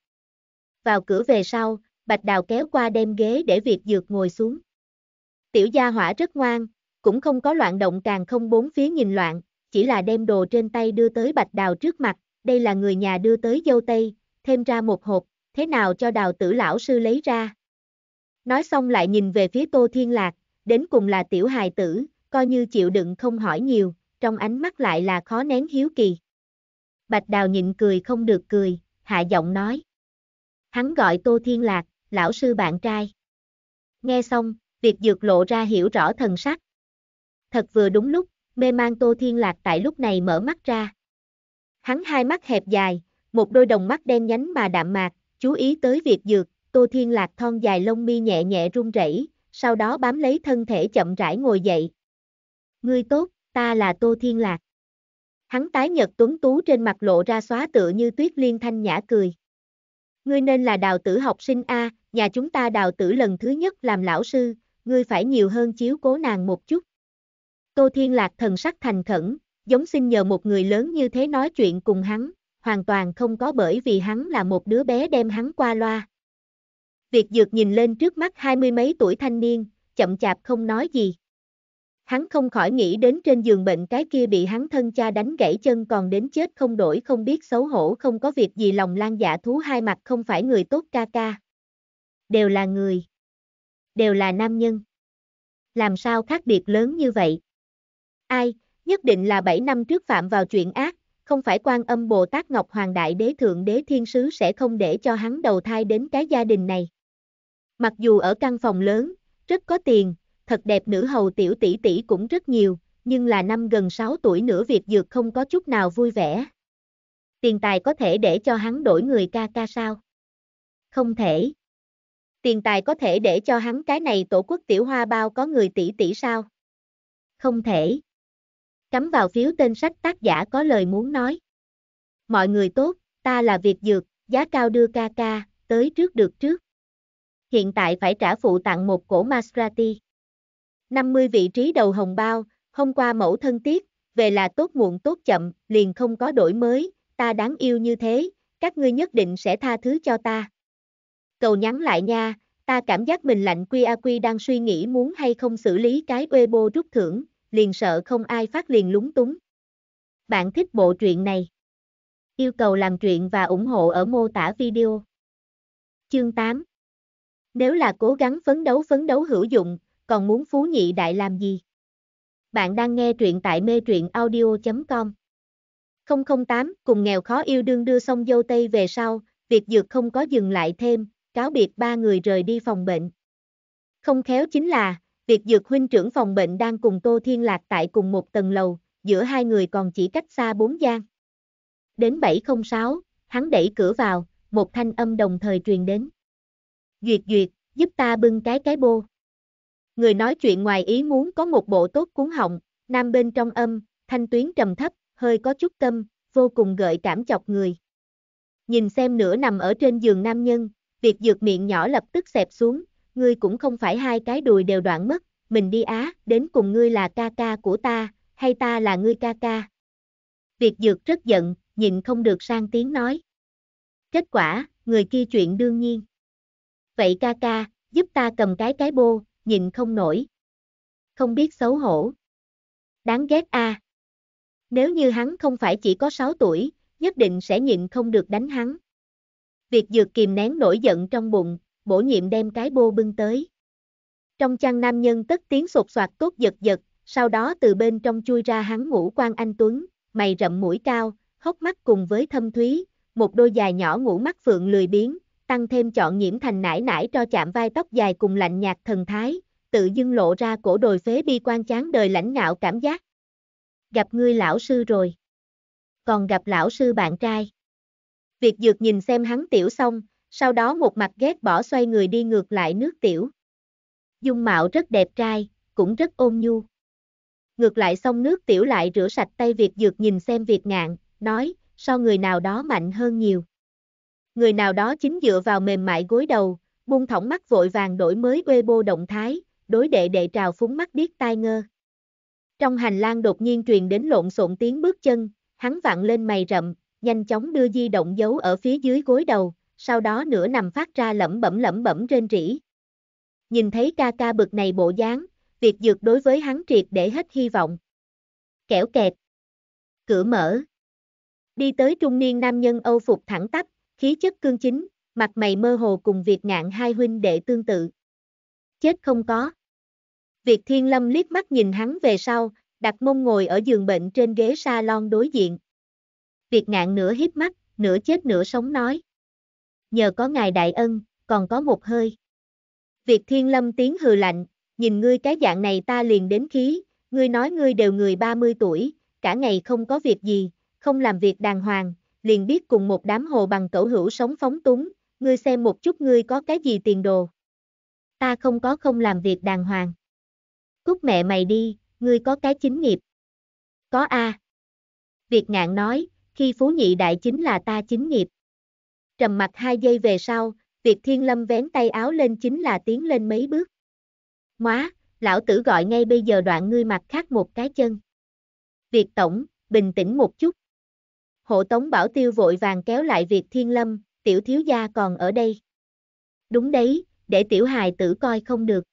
Vào cửa về sau, Bạch Đào kéo qua đem ghế để Việt Dược ngồi xuống. Tiểu gia hỏa rất ngoan, cũng không có loạn động càng không bốn phía nhìn loạn, chỉ là đem đồ trên tay đưa tới Bạch Đào trước mặt, đây là người nhà đưa tới dâu tây, thêm ra một hộp, thế nào cho đào tử lão sư lấy ra. Nói xong lại nhìn về phía Tô Thiên Lạc, đến cùng là tiểu hài tử, coi như chịu đựng không hỏi nhiều, trong ánh mắt lại là khó nén hiếu kỳ. Bạch Đào nhịn cười không được cười, hạ giọng nói. Hắn gọi Tô Thiên Lạc, lão sư bạn trai. Nghe xong, Việt Dược lộ ra hiểu rõ thần sắc. Thật vừa đúng lúc, mê mang Tô Thiên Lạc tại lúc này mở mắt ra. Hắn hai mắt hẹp dài, một đôi đồng mắt đen nhánh mà đạm mạc, chú ý tới Việt Dược, Tô Thiên Lạc thon dài lông mi nhẹ nhẹ run rẩy, sau đó bám lấy thân thể chậm rãi ngồi dậy. Ngươi tốt, ta là Tô Thiên Lạc. Hắn tái nhật tuấn tú trên mặt lộ ra xóa tựa như tuyết liên thanh nhã cười ngươi nên là đào tử học sinh A, nhà chúng ta đào tử lần thứ nhất làm lão sư, ngươi phải nhiều hơn chiếu cố nàng một chút. Tô Thiên Lạc thần sắc thành khẩn, giống xin nhờ một người lớn như thế nói chuyện cùng hắn, hoàn toàn không có bởi vì hắn là một đứa bé đem hắn qua loa. Việc dược nhìn lên trước mắt hai mươi mấy tuổi thanh niên, chậm chạp không nói gì. Hắn không khỏi nghĩ đến trên giường bệnh cái kia bị hắn thân cha đánh gãy chân còn đến chết không đổi không biết xấu hổ không có việc gì lòng lan dạ thú hai mặt không phải người tốt ca ca. Đều là người. Đều là nam nhân. Làm sao khác biệt lớn như vậy? Ai, nhất định là 7 năm trước phạm vào chuyện ác, không phải quan âm Bồ Tát Ngọc Hoàng Đại Đế Thượng Đế Thiên Sứ sẽ không để cho hắn đầu thai đến cái gia đình này. Mặc dù ở căn phòng lớn, rất có tiền, thật đẹp nữ hầu tiểu tỷ tỷ cũng rất nhiều, nhưng là năm gần 6 tuổi nữa việc dược không có chút nào vui vẻ. Tiền tài có thể để cho hắn đổi người ca ca sao? Không thể. Tiền tài có thể để cho hắn cái này tổ quốc tiểu hoa bao có người tỷ tỷ sao? Không thể. Cắm vào phiếu tên sách tác giả có lời muốn nói. Mọi người tốt, ta là việc Dược, giá cao đưa ca ca, tới trước được trước. Hiện tại phải trả phụ tặng một cổ Maserati. 50 vị trí đầu hồng bao, hôm qua mẫu thân tiết, về là tốt muộn tốt chậm, liền không có đổi mới, ta đáng yêu như thế, các ngươi nhất định sẽ tha thứ cho ta. Cầu nhắn lại nha, ta cảm giác mình lạnh quy a quy đang suy nghĩ muốn hay không xử lý cái uê rút thưởng, liền sợ không ai phát liền lúng túng. Bạn thích bộ truyện này? Yêu cầu làm truyện và ủng hộ ở mô tả video. Chương 8 Nếu là cố gắng phấn đấu phấn đấu hữu dụng, còn muốn phú nhị đại làm gì? Bạn đang nghe truyện tại mê truyện audio.com 008, cùng nghèo khó yêu đương đưa xong dâu Tây về sau, việc dược không có dừng lại thêm, cáo biệt ba người rời đi phòng bệnh. Không khéo chính là, việc dược huynh trưởng phòng bệnh đang cùng Tô Thiên Lạc tại cùng một tầng lầu, giữa hai người còn chỉ cách xa bốn gian. Đến 706, hắn đẩy cửa vào, một thanh âm đồng thời truyền đến. Duyệt duyệt, giúp ta bưng cái cái bô. Người nói chuyện ngoài ý muốn có một bộ tốt cuốn họng, nam bên trong âm, thanh tuyến trầm thấp, hơi có chút tâm, vô cùng gợi cảm chọc người. Nhìn xem nửa nằm ở trên giường nam nhân, việc dược miệng nhỏ lập tức xẹp xuống, ngươi cũng không phải hai cái đùi đều đoạn mất, mình đi á, đến cùng ngươi là ca ca của ta, hay ta là ngươi ca ca. Việc dược rất giận, nhìn không được sang tiếng nói. Kết quả, người kia chuyện đương nhiên. Vậy ca ca, giúp ta cầm cái cái bô, nhìn không nổi. Không biết xấu hổ. Đáng ghét a. À. Nếu như hắn không phải chỉ có 6 tuổi, nhất định sẽ nhịn không được đánh hắn. Việc dược kìm nén nổi giận trong bụng, bổ nhiệm đem cái bô bưng tới. Trong chăn nam nhân tất tiếng sột soạt tốt giật giật, sau đó từ bên trong chui ra hắn ngũ quan anh Tuấn, mày rậm mũi cao, hốc mắt cùng với thâm thúy, một đôi dài nhỏ ngũ mắt phượng lười biếng, tăng thêm chọn nhiễm thành nải nải cho chạm vai tóc dài cùng lạnh nhạt thần thái, tự dưng lộ ra cổ đồi phế bi quan chán đời lãnh ngạo cảm giác. Gặp ngươi lão sư rồi. Còn gặp lão sư bạn trai. Việc dược nhìn xem hắn tiểu xong, sau đó một mặt ghét bỏ xoay người đi ngược lại nước tiểu. Dung mạo rất đẹp trai, cũng rất ôn nhu. Ngược lại xong nước tiểu lại rửa sạch tay Việt Dược nhìn xem Việt ngạn, nói, so người nào đó mạnh hơn nhiều người nào đó chính dựa vào mềm mại gối đầu, buông thõng mắt vội vàng đổi mới quê bô động thái, đối đệ đệ trào phúng mắt điếc tai ngơ. Trong hành lang đột nhiên truyền đến lộn xộn tiếng bước chân, hắn vặn lên mày rậm, nhanh chóng đưa di động giấu ở phía dưới gối đầu, sau đó nửa nằm phát ra lẩm bẩm lẩm bẩm trên rỉ. Nhìn thấy ca ca bực này bộ dáng, việc dược đối với hắn triệt để hết hy vọng. Kẻo kẹt. Cửa mở. Đi tới trung niên nam nhân Âu phục thẳng tắp, khí chất cương chính, mặt mày mơ hồ cùng Việt ngạn hai huynh đệ tương tự. Chết không có. Việt Thiên Lâm liếc mắt nhìn hắn về sau, đặt mông ngồi ở giường bệnh trên ghế salon đối diện. Việt ngạn nửa hiếp mắt, nửa chết nửa sống nói. Nhờ có ngài đại ân, còn có một hơi. Việt Thiên Lâm tiếng hừ lạnh, nhìn ngươi cái dạng này ta liền đến khí, ngươi nói ngươi đều người 30 tuổi, cả ngày không có việc gì, không làm việc đàng hoàng, liền biết cùng một đám hồ bằng cẩu hữu sống phóng túng, ngươi xem một chút ngươi có cái gì tiền đồ. Ta không có không làm việc đàng hoàng. Cút mẹ mày đi, ngươi có cái chính nghiệp. Có a. Việt ngạn nói, khi phú nhị đại chính là ta chính nghiệp. Trầm mặt hai giây về sau, Việt thiên lâm vén tay áo lên chính là tiến lên mấy bước. Móa, lão tử gọi ngay bây giờ đoạn ngươi mặt khác một cái chân. Việt tổng, bình tĩnh một chút hộ tống bảo tiêu vội vàng kéo lại việc thiên lâm, tiểu thiếu gia còn ở đây. Đúng đấy, để tiểu hài tử coi không được.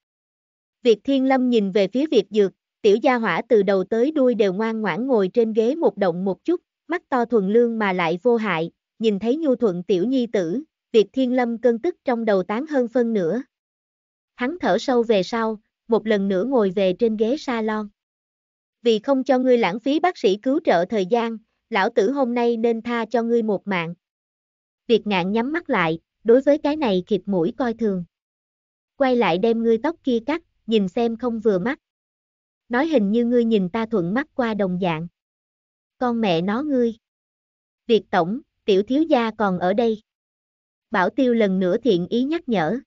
Việc thiên lâm nhìn về phía việc dược, tiểu gia hỏa từ đầu tới đuôi đều ngoan ngoãn ngồi trên ghế một động một chút, mắt to thuần lương mà lại vô hại, nhìn thấy nhu thuận tiểu nhi tử, việc thiên lâm cơn tức trong đầu tán hơn phân nữa. Hắn thở sâu về sau, một lần nữa ngồi về trên ghế salon. Vì không cho ngươi lãng phí bác sĩ cứu trợ thời gian, lão tử hôm nay nên tha cho ngươi một mạng. Việt ngạn nhắm mắt lại, đối với cái này khịt mũi coi thường. Quay lại đem ngươi tóc kia cắt, nhìn xem không vừa mắt. Nói hình như ngươi nhìn ta thuận mắt qua đồng dạng. Con mẹ nó ngươi. Việt tổng, tiểu thiếu gia còn ở đây. Bảo tiêu lần nữa thiện ý nhắc nhở.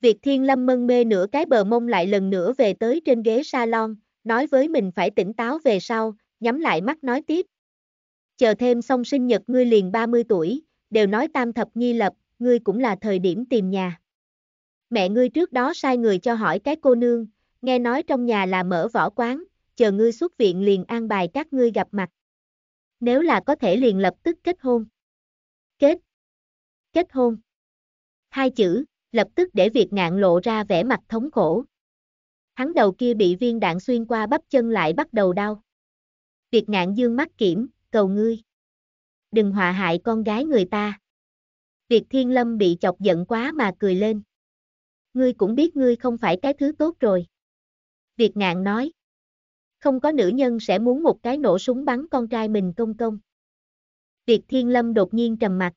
Việt thiên lâm mân mê nửa cái bờ mông lại lần nữa về tới trên ghế salon, nói với mình phải tỉnh táo về sau, nhắm lại mắt nói tiếp, chờ thêm xong sinh nhật ngươi liền 30 tuổi, đều nói tam thập nhi lập, ngươi cũng là thời điểm tìm nhà. Mẹ ngươi trước đó sai người cho hỏi cái cô nương, nghe nói trong nhà là mở võ quán, chờ ngươi xuất viện liền an bài các ngươi gặp mặt. Nếu là có thể liền lập tức kết hôn. Kết. Kết hôn. Hai chữ, lập tức để việc ngạn lộ ra vẻ mặt thống khổ. Hắn đầu kia bị viên đạn xuyên qua bắp chân lại bắt đầu đau. Việc ngạn dương mắt kiểm, cầu ngươi. Đừng họa hại con gái người ta. Việt Thiên Lâm bị chọc giận quá mà cười lên. Ngươi cũng biết ngươi không phải cái thứ tốt rồi. Việt ngạn nói. Không có nữ nhân sẽ muốn một cái nổ súng bắn con trai mình công công. Việt Thiên Lâm đột nhiên trầm mặt.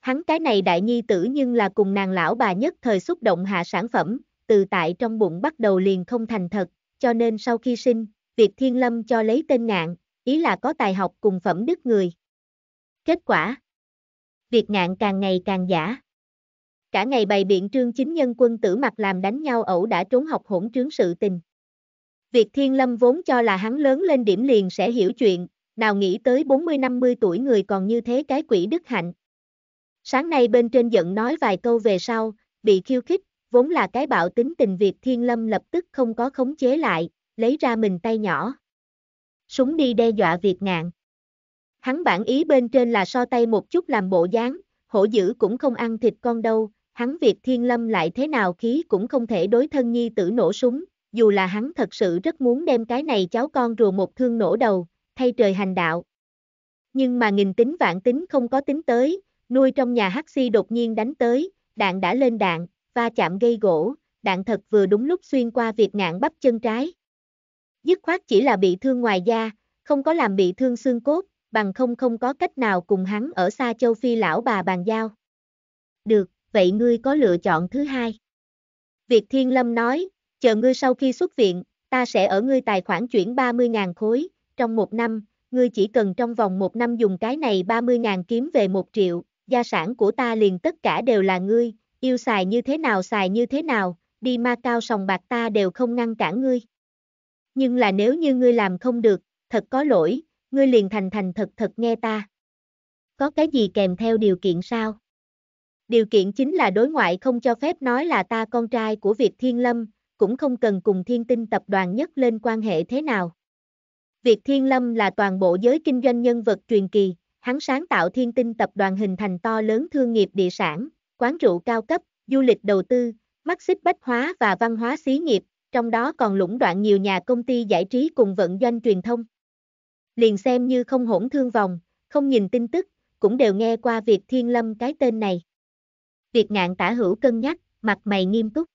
Hắn cái này đại nhi tử nhưng là cùng nàng lão bà nhất thời xúc động hạ sản phẩm, từ tại trong bụng bắt đầu liền không thành thật, cho nên sau khi sinh, Việt Thiên Lâm cho lấy tên ngạn, ý là có tài học cùng phẩm đức người. Kết quả Việc ngạn càng ngày càng giả. Cả ngày bày biện trương chính nhân quân tử mặt làm đánh nhau ẩu đã trốn học hỗn trướng sự tình. Việc thiên lâm vốn cho là hắn lớn lên điểm liền sẽ hiểu chuyện, nào nghĩ tới 40-50 tuổi người còn như thế cái quỷ đức hạnh. Sáng nay bên trên giận nói vài câu về sau, bị khiêu khích, vốn là cái bạo tính tình Việt Thiên Lâm lập tức không có khống chế lại, lấy ra mình tay nhỏ súng đi đe dọa Việt ngạn. Hắn bản ý bên trên là so tay một chút làm bộ dáng, hổ dữ cũng không ăn thịt con đâu, hắn Việt thiên lâm lại thế nào khí cũng không thể đối thân nhi tử nổ súng, dù là hắn thật sự rất muốn đem cái này cháu con rùa một thương nổ đầu, thay trời hành đạo. Nhưng mà nghìn tính vạn tính không có tính tới, nuôi trong nhà hắc si đột nhiên đánh tới, đạn đã lên đạn, va chạm gây gỗ, đạn thật vừa đúng lúc xuyên qua Việt ngạn bắp chân trái dứt khoát chỉ là bị thương ngoài da, không có làm bị thương xương cốt, bằng không không có cách nào cùng hắn ở xa châu Phi lão bà bàn giao. Được, vậy ngươi có lựa chọn thứ hai. Việt Thiên Lâm nói, chờ ngươi sau khi xuất viện, ta sẽ ở ngươi tài khoản chuyển 30.000 khối, trong một năm, ngươi chỉ cần trong vòng một năm dùng cái này 30.000 kiếm về một triệu, gia sản của ta liền tất cả đều là ngươi, yêu xài như thế nào xài như thế nào, đi ma cao sòng bạc ta đều không ngăn cản ngươi nhưng là nếu như ngươi làm không được, thật có lỗi, ngươi liền thành thành thật thật nghe ta. Có cái gì kèm theo điều kiện sao? Điều kiện chính là đối ngoại không cho phép nói là ta con trai của Việt Thiên Lâm, cũng không cần cùng thiên tinh tập đoàn nhất lên quan hệ thế nào. Việt Thiên Lâm là toàn bộ giới kinh doanh nhân vật truyền kỳ, hắn sáng tạo thiên tinh tập đoàn hình thành to lớn thương nghiệp địa sản, quán rượu cao cấp, du lịch đầu tư, mắt xích bách hóa và văn hóa xí nghiệp, trong đó còn lũng đoạn nhiều nhà công ty giải trí cùng vận doanh truyền thông. Liền xem như không hỗn thương vòng, không nhìn tin tức, cũng đều nghe qua việc thiên lâm cái tên này. Việc ngạn tả hữu cân nhắc, mặt mày nghiêm túc.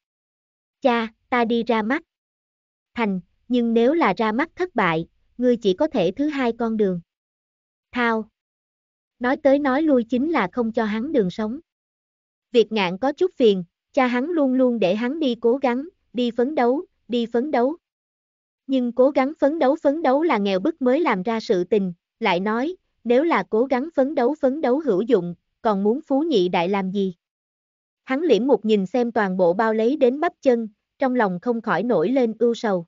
Cha, ta đi ra mắt. Thành, nhưng nếu là ra mắt thất bại, ngươi chỉ có thể thứ hai con đường. Thao. Nói tới nói lui chính là không cho hắn đường sống. Việc ngạn có chút phiền, cha hắn luôn luôn để hắn đi cố gắng, đi phấn đấu, đi phấn đấu. Nhưng cố gắng phấn đấu phấn đấu là nghèo bức mới làm ra sự tình, lại nói, nếu là cố gắng phấn đấu phấn đấu hữu dụng, còn muốn phú nhị đại làm gì? Hắn liễm một nhìn xem toàn bộ bao lấy đến bắp chân, trong lòng không khỏi nổi lên ưu sầu.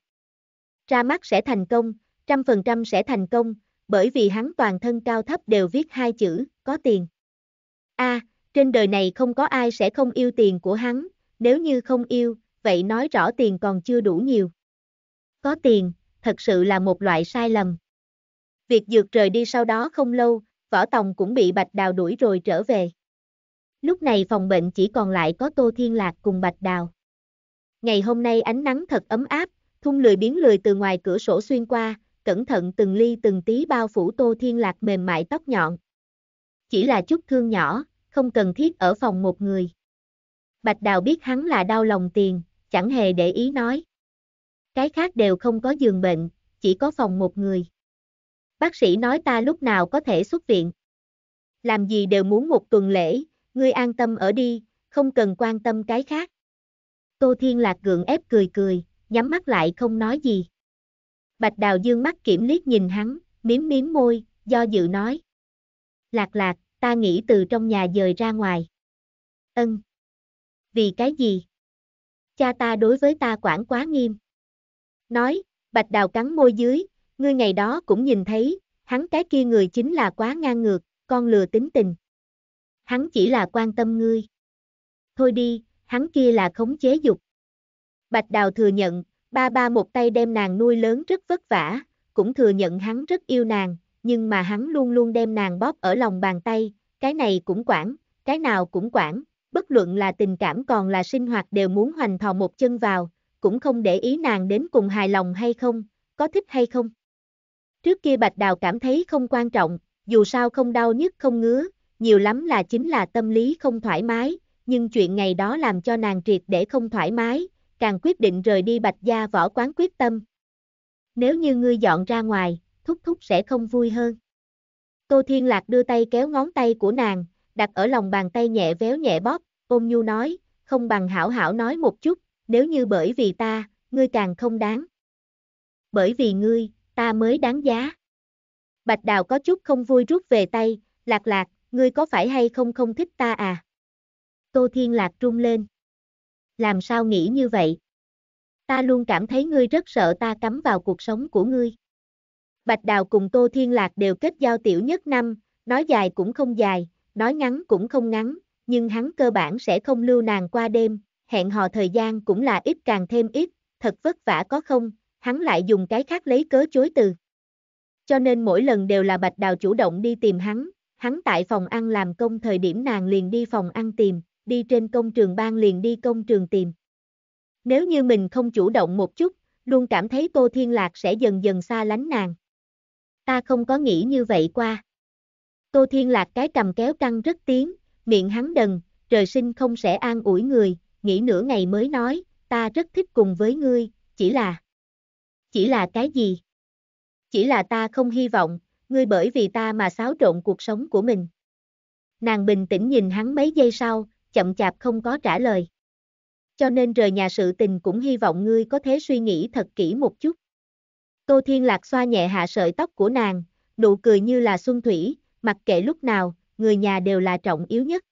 Ra mắt sẽ thành công, trăm phần trăm sẽ thành công, bởi vì hắn toàn thân cao thấp đều viết hai chữ, có tiền. A, à, trên đời này không có ai sẽ không yêu tiền của hắn, nếu như không yêu, vậy nói rõ tiền còn chưa đủ nhiều. Có tiền, thật sự là một loại sai lầm. Việc dược rời đi sau đó không lâu, võ tòng cũng bị Bạch Đào đuổi rồi trở về. Lúc này phòng bệnh chỉ còn lại có Tô Thiên Lạc cùng Bạch Đào. Ngày hôm nay ánh nắng thật ấm áp, thung lười biến lười từ ngoài cửa sổ xuyên qua, cẩn thận từng ly từng tí bao phủ Tô Thiên Lạc mềm mại tóc nhọn. Chỉ là chút thương nhỏ, không cần thiết ở phòng một người. Bạch Đào biết hắn là đau lòng tiền, chẳng hề để ý nói. Cái khác đều không có giường bệnh, chỉ có phòng một người. Bác sĩ nói ta lúc nào có thể xuất viện. Làm gì đều muốn một tuần lễ, ngươi an tâm ở đi, không cần quan tâm cái khác. Tô Thiên Lạc gượng ép cười cười, nhắm mắt lại không nói gì. Bạch Đào dương mắt kiểm liếc nhìn hắn, miếm miếm môi, do dự nói. Lạc lạc, ta nghĩ từ trong nhà dời ra ngoài. Ân. Vì cái gì? cha ta đối với ta quản quá nghiêm. Nói, bạch đào cắn môi dưới, ngươi ngày đó cũng nhìn thấy, hắn cái kia người chính là quá ngang ngược, con lừa tính tình. Hắn chỉ là quan tâm ngươi. Thôi đi, hắn kia là khống chế dục. Bạch đào thừa nhận, ba ba một tay đem nàng nuôi lớn rất vất vả, cũng thừa nhận hắn rất yêu nàng, nhưng mà hắn luôn luôn đem nàng bóp ở lòng bàn tay, cái này cũng quản, cái nào cũng quản, bất luận là tình cảm còn là sinh hoạt đều muốn hoành thò một chân vào, cũng không để ý nàng đến cùng hài lòng hay không, có thích hay không. Trước kia Bạch Đào cảm thấy không quan trọng, dù sao không đau nhất không ngứa, nhiều lắm là chính là tâm lý không thoải mái, nhưng chuyện ngày đó làm cho nàng triệt để không thoải mái, càng quyết định rời đi Bạch Gia võ quán quyết tâm. Nếu như ngươi dọn ra ngoài, thúc thúc sẽ không vui hơn. Tô Thiên Lạc đưa tay kéo ngón tay của nàng, đặt ở lòng bàn tay nhẹ véo nhẹ bóp, ôm nhu nói, không bằng hảo hảo nói một chút, nếu như bởi vì ta, ngươi càng không đáng. Bởi vì ngươi, ta mới đáng giá. Bạch Đào có chút không vui rút về tay, lạc lạc, ngươi có phải hay không không thích ta à? Tô Thiên Lạc rung lên. Làm sao nghĩ như vậy? Ta luôn cảm thấy ngươi rất sợ ta cắm vào cuộc sống của ngươi. Bạch Đào cùng Tô Thiên Lạc đều kết giao tiểu nhất năm, nói dài cũng không dài, nói ngắn cũng không ngắn, nhưng hắn cơ bản sẽ không lưu nàng qua đêm, hẹn hò thời gian cũng là ít càng thêm ít, thật vất vả có không, hắn lại dùng cái khác lấy cớ chối từ. Cho nên mỗi lần đều là Bạch Đào chủ động đi tìm hắn, hắn tại phòng ăn làm công thời điểm nàng liền đi phòng ăn tìm, đi trên công trường ban liền đi công trường tìm. Nếu như mình không chủ động một chút, luôn cảm thấy cô Thiên Lạc sẽ dần dần xa lánh nàng. Ta không có nghĩ như vậy qua. Tô Thiên Lạc cái cầm kéo căng rất tiếng, miệng hắn đần, trời sinh không sẽ an ủi người, nghĩ nửa ngày mới nói, ta rất thích cùng với ngươi, chỉ là... Chỉ là cái gì? Chỉ là ta không hy vọng, ngươi bởi vì ta mà xáo trộn cuộc sống của mình. Nàng bình tĩnh nhìn hắn mấy giây sau, chậm chạp không có trả lời. Cho nên rời nhà sự tình cũng hy vọng ngươi có thể suy nghĩ thật kỹ một chút. Tô Thiên Lạc xoa nhẹ hạ sợi tóc của nàng, nụ cười như là xuân thủy, mặc kệ lúc nào, người nhà đều là trọng yếu nhất.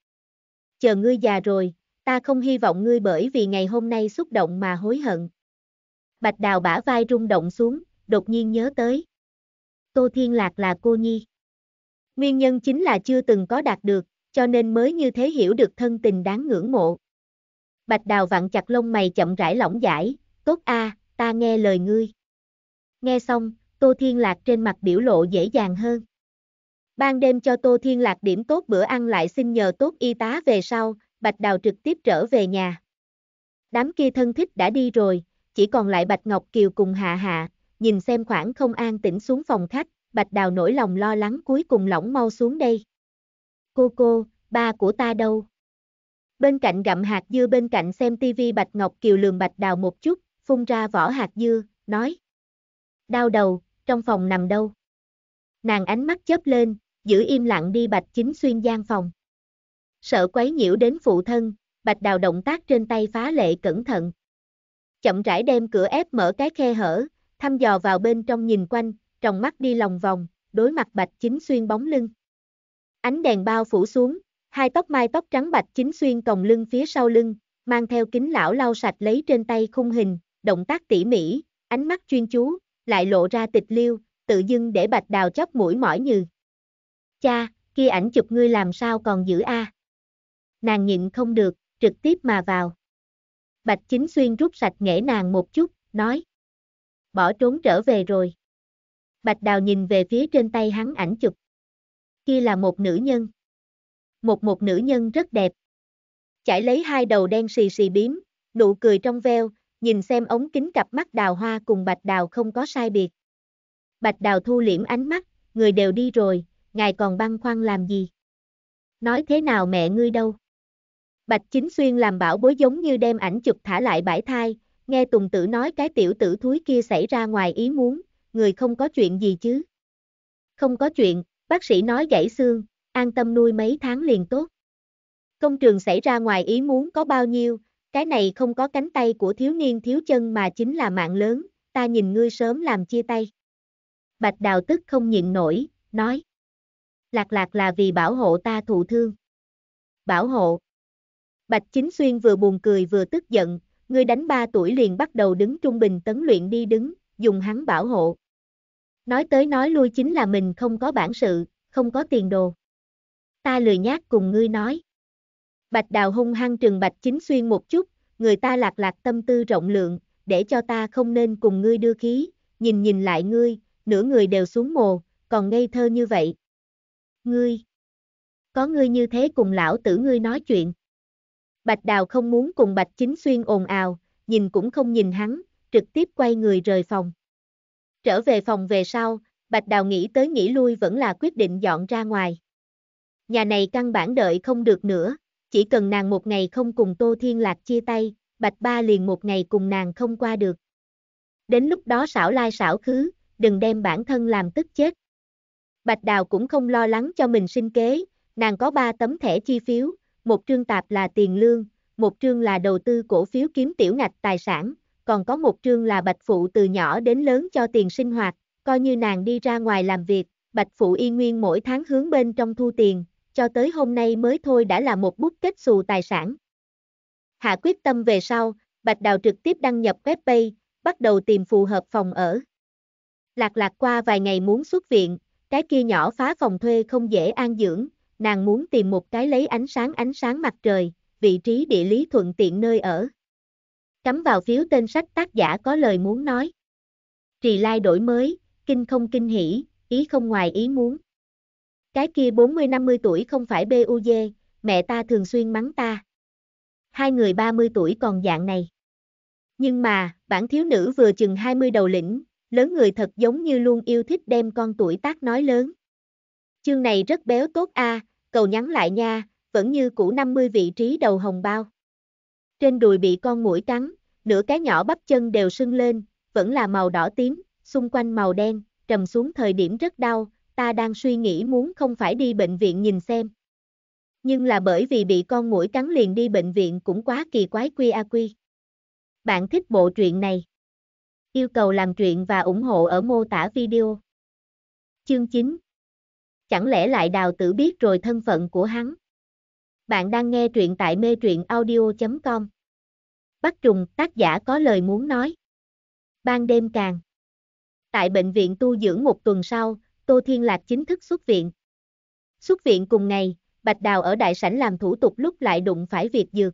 Chờ ngươi già rồi, ta không hy vọng ngươi bởi vì ngày hôm nay xúc động mà hối hận. Bạch đào bả vai rung động xuống, đột nhiên nhớ tới. Tô Thiên Lạc là cô nhi. Nguyên nhân chính là chưa từng có đạt được, cho nên mới như thế hiểu được thân tình đáng ngưỡng mộ. Bạch đào vặn chặt lông mày chậm rãi lỏng giải, tốt a, ta nghe lời ngươi. Nghe xong, Tô Thiên Lạc trên mặt biểu lộ dễ dàng hơn. Ban đêm cho Tô Thiên Lạc điểm tốt bữa ăn lại xin nhờ tốt y tá về sau, Bạch Đào trực tiếp trở về nhà. Đám kia thân thích đã đi rồi, chỉ còn lại Bạch Ngọc Kiều cùng Hạ Hạ, nhìn xem khoảng không an tĩnh xuống phòng khách, Bạch Đào nổi lòng lo lắng cuối cùng lỏng mau xuống đây. Cô cô, ba của ta đâu? Bên cạnh gặm hạt dưa bên cạnh xem tivi Bạch Ngọc Kiều lường Bạch Đào một chút, phun ra vỏ hạt dưa, nói. Đau đầu, trong phòng nằm đâu? Nàng ánh mắt chớp lên, giữ im lặng đi Bạch Chính Xuyên gian phòng. Sợ quấy nhiễu đến phụ thân, Bạch Đào động tác trên tay phá lệ cẩn thận. Chậm rãi đem cửa ép mở cái khe hở, thăm dò vào bên trong nhìn quanh, trong mắt đi lòng vòng, đối mặt Bạch Chính Xuyên bóng lưng. Ánh đèn bao phủ xuống, hai tóc mai tóc trắng Bạch Chính Xuyên còng lưng phía sau lưng, mang theo kính lão lau sạch lấy trên tay khung hình, động tác tỉ mỉ, ánh mắt chuyên chú, lại lộ ra tịch liêu, tự dưng để bạch đào chóc mũi mỏi như. Cha, kia ảnh chụp ngươi làm sao còn giữ a? Nàng nhịn không được, trực tiếp mà vào. Bạch Chính Xuyên rút sạch nghễ nàng một chút, nói. Bỏ trốn trở về rồi. Bạch Đào nhìn về phía trên tay hắn ảnh chụp. Kia là một nữ nhân. Một một nữ nhân rất đẹp. Chải lấy hai đầu đen xì xì biếm, nụ cười trong veo, nhìn xem ống kính cặp mắt đào hoa cùng bạch đào không có sai biệt. Bạch Đào thu liễm ánh mắt, người đều đi rồi, ngài còn băng khoăn làm gì? Nói thế nào mẹ ngươi đâu? Bạch Chính Xuyên làm bảo bối giống như đem ảnh chụp thả lại bãi thai, nghe Tùng Tử nói cái tiểu tử thúi kia xảy ra ngoài ý muốn, người không có chuyện gì chứ? Không có chuyện, bác sĩ nói gãy xương, an tâm nuôi mấy tháng liền tốt. Công trường xảy ra ngoài ý muốn có bao nhiêu, cái này không có cánh tay của thiếu niên thiếu chân mà chính là mạng lớn, ta nhìn ngươi sớm làm chia tay. Bạch Đào tức không nhịn nổi, nói. Lạc lạc là vì bảo hộ ta thụ thương. Bảo hộ. Bạch Chính Xuyên vừa buồn cười vừa tức giận, người đánh ba tuổi liền bắt đầu đứng trung bình tấn luyện đi đứng, dùng hắn bảo hộ. Nói tới nói lui chính là mình không có bản sự, không có tiền đồ. Ta lười nhát cùng ngươi nói. Bạch Đào hung hăng trừng Bạch Chính Xuyên một chút, người ta lạc lạc tâm tư rộng lượng, để cho ta không nên cùng ngươi đưa khí, nhìn nhìn lại ngươi, nửa người đều xuống mồ, còn ngây thơ như vậy. Ngươi! Có ngươi như thế cùng lão tử ngươi nói chuyện. Bạch Đào không muốn cùng Bạch Chính Xuyên ồn ào, nhìn cũng không nhìn hắn, trực tiếp quay người rời phòng. Trở về phòng về sau, Bạch Đào nghĩ tới nghĩ lui vẫn là quyết định dọn ra ngoài. Nhà này căn bản đợi không được nữa, chỉ cần nàng một ngày không cùng Tô Thiên Lạc chia tay, Bạch Ba liền một ngày cùng nàng không qua được. Đến lúc đó xảo lai xảo khứ, đừng đem bản thân làm tức chết. Bạch Đào cũng không lo lắng cho mình sinh kế, nàng có 3 tấm thẻ chi phiếu, một trương tạp là tiền lương, một trương là đầu tư cổ phiếu kiếm tiểu ngạch tài sản, còn có một trương là Bạch Phụ từ nhỏ đến lớn cho tiền sinh hoạt, coi như nàng đi ra ngoài làm việc, Bạch Phụ y nguyên mỗi tháng hướng bên trong thu tiền, cho tới hôm nay mới thôi đã là một bút kết xù tài sản. Hạ quyết tâm về sau, Bạch Đào trực tiếp đăng nhập webpay, bắt đầu tìm phù hợp phòng ở. Lạc lạc qua vài ngày muốn xuất viện, cái kia nhỏ phá phòng thuê không dễ an dưỡng, nàng muốn tìm một cái lấy ánh sáng ánh sáng mặt trời, vị trí địa lý thuận tiện nơi ở. Cắm vào phiếu tên sách tác giả có lời muốn nói. Trì lai đổi mới, kinh không kinh hỉ, ý không ngoài ý muốn. Cái kia 40-50 tuổi không phải BUZ, mẹ ta thường xuyên mắng ta. Hai người 30 tuổi còn dạng này. Nhưng mà, bản thiếu nữ vừa chừng 20 đầu lĩnh, lớn người thật giống như luôn yêu thích đem con tuổi tác nói lớn. Chương này rất béo tốt a, à, cầu nhắn lại nha, vẫn như cũ 50 vị trí đầu hồng bao. Trên đùi bị con mũi cắn, nửa cái nhỏ bắp chân đều sưng lên, vẫn là màu đỏ tím, xung quanh màu đen, trầm xuống thời điểm rất đau, ta đang suy nghĩ muốn không phải đi bệnh viện nhìn xem. Nhưng là bởi vì bị con mũi cắn liền đi bệnh viện cũng quá kỳ quái quy a quy. Bạn thích bộ truyện này? Yêu cầu làm chuyện và ủng hộ ở mô tả video. Chương 9 Chẳng lẽ lại đào tử biết rồi thân phận của hắn? Bạn đang nghe truyện tại mê truyện audio.com Bắc trùng tác giả có lời muốn nói. Ban đêm càng Tại bệnh viện tu dưỡng một tuần sau, Tô Thiên Lạc chính thức xuất viện. Xuất viện cùng ngày, Bạch Đào ở đại sảnh làm thủ tục lúc lại đụng phải Việt Dược.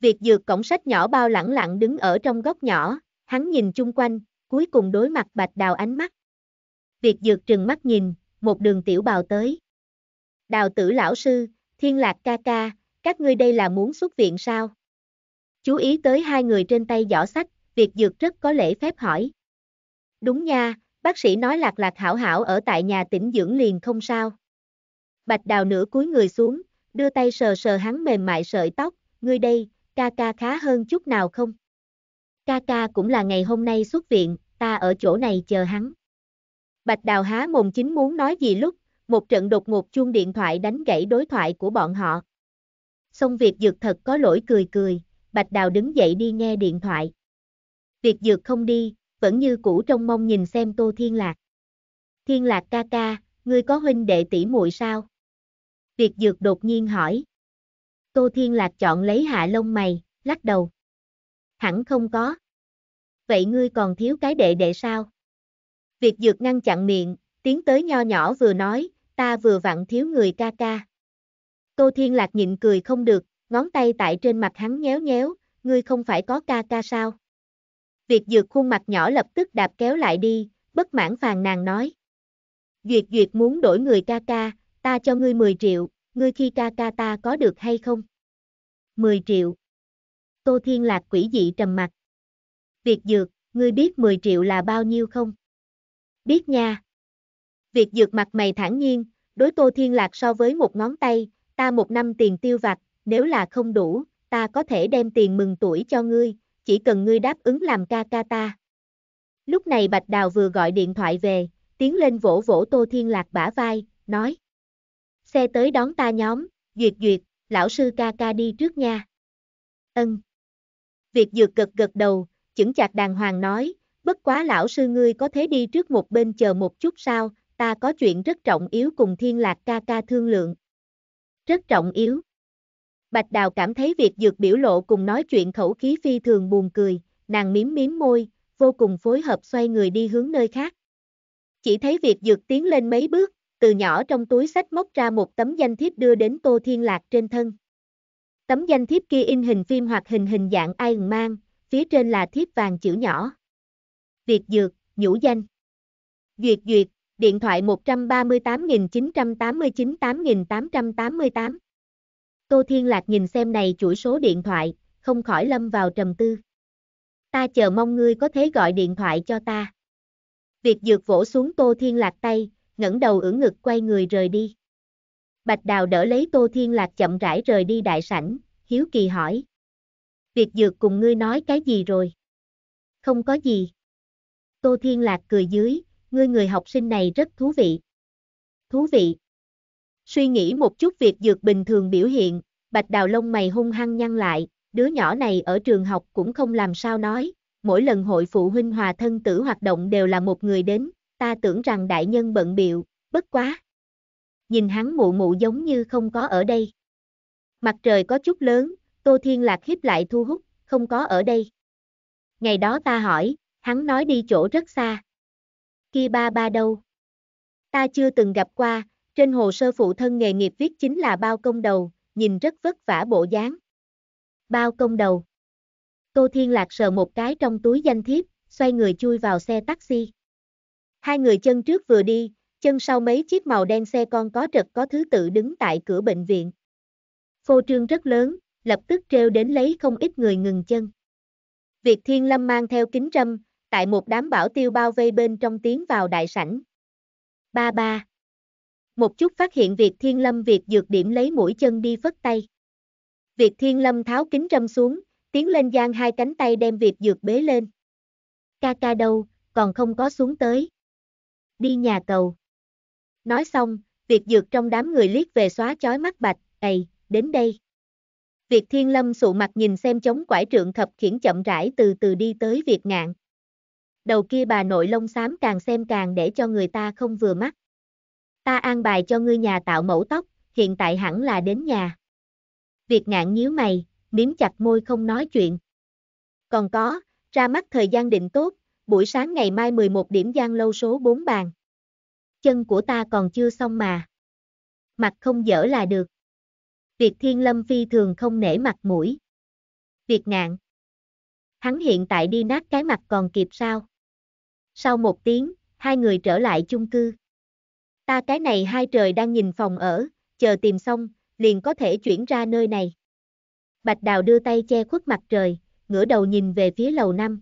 Việt Dược cổng sách nhỏ bao lẳng lặng đứng ở trong góc nhỏ, Hắn nhìn chung quanh, cuối cùng đối mặt bạch đào ánh mắt. Việc dược trừng mắt nhìn, một đường tiểu bào tới. Đào tử lão sư, thiên lạc ca ca, các ngươi đây là muốn xuất viện sao? Chú ý tới hai người trên tay giỏ sách, việc dược rất có lễ phép hỏi. Đúng nha, bác sĩ nói lạc lạc hảo hảo ở tại nhà tỉnh dưỡng liền không sao. Bạch đào nửa cúi người xuống, đưa tay sờ sờ hắn mềm mại sợi tóc, ngươi đây, ca ca khá hơn chút nào không? ca ca cũng là ngày hôm nay xuất viện, ta ở chỗ này chờ hắn. Bạch Đào há mồm chính muốn nói gì lúc, một trận đột ngột chuông điện thoại đánh gãy đối thoại của bọn họ. Xong việc dược thật có lỗi cười cười, Bạch Đào đứng dậy đi nghe điện thoại. Việc dược không đi, vẫn như cũ trong mong nhìn xem Tô Thiên Lạc. Thiên Lạc ca ca, ngươi có huynh đệ tỷ muội sao? Việc dược đột nhiên hỏi. Tô Thiên Lạc chọn lấy hạ lông mày, lắc đầu hẳn không có. Vậy ngươi còn thiếu cái đệ đệ sao? Việc dược ngăn chặn miệng, tiến tới nho nhỏ vừa nói, ta vừa vặn thiếu người ca ca. Tô Thiên Lạc nhịn cười không được, ngón tay tại trên mặt hắn nhéo nhéo, ngươi không phải có ca ca sao? Việc dược khuôn mặt nhỏ lập tức đạp kéo lại đi, bất mãn phàn nàng nói. Duyệt duyệt muốn đổi người ca ca, ta cho ngươi 10 triệu, ngươi khi ca ca ta có được hay không? 10 triệu. Tô Thiên Lạc quỷ dị trầm mặt. Việc dược, ngươi biết 10 triệu là bao nhiêu không? Biết nha. Việc dược mặt mày thản nhiên, đối Tô Thiên Lạc so với một ngón tay, ta một năm tiền tiêu vặt, nếu là không đủ, ta có thể đem tiền mừng tuổi cho ngươi, chỉ cần ngươi đáp ứng làm ca ca ta. Lúc này Bạch Đào vừa gọi điện thoại về, tiến lên vỗ vỗ Tô Thiên Lạc bả vai, nói. Xe tới đón ta nhóm, duyệt duyệt, lão sư ca ca đi trước nha. Ân. Việc Dược gật gật đầu, chững chạc đàng hoàng nói, bất quá lão sư ngươi có thế đi trước một bên chờ một chút sao, ta có chuyện rất trọng yếu cùng thiên lạc ca ca thương lượng. Rất trọng yếu. Bạch Đào cảm thấy việc dược biểu lộ cùng nói chuyện khẩu khí phi thường buồn cười, nàng miếm miếm môi, vô cùng phối hợp xoay người đi hướng nơi khác. Chỉ thấy việc dược tiến lên mấy bước, từ nhỏ trong túi sách móc ra một tấm danh thiếp đưa đến Tô Thiên Lạc trên thân. Tấm danh thiếp kia in hình phim hoặc hình hình dạng Iron Man, phía trên là thiếp vàng chữ nhỏ. Việt Dược, nhũ danh. Duyệt Duyệt, điện thoại 138.989-8888. Tô Thiên Lạc nhìn xem này chuỗi số điện thoại, không khỏi lâm vào trầm tư. Ta chờ mong ngươi có thể gọi điện thoại cho ta. Việt Dược vỗ xuống Tô Thiên Lạc tay, ngẩng đầu ưỡn ngực quay người rời đi. Bạch Đào đỡ lấy Tô Thiên Lạc chậm rãi rời đi đại sảnh, hiếu kỳ hỏi. Việc dược cùng ngươi nói cái gì rồi? Không có gì. Tô Thiên Lạc cười dưới, ngươi người học sinh này rất thú vị. Thú vị. Suy nghĩ một chút việc dược bình thường biểu hiện, Bạch Đào lông mày hung hăng nhăn lại, đứa nhỏ này ở trường học cũng không làm sao nói, mỗi lần hội phụ huynh hòa thân tử hoạt động đều là một người đến, ta tưởng rằng đại nhân bận biệu, bất quá nhìn hắn mụ mụ giống như không có ở đây. Mặt trời có chút lớn, Tô Thiên Lạc hiếp lại thu hút, không có ở đây. Ngày đó ta hỏi, hắn nói đi chỗ rất xa. Kia ba ba đâu? Ta chưa từng gặp qua, trên hồ sơ phụ thân nghề nghiệp viết chính là bao công đầu, nhìn rất vất vả bộ dáng. Bao công đầu. Tô Thiên Lạc sờ một cái trong túi danh thiếp, xoay người chui vào xe taxi. Hai người chân trước vừa đi, Chân sau mấy chiếc màu đen xe con có trật có thứ tự đứng tại cửa bệnh viện. Phô trương rất lớn, lập tức treo đến lấy không ít người ngừng chân. Việt Thiên Lâm mang theo kính trâm, tại một đám bảo tiêu bao vây bên trong tiến vào đại sảnh. Ba ba. Một chút phát hiện Việt Thiên Lâm Việt dược điểm lấy mũi chân đi phất tay. Việt Thiên Lâm tháo kính trâm xuống, tiến lên giang hai cánh tay đem Việt dược bế lên. Ca ca đâu, còn không có xuống tới. Đi nhà cầu. Nói xong, Việt Dược trong đám người liếc về xóa chói mắt bạch, ầy, đến đây. Việt Thiên Lâm sụ mặt nhìn xem chống quải trượng thập khiển chậm rãi từ từ đi tới Việt ngạn. Đầu kia bà nội lông xám càng xem càng để cho người ta không vừa mắt. Ta an bài cho ngươi nhà tạo mẫu tóc, hiện tại hẳn là đến nhà. Việt ngạn nhíu mày, miếm chặt môi không nói chuyện. Còn có, ra mắt thời gian định tốt, buổi sáng ngày mai 11 điểm gian lâu số 4 bàn chân của ta còn chưa xong mà. Mặt không dở là được. Việt Thiên Lâm phi thường không nể mặt mũi. Việt ngạn. Hắn hiện tại đi nát cái mặt còn kịp sao? Sau một tiếng, hai người trở lại chung cư. Ta cái này hai trời đang nhìn phòng ở, chờ tìm xong, liền có thể chuyển ra nơi này. Bạch Đào đưa tay che khuất mặt trời, ngửa đầu nhìn về phía lầu năm.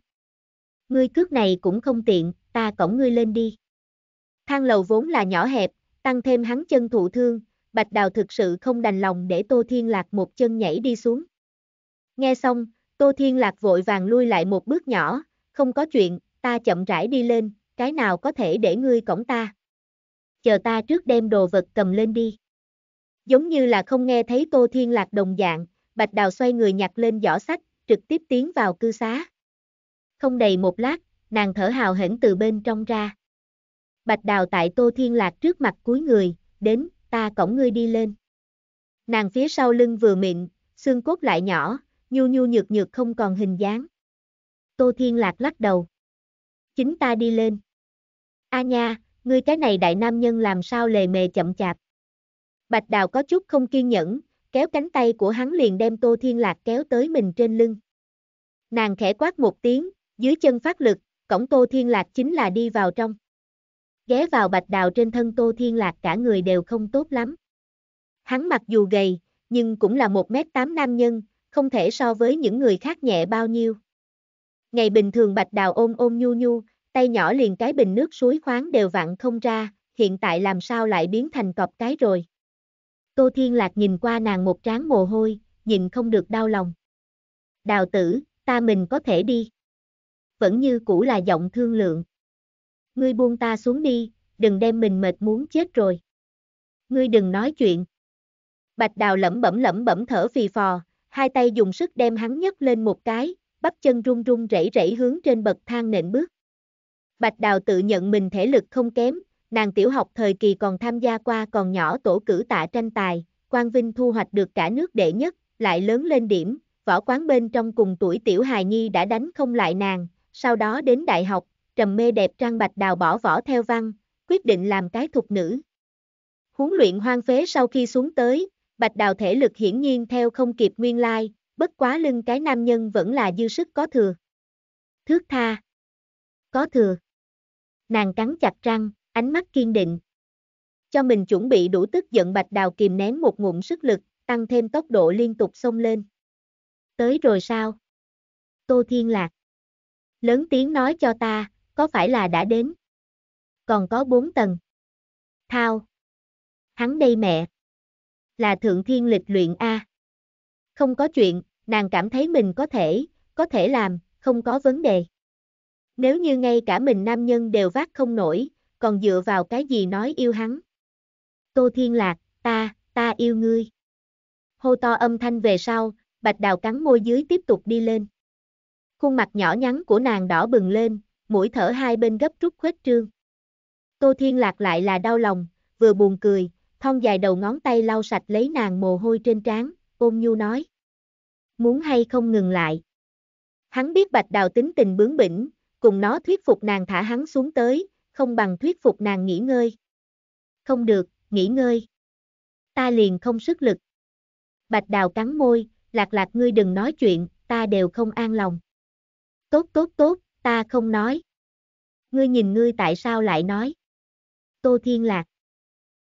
Ngươi cước này cũng không tiện, ta cổng ngươi lên đi. Thang lầu vốn là nhỏ hẹp, tăng thêm hắn chân thụ thương, Bạch Đào thực sự không đành lòng để Tô Thiên Lạc một chân nhảy đi xuống. Nghe xong, Tô Thiên Lạc vội vàng lui lại một bước nhỏ, không có chuyện, ta chậm rãi đi lên, cái nào có thể để ngươi cổng ta. Chờ ta trước đem đồ vật cầm lên đi. Giống như là không nghe thấy Tô Thiên Lạc đồng dạng, Bạch Đào xoay người nhặt lên giỏ sách, trực tiếp tiến vào cư xá. Không đầy một lát, nàng thở hào hển từ bên trong ra. Bạch Đào tại Tô Thiên Lạc trước mặt cuối người, đến, ta cổng ngươi đi lên. Nàng phía sau lưng vừa mịn, xương cốt lại nhỏ, nhu nhu nhược nhược không còn hình dáng. Tô Thiên Lạc lắc đầu. Chính ta đi lên. A nha, ngươi cái này đại nam nhân làm sao lề mề chậm chạp. Bạch Đào có chút không kiên nhẫn, kéo cánh tay của hắn liền đem Tô Thiên Lạc kéo tới mình trên lưng. Nàng khẽ quát một tiếng, dưới chân phát lực, cổng Tô Thiên Lạc chính là đi vào trong ghé vào bạch đào trên thân Tô Thiên Lạc cả người đều không tốt lắm. Hắn mặc dù gầy, nhưng cũng là 1m8 nam nhân, không thể so với những người khác nhẹ bao nhiêu. Ngày bình thường bạch đào ôm ôm nhu nhu, tay nhỏ liền cái bình nước suối khoáng đều vặn không ra, hiện tại làm sao lại biến thành cọp cái rồi. Tô Thiên Lạc nhìn qua nàng một trán mồ hôi, nhìn không được đau lòng. Đào tử, ta mình có thể đi. Vẫn như cũ là giọng thương lượng. Ngươi buông ta xuống đi, đừng đem mình mệt muốn chết rồi. Ngươi đừng nói chuyện. Bạch đào lẩm bẩm lẩm bẩm thở phì phò, hai tay dùng sức đem hắn nhấc lên một cái, bắp chân run run rẩy rẩy hướng trên bậc thang nện bước. Bạch đào tự nhận mình thể lực không kém, nàng tiểu học thời kỳ còn tham gia qua còn nhỏ tổ cử tạ tranh tài, Quang Vinh thu hoạch được cả nước đệ nhất, lại lớn lên điểm, võ quán bên trong cùng tuổi tiểu hài nhi đã đánh không lại nàng, sau đó đến đại học, trầm mê đẹp trang bạch đào bỏ vỏ theo văn, quyết định làm cái thục nữ. Huấn luyện hoang phế sau khi xuống tới, bạch đào thể lực hiển nhiên theo không kịp nguyên lai, bất quá lưng cái nam nhân vẫn là dư sức có thừa. Thước tha. Có thừa. Nàng cắn chặt răng, ánh mắt kiên định. Cho mình chuẩn bị đủ tức giận bạch đào kìm nén một ngụm sức lực, tăng thêm tốc độ liên tục xông lên. Tới rồi sao? Tô Thiên Lạc. Lớn tiếng nói cho ta, có phải là đã đến? Còn có bốn tầng. Thao. Hắn đây mẹ. Là thượng thiên lịch luyện A. Không có chuyện, nàng cảm thấy mình có thể, có thể làm, không có vấn đề. Nếu như ngay cả mình nam nhân đều vác không nổi, còn dựa vào cái gì nói yêu hắn. Tô Thiên Lạc, ta, ta yêu ngươi. Hô to âm thanh về sau, bạch đào cắn môi dưới tiếp tục đi lên. Khuôn mặt nhỏ nhắn của nàng đỏ bừng lên, mũi thở hai bên gấp rút khuếch trương. Tô Thiên Lạc lại là đau lòng, vừa buồn cười, thong dài đầu ngón tay lau sạch lấy nàng mồ hôi trên trán, ôm nhu nói. Muốn hay không ngừng lại. Hắn biết bạch đào tính tình bướng bỉnh, cùng nó thuyết phục nàng thả hắn xuống tới, không bằng thuyết phục nàng nghỉ ngơi. Không được, nghỉ ngơi. Ta liền không sức lực. Bạch đào cắn môi, lạc lạc ngươi đừng nói chuyện, ta đều không an lòng. Tốt tốt tốt, ta không nói. Ngươi nhìn ngươi tại sao lại nói. Tô Thiên Lạc.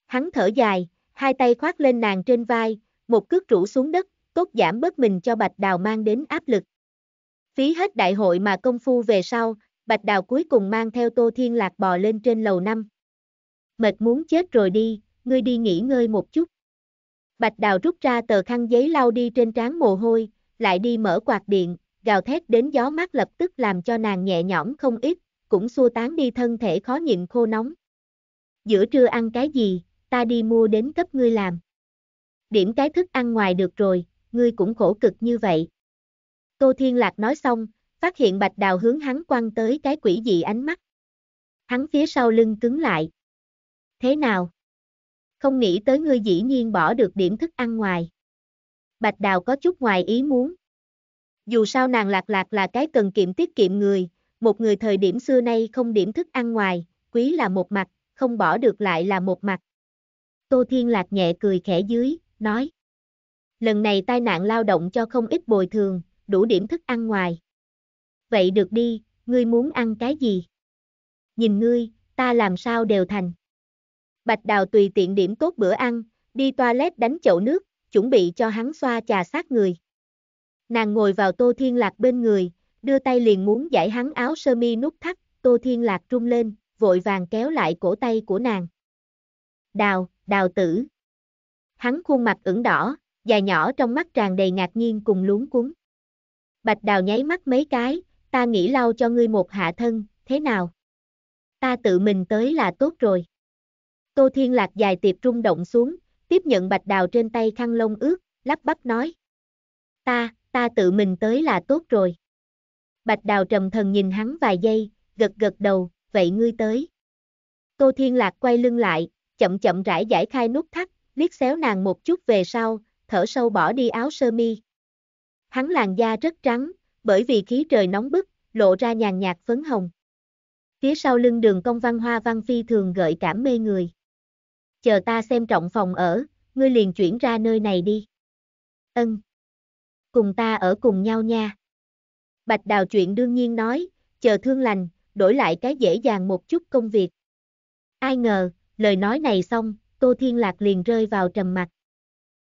Hắn thở dài, hai tay khoác lên nàng trên vai, một cước rủ xuống đất, tốt giảm bớt mình cho Bạch Đào mang đến áp lực. Phí hết đại hội mà công phu về sau, Bạch Đào cuối cùng mang theo Tô Thiên Lạc bò lên trên lầu năm. Mệt muốn chết rồi đi, ngươi đi nghỉ ngơi một chút. Bạch Đào rút ra tờ khăn giấy lau đi trên trán mồ hôi, lại đi mở quạt điện, gào thét đến gió mát lập tức làm cho nàng nhẹ nhõm không ít, cũng xua tán đi thân thể khó nhịn khô nóng. Giữa trưa ăn cái gì, ta đi mua đến cấp ngươi làm. Điểm cái thức ăn ngoài được rồi, ngươi cũng khổ cực như vậy. Tô Thiên Lạc nói xong, phát hiện bạch đào hướng hắn quăng tới cái quỷ dị ánh mắt. Hắn phía sau lưng cứng lại. Thế nào? Không nghĩ tới ngươi dĩ nhiên bỏ được điểm thức ăn ngoài. Bạch đào có chút ngoài ý muốn, dù sao nàng lạc lạc là cái cần kiệm tiết kiệm người, một người thời điểm xưa nay không điểm thức ăn ngoài, quý là một mặt, không bỏ được lại là một mặt. Tô Thiên Lạc nhẹ cười khẽ dưới, nói. Lần này tai nạn lao động cho không ít bồi thường, đủ điểm thức ăn ngoài. Vậy được đi, ngươi muốn ăn cái gì? Nhìn ngươi, ta làm sao đều thành. Bạch Đào tùy tiện điểm tốt bữa ăn, đi toilet đánh chậu nước, chuẩn bị cho hắn xoa trà sát người. Nàng ngồi vào Tô Thiên Lạc bên người, đưa tay liền muốn giải hắn áo sơ mi nút thắt, Tô Thiên Lạc trung lên, vội vàng kéo lại cổ tay của nàng. Đào, đào tử. Hắn khuôn mặt ửng đỏ, dài nhỏ trong mắt tràn đầy ngạc nhiên cùng luống cuống. Bạch đào nháy mắt mấy cái, ta nghĩ lau cho ngươi một hạ thân, thế nào? Ta tự mình tới là tốt rồi. Tô Thiên Lạc dài tiệp trung động xuống, tiếp nhận bạch đào trên tay khăn lông ướt, lắp bắp nói ta, ta tự mình tới là tốt rồi. Bạch Đào trầm thần nhìn hắn vài giây, gật gật đầu, vậy ngươi tới. Tô Thiên Lạc quay lưng lại, chậm chậm rãi giải khai nút thắt, liếc xéo nàng một chút về sau, thở sâu bỏ đi áo sơ mi. Hắn làn da rất trắng, bởi vì khí trời nóng bức, lộ ra nhàn nhạt phấn hồng. Phía sau lưng đường công văn hoa văn phi thường gợi cảm mê người. Chờ ta xem trọng phòng ở, ngươi liền chuyển ra nơi này đi. Ân cùng ta ở cùng nhau nha. Bạch Đào chuyện đương nhiên nói, chờ thương lành, đổi lại cái dễ dàng một chút công việc. Ai ngờ, lời nói này xong, Tô Thiên Lạc liền rơi vào trầm mặt.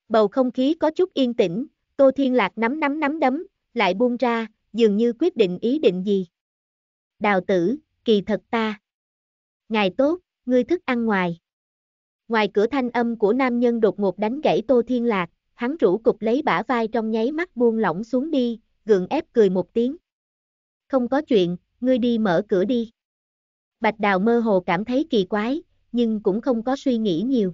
Bầu không khí có chút yên tĩnh, Tô Thiên Lạc nắm nắm nắm đấm, lại buông ra, dường như quyết định ý định gì. Đào tử, kỳ thật ta. Ngài tốt, ngươi thức ăn ngoài. Ngoài cửa thanh âm của nam nhân đột ngột đánh gãy Tô Thiên Lạc, hắn rũ cục lấy bả vai trong nháy mắt buông lỏng xuống đi, gượng ép cười một tiếng. Không có chuyện, ngươi đi mở cửa đi. Bạch Đào mơ hồ cảm thấy kỳ quái, nhưng cũng không có suy nghĩ nhiều.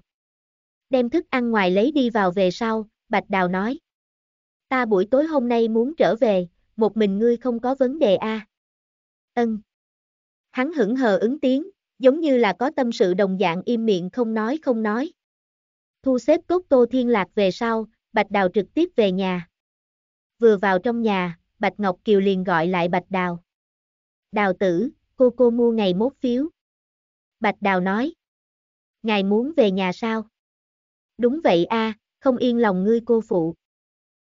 Đem thức ăn ngoài lấy đi vào về sau, Bạch Đào nói. Ta buổi tối hôm nay muốn trở về, một mình ngươi không có vấn đề a à? Ân. Hắn hững hờ ứng tiếng, giống như là có tâm sự đồng dạng im miệng không nói không nói. Thu xếp tốt Tô Thiên Lạc về sau, Bạch Đào trực tiếp về nhà. Vừa vào trong nhà, Bạch Ngọc Kiều liền gọi lại Bạch Đào. Đào tử, cô cô mua ngày mốt phiếu. Bạch Đào nói. Ngài muốn về nhà sao? Đúng vậy a, không yên lòng ngươi cô phụ.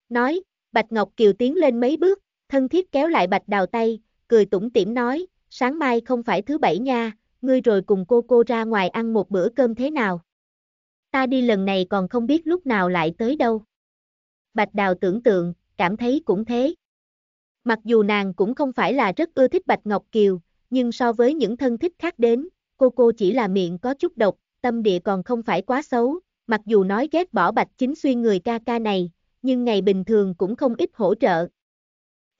Nói, Bạch Ngọc Kiều tiến lên mấy bước, thân thiết kéo lại Bạch Đào tay, cười tủm tỉm nói, sáng mai không phải thứ bảy nha, ngươi rồi cùng cô cô ra ngoài ăn một bữa cơm thế nào? ta đi lần này còn không biết lúc nào lại tới đâu. Bạch Đào tưởng tượng, cảm thấy cũng thế. Mặc dù nàng cũng không phải là rất ưa thích Bạch Ngọc Kiều, nhưng so với những thân thích khác đến, cô cô chỉ là miệng có chút độc, tâm địa còn không phải quá xấu, mặc dù nói ghét bỏ Bạch Chính Xuyên người ca ca này, nhưng ngày bình thường cũng không ít hỗ trợ.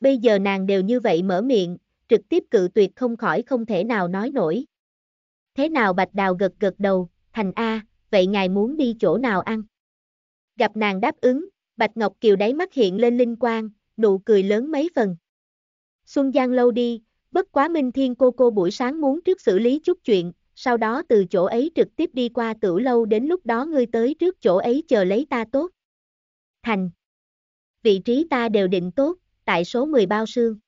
Bây giờ nàng đều như vậy mở miệng, trực tiếp cự tuyệt không khỏi không thể nào nói nổi. Thế nào Bạch Đào gật gật đầu, thành A, vậy ngài muốn đi chỗ nào ăn? Gặp nàng đáp ứng, Bạch Ngọc Kiều đáy mắt hiện lên linh quang, nụ cười lớn mấy phần. Xuân Giang lâu đi, bất quá Minh Thiên cô cô buổi sáng muốn trước xử lý chút chuyện, sau đó từ chỗ ấy trực tiếp đi qua tử lâu đến lúc đó ngươi tới trước chỗ ấy chờ lấy ta tốt. Thành. Vị trí ta đều định tốt, tại số 10 bao xương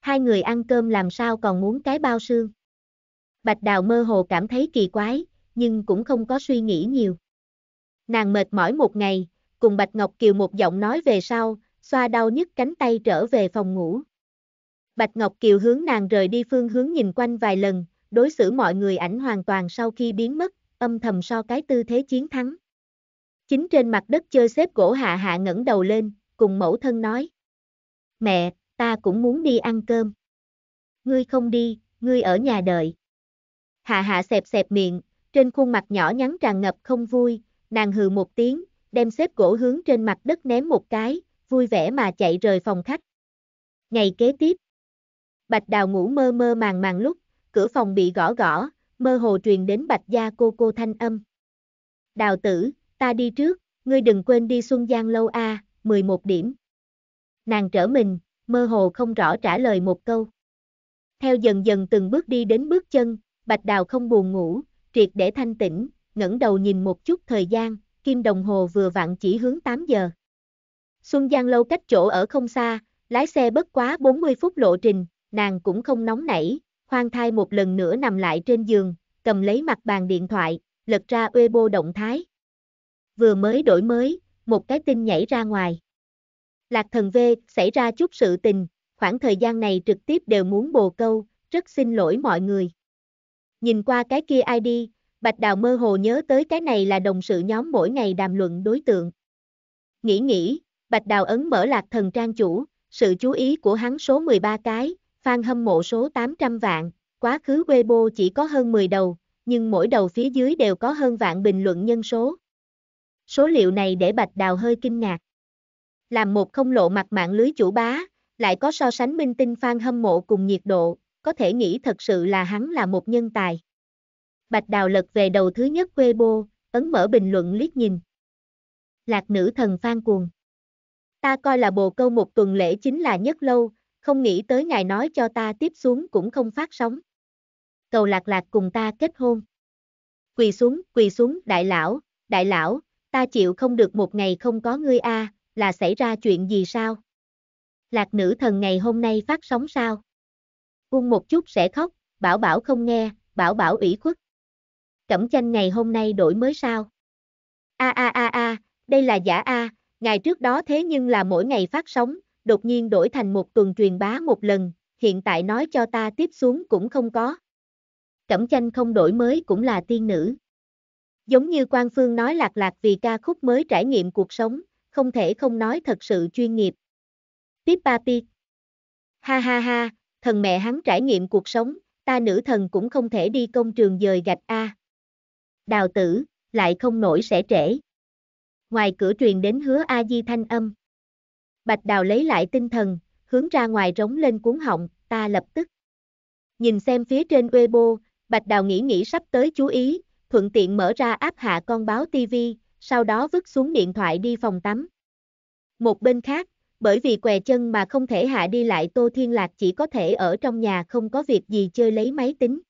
Hai người ăn cơm làm sao còn muốn cái bao xương Bạch Đào mơ hồ cảm thấy kỳ quái, nhưng cũng không có suy nghĩ nhiều. Nàng mệt mỏi một ngày, cùng Bạch Ngọc Kiều một giọng nói về sau, xoa đau nhức cánh tay trở về phòng ngủ. Bạch Ngọc Kiều hướng nàng rời đi phương hướng nhìn quanh vài lần, đối xử mọi người ảnh hoàn toàn sau khi biến mất, âm thầm so cái tư thế chiến thắng. Chính trên mặt đất chơi xếp gỗ hạ hạ ngẩng đầu lên, cùng mẫu thân nói. Mẹ, ta cũng muốn đi ăn cơm. Ngươi không đi, ngươi ở nhà đợi. Hạ hạ xẹp xẹp miệng, trên khuôn mặt nhỏ nhắn tràn ngập không vui, nàng hừ một tiếng, đem xếp gỗ hướng trên mặt đất ném một cái, vui vẻ mà chạy rời phòng khách. Ngày kế tiếp, Bạch Đào ngủ mơ mơ màng màng lúc, cửa phòng bị gõ gõ, mơ hồ truyền đến Bạch gia cô cô thanh âm. Đào tử, ta đi trước, ngươi đừng quên đi Xuân Giang lâu A, à, 11 điểm. Nàng trở mình, mơ hồ không rõ trả lời một câu. Theo dần dần từng bước đi đến bước chân, Bạch Đào không buồn ngủ, triệt để thanh tĩnh, ngẩng đầu nhìn một chút thời gian, kim đồng hồ vừa vặn chỉ hướng 8 giờ. Xuân Giang lâu cách chỗ ở không xa, lái xe bất quá 40 phút lộ trình, nàng cũng không nóng nảy, khoan thai một lần nữa nằm lại trên giường, cầm lấy mặt bàn điện thoại, lật ra Weibo động thái. Vừa mới đổi mới, một cái tin nhảy ra ngoài. Lạc thần V xảy ra chút sự tình, khoảng thời gian này trực tiếp đều muốn bồ câu, rất xin lỗi mọi người. Nhìn qua cái kia ID, Bạch Đào mơ hồ nhớ tới cái này là đồng sự nhóm mỗi ngày đàm luận đối tượng. Nghĩ nghĩ, Bạch Đào ấn mở lạc thần trang chủ, sự chú ý của hắn số 13 cái, fan hâm mộ số 800 vạn, quá khứ Weibo chỉ có hơn 10 đầu, nhưng mỗi đầu phía dưới đều có hơn vạn bình luận nhân số. Số liệu này để Bạch Đào hơi kinh ngạc. Làm một không lộ mặt mạng lưới chủ bá, lại có so sánh minh tinh fan hâm mộ cùng nhiệt độ, có thể nghĩ thật sự là hắn là một nhân tài. Bạch Đào lật về đầu thứ nhất quê bô, ấn mở bình luận liếc nhìn. Lạc nữ thần phan cuồng. Ta coi là bồ câu một tuần lễ chính là nhất lâu, không nghĩ tới ngài nói cho ta tiếp xuống cũng không phát sóng. Cầu lạc lạc cùng ta kết hôn. Quỳ xuống, quỳ xuống, đại lão, đại lão, ta chịu không được một ngày không có ngươi a, là xảy ra chuyện gì sao? Lạc nữ thần ngày hôm nay phát sóng sao? Ung một chút sẽ khóc, bảo bảo không nghe, bảo bảo ủy khuất. Cẩm chanh ngày hôm nay đổi mới sao? A a a a, đây là giả A, ngày trước đó thế nhưng là mỗi ngày phát sóng, đột nhiên đổi thành một tuần truyền bá một lần, hiện tại nói cho ta tiếp xuống cũng không có. Cẩm chanh không đổi mới cũng là tiên nữ. Giống như Quang Phương nói lạc lạc vì ca khúc mới trải nghiệm cuộc sống, không thể không nói thật sự chuyên nghiệp. Tiếp papi. Ha ha ha, thần mẹ hắn trải nghiệm cuộc sống, ta nữ thần cũng không thể đi công trường dời gạch A. Đào tử, lại không nổi sẽ trễ. Ngoài cửa truyền đến hứa A-di thanh âm. Bạch đào lấy lại tinh thần, hướng ra ngoài rống lên cuốn họng, ta lập tức. Nhìn xem phía trên Weibo, Bạch Đào nghĩ nghĩ sắp tới chú ý, thuận tiện mở ra áp hạ con báo TV, sau đó vứt xuống điện thoại đi phòng tắm. Một bên khác, bởi vì què chân mà không thể hạ đi lại Tô Thiên Lạc chỉ có thể ở trong nhà không có việc gì chơi lấy máy tính.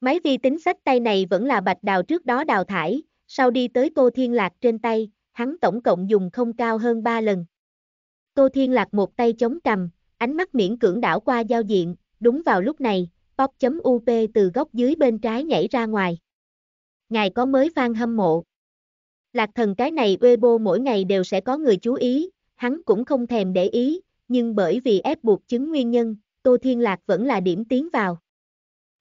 Máy vi tính sách tay này vẫn là bạch đào trước đó đào thải, sau đi tới Tô Thiên Lạc trên tay, hắn tổng cộng dùng không cao hơn 3 lần. Tô Thiên Lạc một tay chống cầm, ánh mắt miễn cưỡng đảo qua giao diện, đúng vào lúc này, pop.up từ góc dưới bên trái nhảy ra ngoài. Ngài có mới fan hâm mộ. Lạc thần cái này Weibo mỗi ngày đều sẽ có người chú ý, hắn cũng không thèm để ý, nhưng bởi vì ép buộc chứng nguyên nhân, Tô Thiên Lạc vẫn là điểm tiến vào.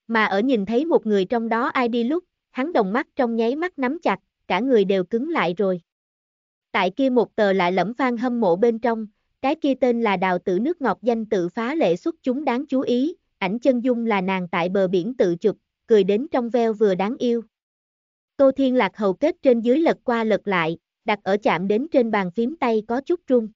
Mà ở nhìn thấy một người trong đó ai đi lúc, hắn đồng mắt trong nháy mắt nắm chặt, cả người đều cứng lại rồi. Tại kia một tờ lại lẫm phan hâm mộ bên trong, cái kia tên là đào tử nước ngọc danh tự phá lệ xuất chúng đáng chú ý, ảnh chân dung là nàng tại bờ biển tự chụp, cười đến trong veo vừa đáng yêu. Tô Thiên Lạc hầu kết trên dưới lật qua lật lại, đặt ở chạm đến trên bàn phím tay có chút trung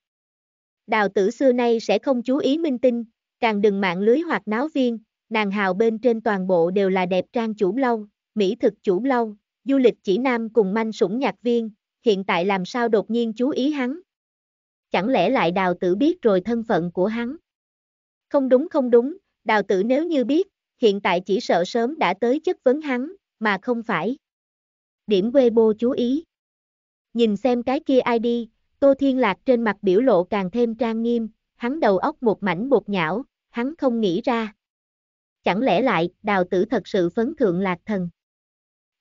Đào tử xưa nay sẽ không chú ý minh tinh, càng đừng mạng lưới hoặc náo viên, nàng hào bên trên toàn bộ đều là đẹp trang chủ lâu, mỹ thực chủ lâu, du lịch chỉ nam cùng manh sủng nhạc viên, hiện tại làm sao đột nhiên chú ý hắn. Chẳng lẽ lại đào tử biết rồi thân phận của hắn? Không đúng không đúng, đào tử nếu như biết, hiện tại chỉ sợ sớm đã tới chất vấn hắn, mà không phải. Điểm Weibo chú ý. Nhìn xem cái kia ai đi, Tô Thiên Lạc trên mặt biểu lộ càng thêm trang nghiêm, hắn đầu óc một mảnh bột nhão, hắn không nghĩ ra. Chẳng lẽ lại, đào tử thật sự phấn thượng lạc thần.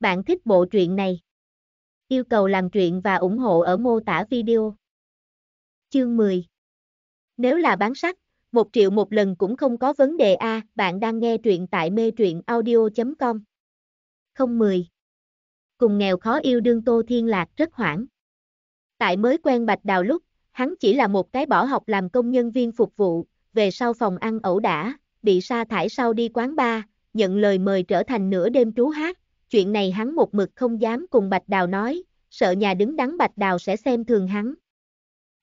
Bạn thích bộ truyện này? Yêu cầu làm truyện và ủng hộ ở mô tả video. Chương 10 Nếu là bán sách, một triệu một lần cũng không có vấn đề a. bạn đang nghe truyện tại mê truyện audio.com 010 cùng nghèo khó yêu đương Tô Thiên Lạc rất hoảng. Tại mới quen Bạch Đào lúc, hắn chỉ là một cái bỏ học làm công nhân viên phục vụ, về sau phòng ăn ẩu đả, bị sa thải sau đi quán bar, nhận lời mời trở thành nửa đêm trú hát, chuyện này hắn một mực không dám cùng Bạch Đào nói, sợ nhà đứng đắn Bạch Đào sẽ xem thường hắn.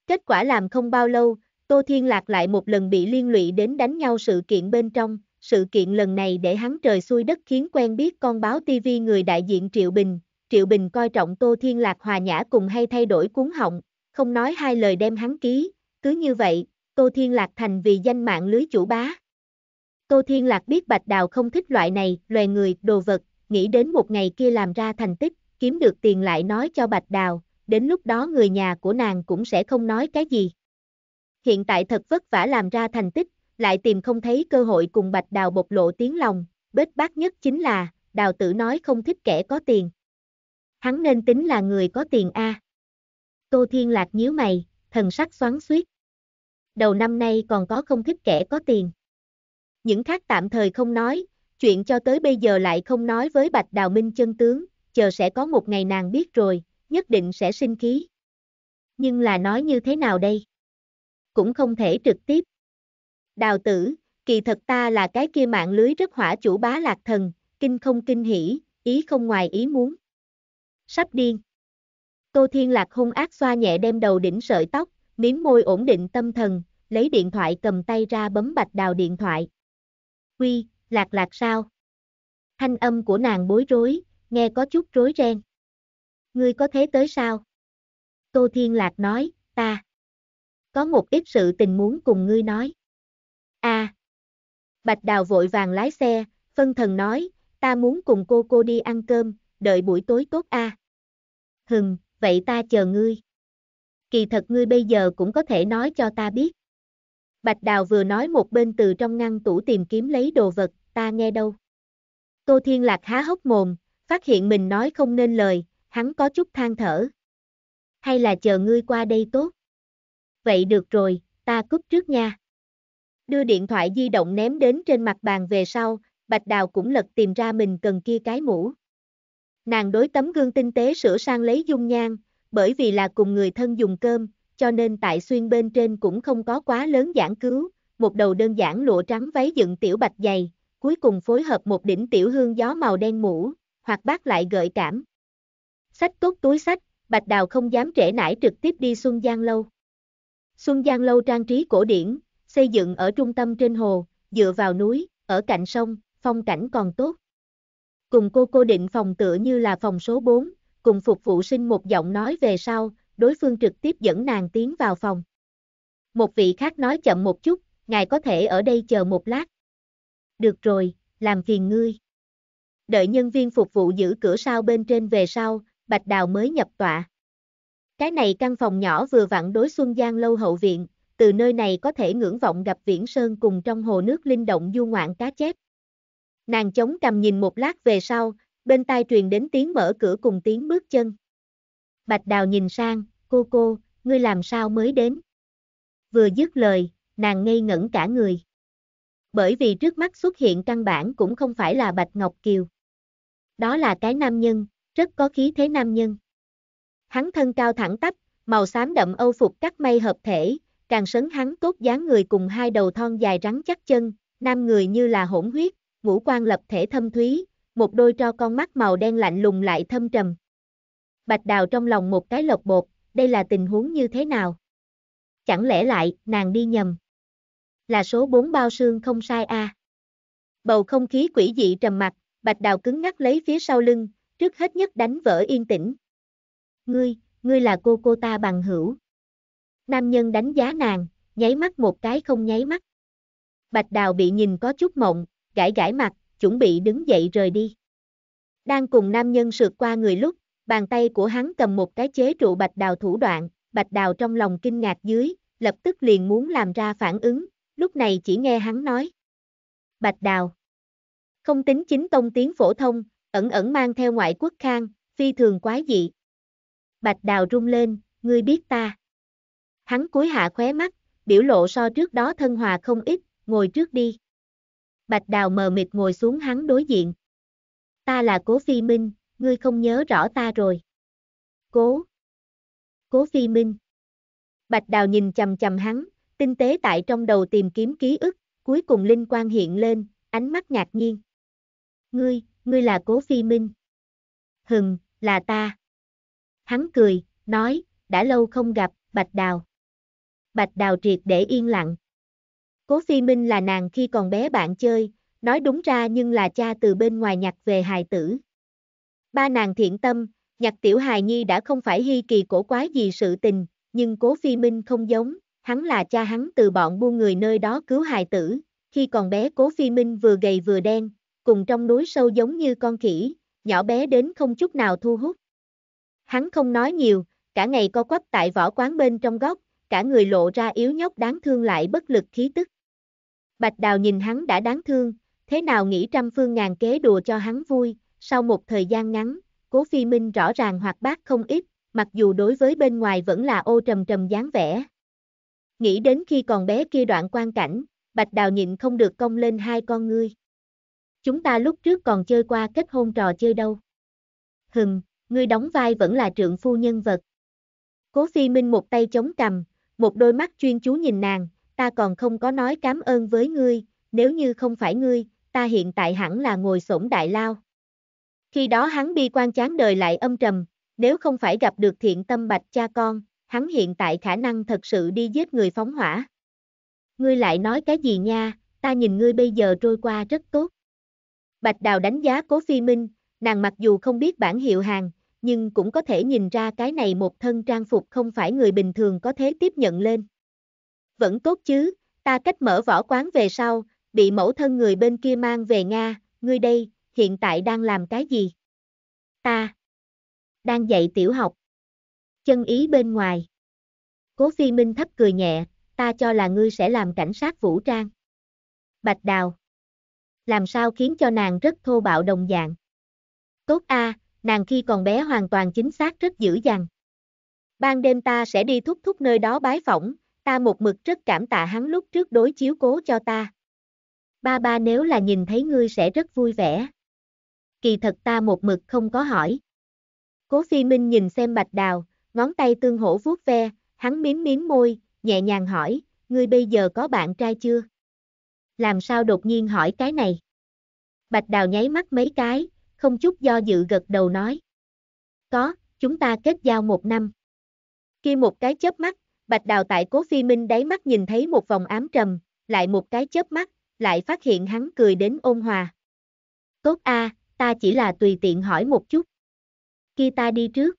Kết quả làm không bao lâu, Tô Thiên Lạc lại một lần bị liên lụy đến đánh nhau sự kiện bên trong, sự kiện lần này để hắn trời xuôi đất khiến quen biết con báo TV người đại diện Triệu Bình, Triệu Bình coi trọng Tô Thiên Lạc hòa nhã cùng hay thay đổi cuốn họng, không nói hai lời đem hắn ký, cứ như vậy, Tô Thiên Lạc thành vì danh mạng lưới chủ bá. Tô Thiên Lạc biết Bạch Đào không thích loại này, loài người, đồ vật, nghĩ đến một ngày kia làm ra thành tích, kiếm được tiền lại nói cho Bạch Đào, đến lúc đó người nhà của nàng cũng sẽ không nói cái gì. Hiện tại thật vất vả làm ra thành tích, lại tìm không thấy cơ hội cùng Bạch Đào bộc lộ tiếng lòng, bết bát nhất chính là, Đào tử nói không thích kẻ có tiền. Hắn nên tính là người có tiền A. Tô Thiên Lạc nhíu mày, thần sắc xoắn suýt. Đầu năm nay còn có không thích kẻ có tiền. Những khác tạm thời không nói, chuyện cho tới bây giờ lại không nói với Bạch Đào Minh chân tướng, chờ sẽ có một ngày nàng biết rồi, nhất định sẽ sinh khí. Nhưng là nói như thế nào đây? Cũng không thể trực tiếp đào tử, kỳ thật ta là cái kia mạng lưới rất hỏa chủ bá lạc thần, kinh không kinh hỉ, ý không ngoài ý muốn. Sắp điên. Tô Thiên Lạc hung ác xoa nhẹ đem đầu đỉnh sợi tóc, miếng môi ổn định tâm thần, lấy điện thoại cầm tay ra bấm bạch đào điện thoại. Quy, lạc lạc sao? Thanh âm của nàng bối rối, nghe có chút rối ren. Ngươi có thế tới sao? Tô Thiên Lạc nói, ta. Có một ít sự tình muốn cùng ngươi nói a à. Bạch Đào vội vàng lái xe, phân thần nói, ta muốn cùng cô cô đi ăn cơm, đợi buổi tối tốt a à. Hừng, vậy ta chờ ngươi. Kỳ thật ngươi bây giờ cũng có thể nói cho ta biết. Bạch Đào vừa nói một bên từ trong ngăn tủ tìm kiếm lấy đồ vật, ta nghe đâu. Tô Thiên Lạc há hốc mồm, phát hiện mình nói không nên lời, hắn có chút than thở. Hay là chờ ngươi qua đây tốt. Vậy được rồi, ta cúp trước nha. Đưa điện thoại di động ném đến trên mặt bàn về sau, Bạch Đào cũng lật tìm ra mình cần kia cái mũ. Nàng đối tấm gương tinh tế sửa sang lấy dung nhan, bởi vì là cùng người thân dùng cơm, cho nên tại xuyên bên trên cũng không có quá lớn giảng cứu, một đầu đơn giản lụa trắng váy dựng tiểu bạch dày, cuối cùng phối hợp một đỉnh tiểu hương gió màu đen mũ, hoặc bác lại gợi cảm. Sách tốt túi sách, Bạch Đào không dám trễ nải trực tiếp đi Xuân Giang Lâu. Xuân Giang Lâu trang trí cổ điển, xây dựng ở trung tâm trên hồ, dựa vào núi, ở cạnh sông, phong cảnh còn tốt. Cùng cô cô định phòng tựa như là phòng số 4, cùng phục vụ sinh một giọng nói về sau, đối phương trực tiếp dẫn nàng tiến vào phòng. Một vị khác nói chậm một chút, ngài có thể ở đây chờ một lát. Được rồi, làm phiền ngươi. Đợi nhân viên phục vụ giữ cửa sau bên trên về sau, Bạch Đào mới nhập tọa. Cái này căn phòng nhỏ vừa vặn đối Xuân Giang lâu hậu viện, từ nơi này có thể ngưỡng vọng gặp viễn sơn cùng trong hồ nước linh động du ngoạn cá chép. Nàng chống cầm nhìn một lát về sau, bên tai truyền đến tiếng mở cửa cùng tiếng bước chân. Bạch Đào nhìn sang, cô cô, ngươi làm sao mới đến? Vừa dứt lời, nàng ngây ngẩn cả người. Bởi vì trước mắt xuất hiện căn bản cũng không phải là Bạch Ngọc Kiều. Đó là cái nam nhân, rất có khí thế nam nhân. Hắn thân cao thẳng tắp, màu xám đậm âu phục cắt may hợp thể, càng sấn hắn tốt dáng người cùng hai đầu thon dài rắn chắc chân, nam người như là hỗn huyết, ngũ quan lập thể thâm thúy, một đôi cho con mắt màu đen lạnh lùng lại thâm trầm. Bạch Đào trong lòng một cái lộc bột, đây là tình huống như thế nào? Chẳng lẽ lại, nàng đi nhầm? Là số 4 bao xương không sai a. À? Bầu không khí quỷ dị trầm mặt, Bạch Đào cứng ngắc lấy phía sau lưng, trước hết nhất đánh vỡ yên tĩnh. Ngươi, ngươi là cô cô ta bằng hữu. Nam nhân đánh giá nàng, nháy mắt một cái không nháy mắt. Bạch Đào bị nhìn có chút mộng, gãi gãi mặt, chuẩn bị đứng dậy rời đi. Đang cùng nam nhân sượt qua người lúc, bàn tay của hắn cầm một cái chế trụ Bạch Đào thủ đoạn, Bạch Đào trong lòng kinh ngạc dưới, lập tức liền muốn làm ra phản ứng, lúc này chỉ nghe hắn nói. Bạch Đào Không tính chính tông tiếng phổ thông, ẩn ẩn mang theo ngoại quốc khang, phi thường quái dị. Bạch Đào rung lên, ngươi biết ta. Hắn cúi hạ khóe mắt, biểu lộ so trước đó thân hòa không ít, ngồi trước đi. Bạch Đào mờ mịt ngồi xuống hắn đối diện. Ta là Cố Phi Minh, ngươi không nhớ rõ ta rồi. Cố. Cố Phi Minh. Bạch Đào nhìn chầm chầm hắn, tinh tế tại trong đầu tìm kiếm ký ức, cuối cùng linh quan hiện lên, ánh mắt ngạc nhiên. Ngươi, ngươi là Cố Phi Minh. Hừng, là ta. Hắn cười, nói, đã lâu không gặp, Bạch Đào. Bạch Đào triệt để yên lặng. Cố Phi Minh là nàng khi còn bé bạn chơi, nói đúng ra nhưng là cha từ bên ngoài nhặt về hài tử. Ba nàng thiện tâm, nhặt tiểu hài nhi đã không phải hy kỳ cổ quái gì sự tình, nhưng Cố Phi Minh không giống, hắn là cha hắn từ bọn buôn người nơi đó cứu hài tử, khi còn bé Cố Phi Minh vừa gầy vừa đen, cùng trong núi sâu giống như con khỉ, nhỏ bé đến không chút nào thu hút. Hắn không nói nhiều, cả ngày co quắp tại võ quán bên trong góc, cả người lộ ra yếu nhóc đáng thương lại bất lực khí tức. Bạch Đào nhìn hắn đã đáng thương, thế nào nghĩ trăm phương ngàn kế đùa cho hắn vui, sau một thời gian ngắn, Cố Phi Minh rõ ràng hoạt bát không ít, mặc dù đối với bên ngoài vẫn là ô trầm trầm dáng vẻ. Nghĩ đến khi còn bé kia đoạn quan cảnh, Bạch Đào nhịn không được cong lên hai con ngươi. Chúng ta lúc trước còn chơi qua kết hôn trò chơi đâu. Hừm, ngươi đóng vai vẫn là trượng phu nhân vật. Cố Phi Minh một tay chống cầm, một đôi mắt chuyên chú nhìn nàng, ta còn không có nói cảm ơn với ngươi, nếu như không phải ngươi, ta hiện tại hẳn là ngồi sổn đại lao. Khi đó hắn bi quan chán đời lại âm trầm, nếu không phải gặp được thiện tâm bạch cha con, hắn hiện tại khả năng thật sự đi giết người phóng hỏa. Ngươi lại nói cái gì nha, ta nhìn ngươi bây giờ trôi qua rất tốt. Bạch Đào đánh giá Cố Phi Minh, nàng mặc dù không biết bản hiệu hàng, nhưng cũng có thể nhìn ra cái này một thân trang phục không phải người bình thường có thể tiếp nhận lên. Vẫn tốt chứ, ta cách mở võ quán về sau, bị mẫu thân người bên kia mang về Nga, ngươi đây, hiện tại đang làm cái gì? Ta đang dạy tiểu học. Chân ý bên ngoài. Cố Phi Minh thấp cười nhẹ, ta cho là ngươi sẽ làm cảnh sát vũ trang. Bạch Đào. Làm sao khiến cho nàng rất thô bạo đồng dạng. Tốt a, à, nàng khi còn bé hoàn toàn chính xác rất dữ dằn. Ban đêm ta sẽ đi thúc thúc nơi đó bái phỏng, ta một mực rất cảm tạ hắn lúc trước đối chiếu cố cho ta. Ba ba nếu là nhìn thấy ngươi sẽ rất vui vẻ. Kỳ thật ta một mực không có hỏi. Cố phi minh nhìn xem bạch đào, ngón tay tương hổ vuốt ve, hắn miếm miếm môi, nhẹ nhàng hỏi, ngươi bây giờ có bạn trai chưa? Làm sao đột nhiên hỏi cái này? Bạch đào nháy mắt mấy cái, không chút do dự gật đầu nói. Có, chúng ta kết giao một năm. Khi một cái chớp mắt, Bạch Đào tại cố phi minh đáy mắt nhìn thấy một vòng ám trầm, lại một cái chớp mắt, lại phát hiện hắn cười đến ôn hòa. Tốt a, ta chỉ là tùy tiện hỏi một chút. Khi ta đi trước.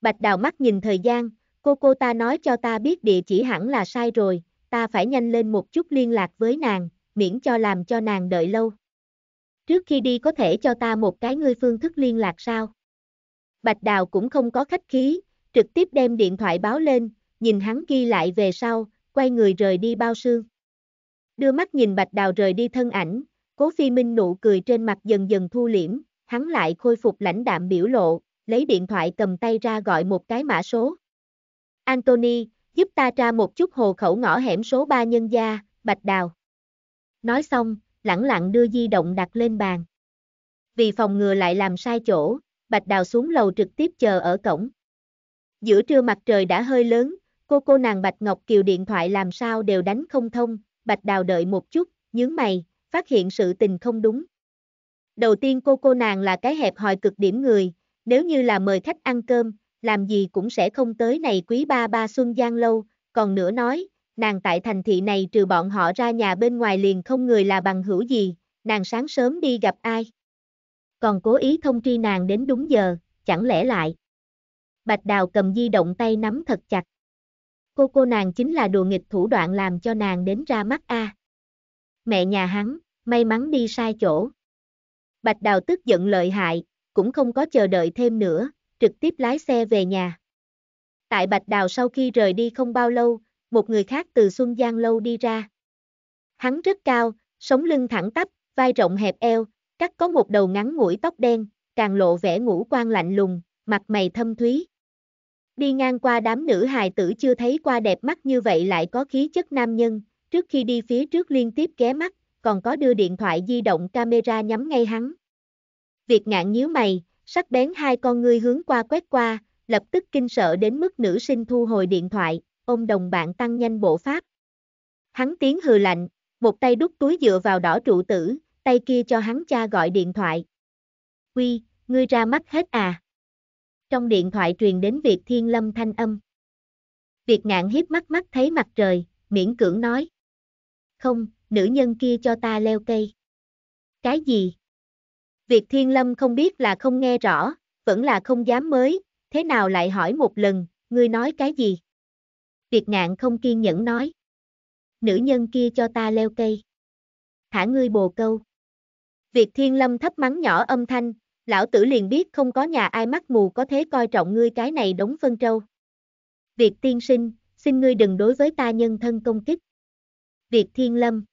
Bạch Đào mắt nhìn thời gian, cô cô ta nói cho ta biết địa chỉ hẳn là sai rồi, ta phải nhanh lên một chút liên lạc với nàng, miễn cho làm cho nàng đợi lâu trước khi đi có thể cho ta một cái ngươi phương thức liên lạc sao? Bạch Đào cũng không có khách khí, trực tiếp đem điện thoại báo lên, nhìn hắn ghi lại về sau, quay người rời đi bao sương. Đưa mắt nhìn Bạch Đào rời đi thân ảnh, cố phi minh nụ cười trên mặt dần dần thu liễm, hắn lại khôi phục lãnh đạm biểu lộ, lấy điện thoại cầm tay ra gọi một cái mã số. Anthony, giúp ta tra một chút hồ khẩu ngõ hẻm số 3 nhân gia, Bạch Đào. Nói xong, lẳng lặng đưa di động đặt lên bàn. Vì phòng ngừa lại làm sai chỗ, Bạch Đào xuống lầu trực tiếp chờ ở cổng. Giữa trưa mặt trời đã hơi lớn, cô cô nàng Bạch Ngọc Kiều điện thoại làm sao đều đánh không thông, Bạch Đào đợi một chút, nhướng mày, phát hiện sự tình không đúng. Đầu tiên cô cô nàng là cái hẹp hòi cực điểm người, nếu như là mời khách ăn cơm, làm gì cũng sẽ không tới này quý ba ba Xuân Giang lâu, còn nữa nói, nàng tại thành thị này trừ bọn họ ra nhà bên ngoài liền không người là bằng hữu gì, nàng sáng sớm đi gặp ai. Còn cố ý thông tri nàng đến đúng giờ, chẳng lẽ lại. Bạch Đào cầm di động tay nắm thật chặt. Cô cô nàng chính là đùa nghịch thủ đoạn làm cho nàng đến ra mắt a. Mẹ nhà hắn, may mắn đi sai chỗ. Bạch Đào tức giận lợi hại, cũng không có chờ đợi thêm nữa, trực tiếp lái xe về nhà. Tại Bạch Đào sau khi rời đi không bao lâu, một người khác từ Xuân Giang Lâu đi ra. Hắn rất cao, sống lưng thẳng tắp, vai rộng hẹp eo, cắt có một đầu ngắn mũi tóc đen, càng lộ vẻ ngũ quan lạnh lùng, mặt mày thâm thúy. Đi ngang qua đám nữ hài tử chưa thấy qua đẹp mắt như vậy lại có khí chất nam nhân, trước khi đi phía trước liên tiếp ghé mắt, còn có đưa điện thoại di động camera nhắm ngay hắn. Việc ngạn nhíu mày, sắc bén hai con ngươi hướng qua quét qua, lập tức kinh sợ đến mức nữ sinh thu hồi điện thoại, ôm đồng bạn tăng nhanh bộ pháp. Hắn tiếng hừ lạnh, một tay đút túi dựa vào đỏ trụ tử, tay kia cho hắn cha gọi điện thoại. Quy, ngươi ra mắt hết à? Trong điện thoại truyền đến việc thiên lâm thanh âm. Việc ngạn hiếp mắt mắt thấy mặt trời, miễn cưỡng nói. Không, nữ nhân kia cho ta leo cây. Cái gì? Việc thiên lâm không biết là không nghe rõ, vẫn là không dám mới, thế nào lại hỏi một lần, ngươi nói cái gì? Triệt ngạn không kiên nhẫn nói. Nữ nhân kia cho ta leo cây. Thả ngươi bồ câu. Việc thiên lâm thấp mắng nhỏ âm thanh, lão tử liền biết không có nhà ai mắt mù có thế coi trọng ngươi cái này đống phân trâu. Việc tiên sinh, xin ngươi đừng đối với ta nhân thân công kích. Việc thiên lâm.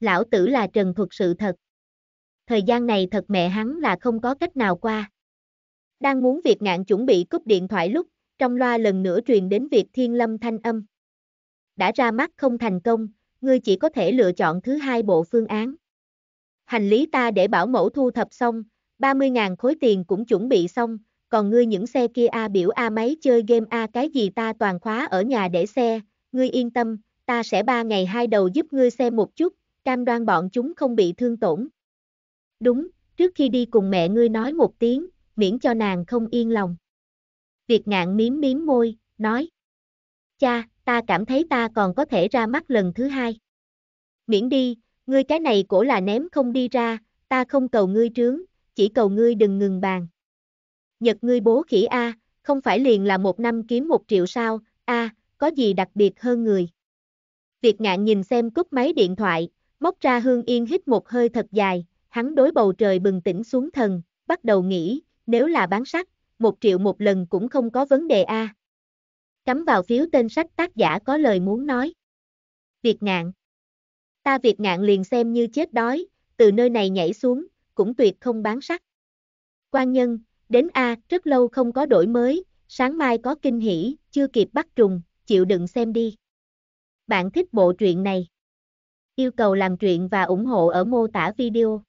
Lão tử là trần thuật sự thật. Thời gian này thật mẹ hắn là không có cách nào qua. Đang muốn việc ngạn chuẩn bị cúp điện thoại lúc, trong loa lần nữa truyền đến việc thiên lâm thanh âm. Đã ra mắt không thành công, ngươi chỉ có thể lựa chọn thứ hai bộ phương án. Hành lý ta để bảo mẫu thu thập xong, 30.000 khối tiền cũng chuẩn bị xong, còn ngươi những xe kia A biểu A máy chơi game A cái gì ta toàn khóa ở nhà để xe, ngươi yên tâm, ta sẽ ba ngày hai đầu giúp ngươi xem một chút, cam đoan bọn chúng không bị thương tổn. Đúng, trước khi đi cùng mẹ ngươi nói một tiếng, miễn cho nàng không yên lòng. Việt ngạn miếm miếm môi, nói. Cha, ta cảm thấy ta còn có thể ra mắt lần thứ hai. Miễn đi, ngươi cái này cổ là ném không đi ra, ta không cầu ngươi trướng, chỉ cầu ngươi đừng ngừng bàn. Nhật ngươi bố khỉ A, không phải liền là một năm kiếm một triệu sao, A, có gì đặc biệt hơn người. Việt ngạn nhìn xem cúp máy điện thoại, móc ra hương yên hít một hơi thật dài, hắn đối bầu trời bừng tỉnh xuống thần, bắt đầu nghĩ, nếu là bán sắt, một triệu một lần cũng không có vấn đề a. À. Cắm vào phiếu tên sách tác giả có lời muốn nói. Việt ngạn. Ta Việt ngạn liền xem như chết đói, từ nơi này nhảy xuống, cũng tuyệt không bán sách. Quan nhân, đến A, rất lâu không có đổi mới, sáng mai có kinh hỉ, chưa kịp bắt trùng, chịu đựng xem đi. Bạn thích bộ truyện này? Yêu cầu làm truyện và ủng hộ ở mô tả video.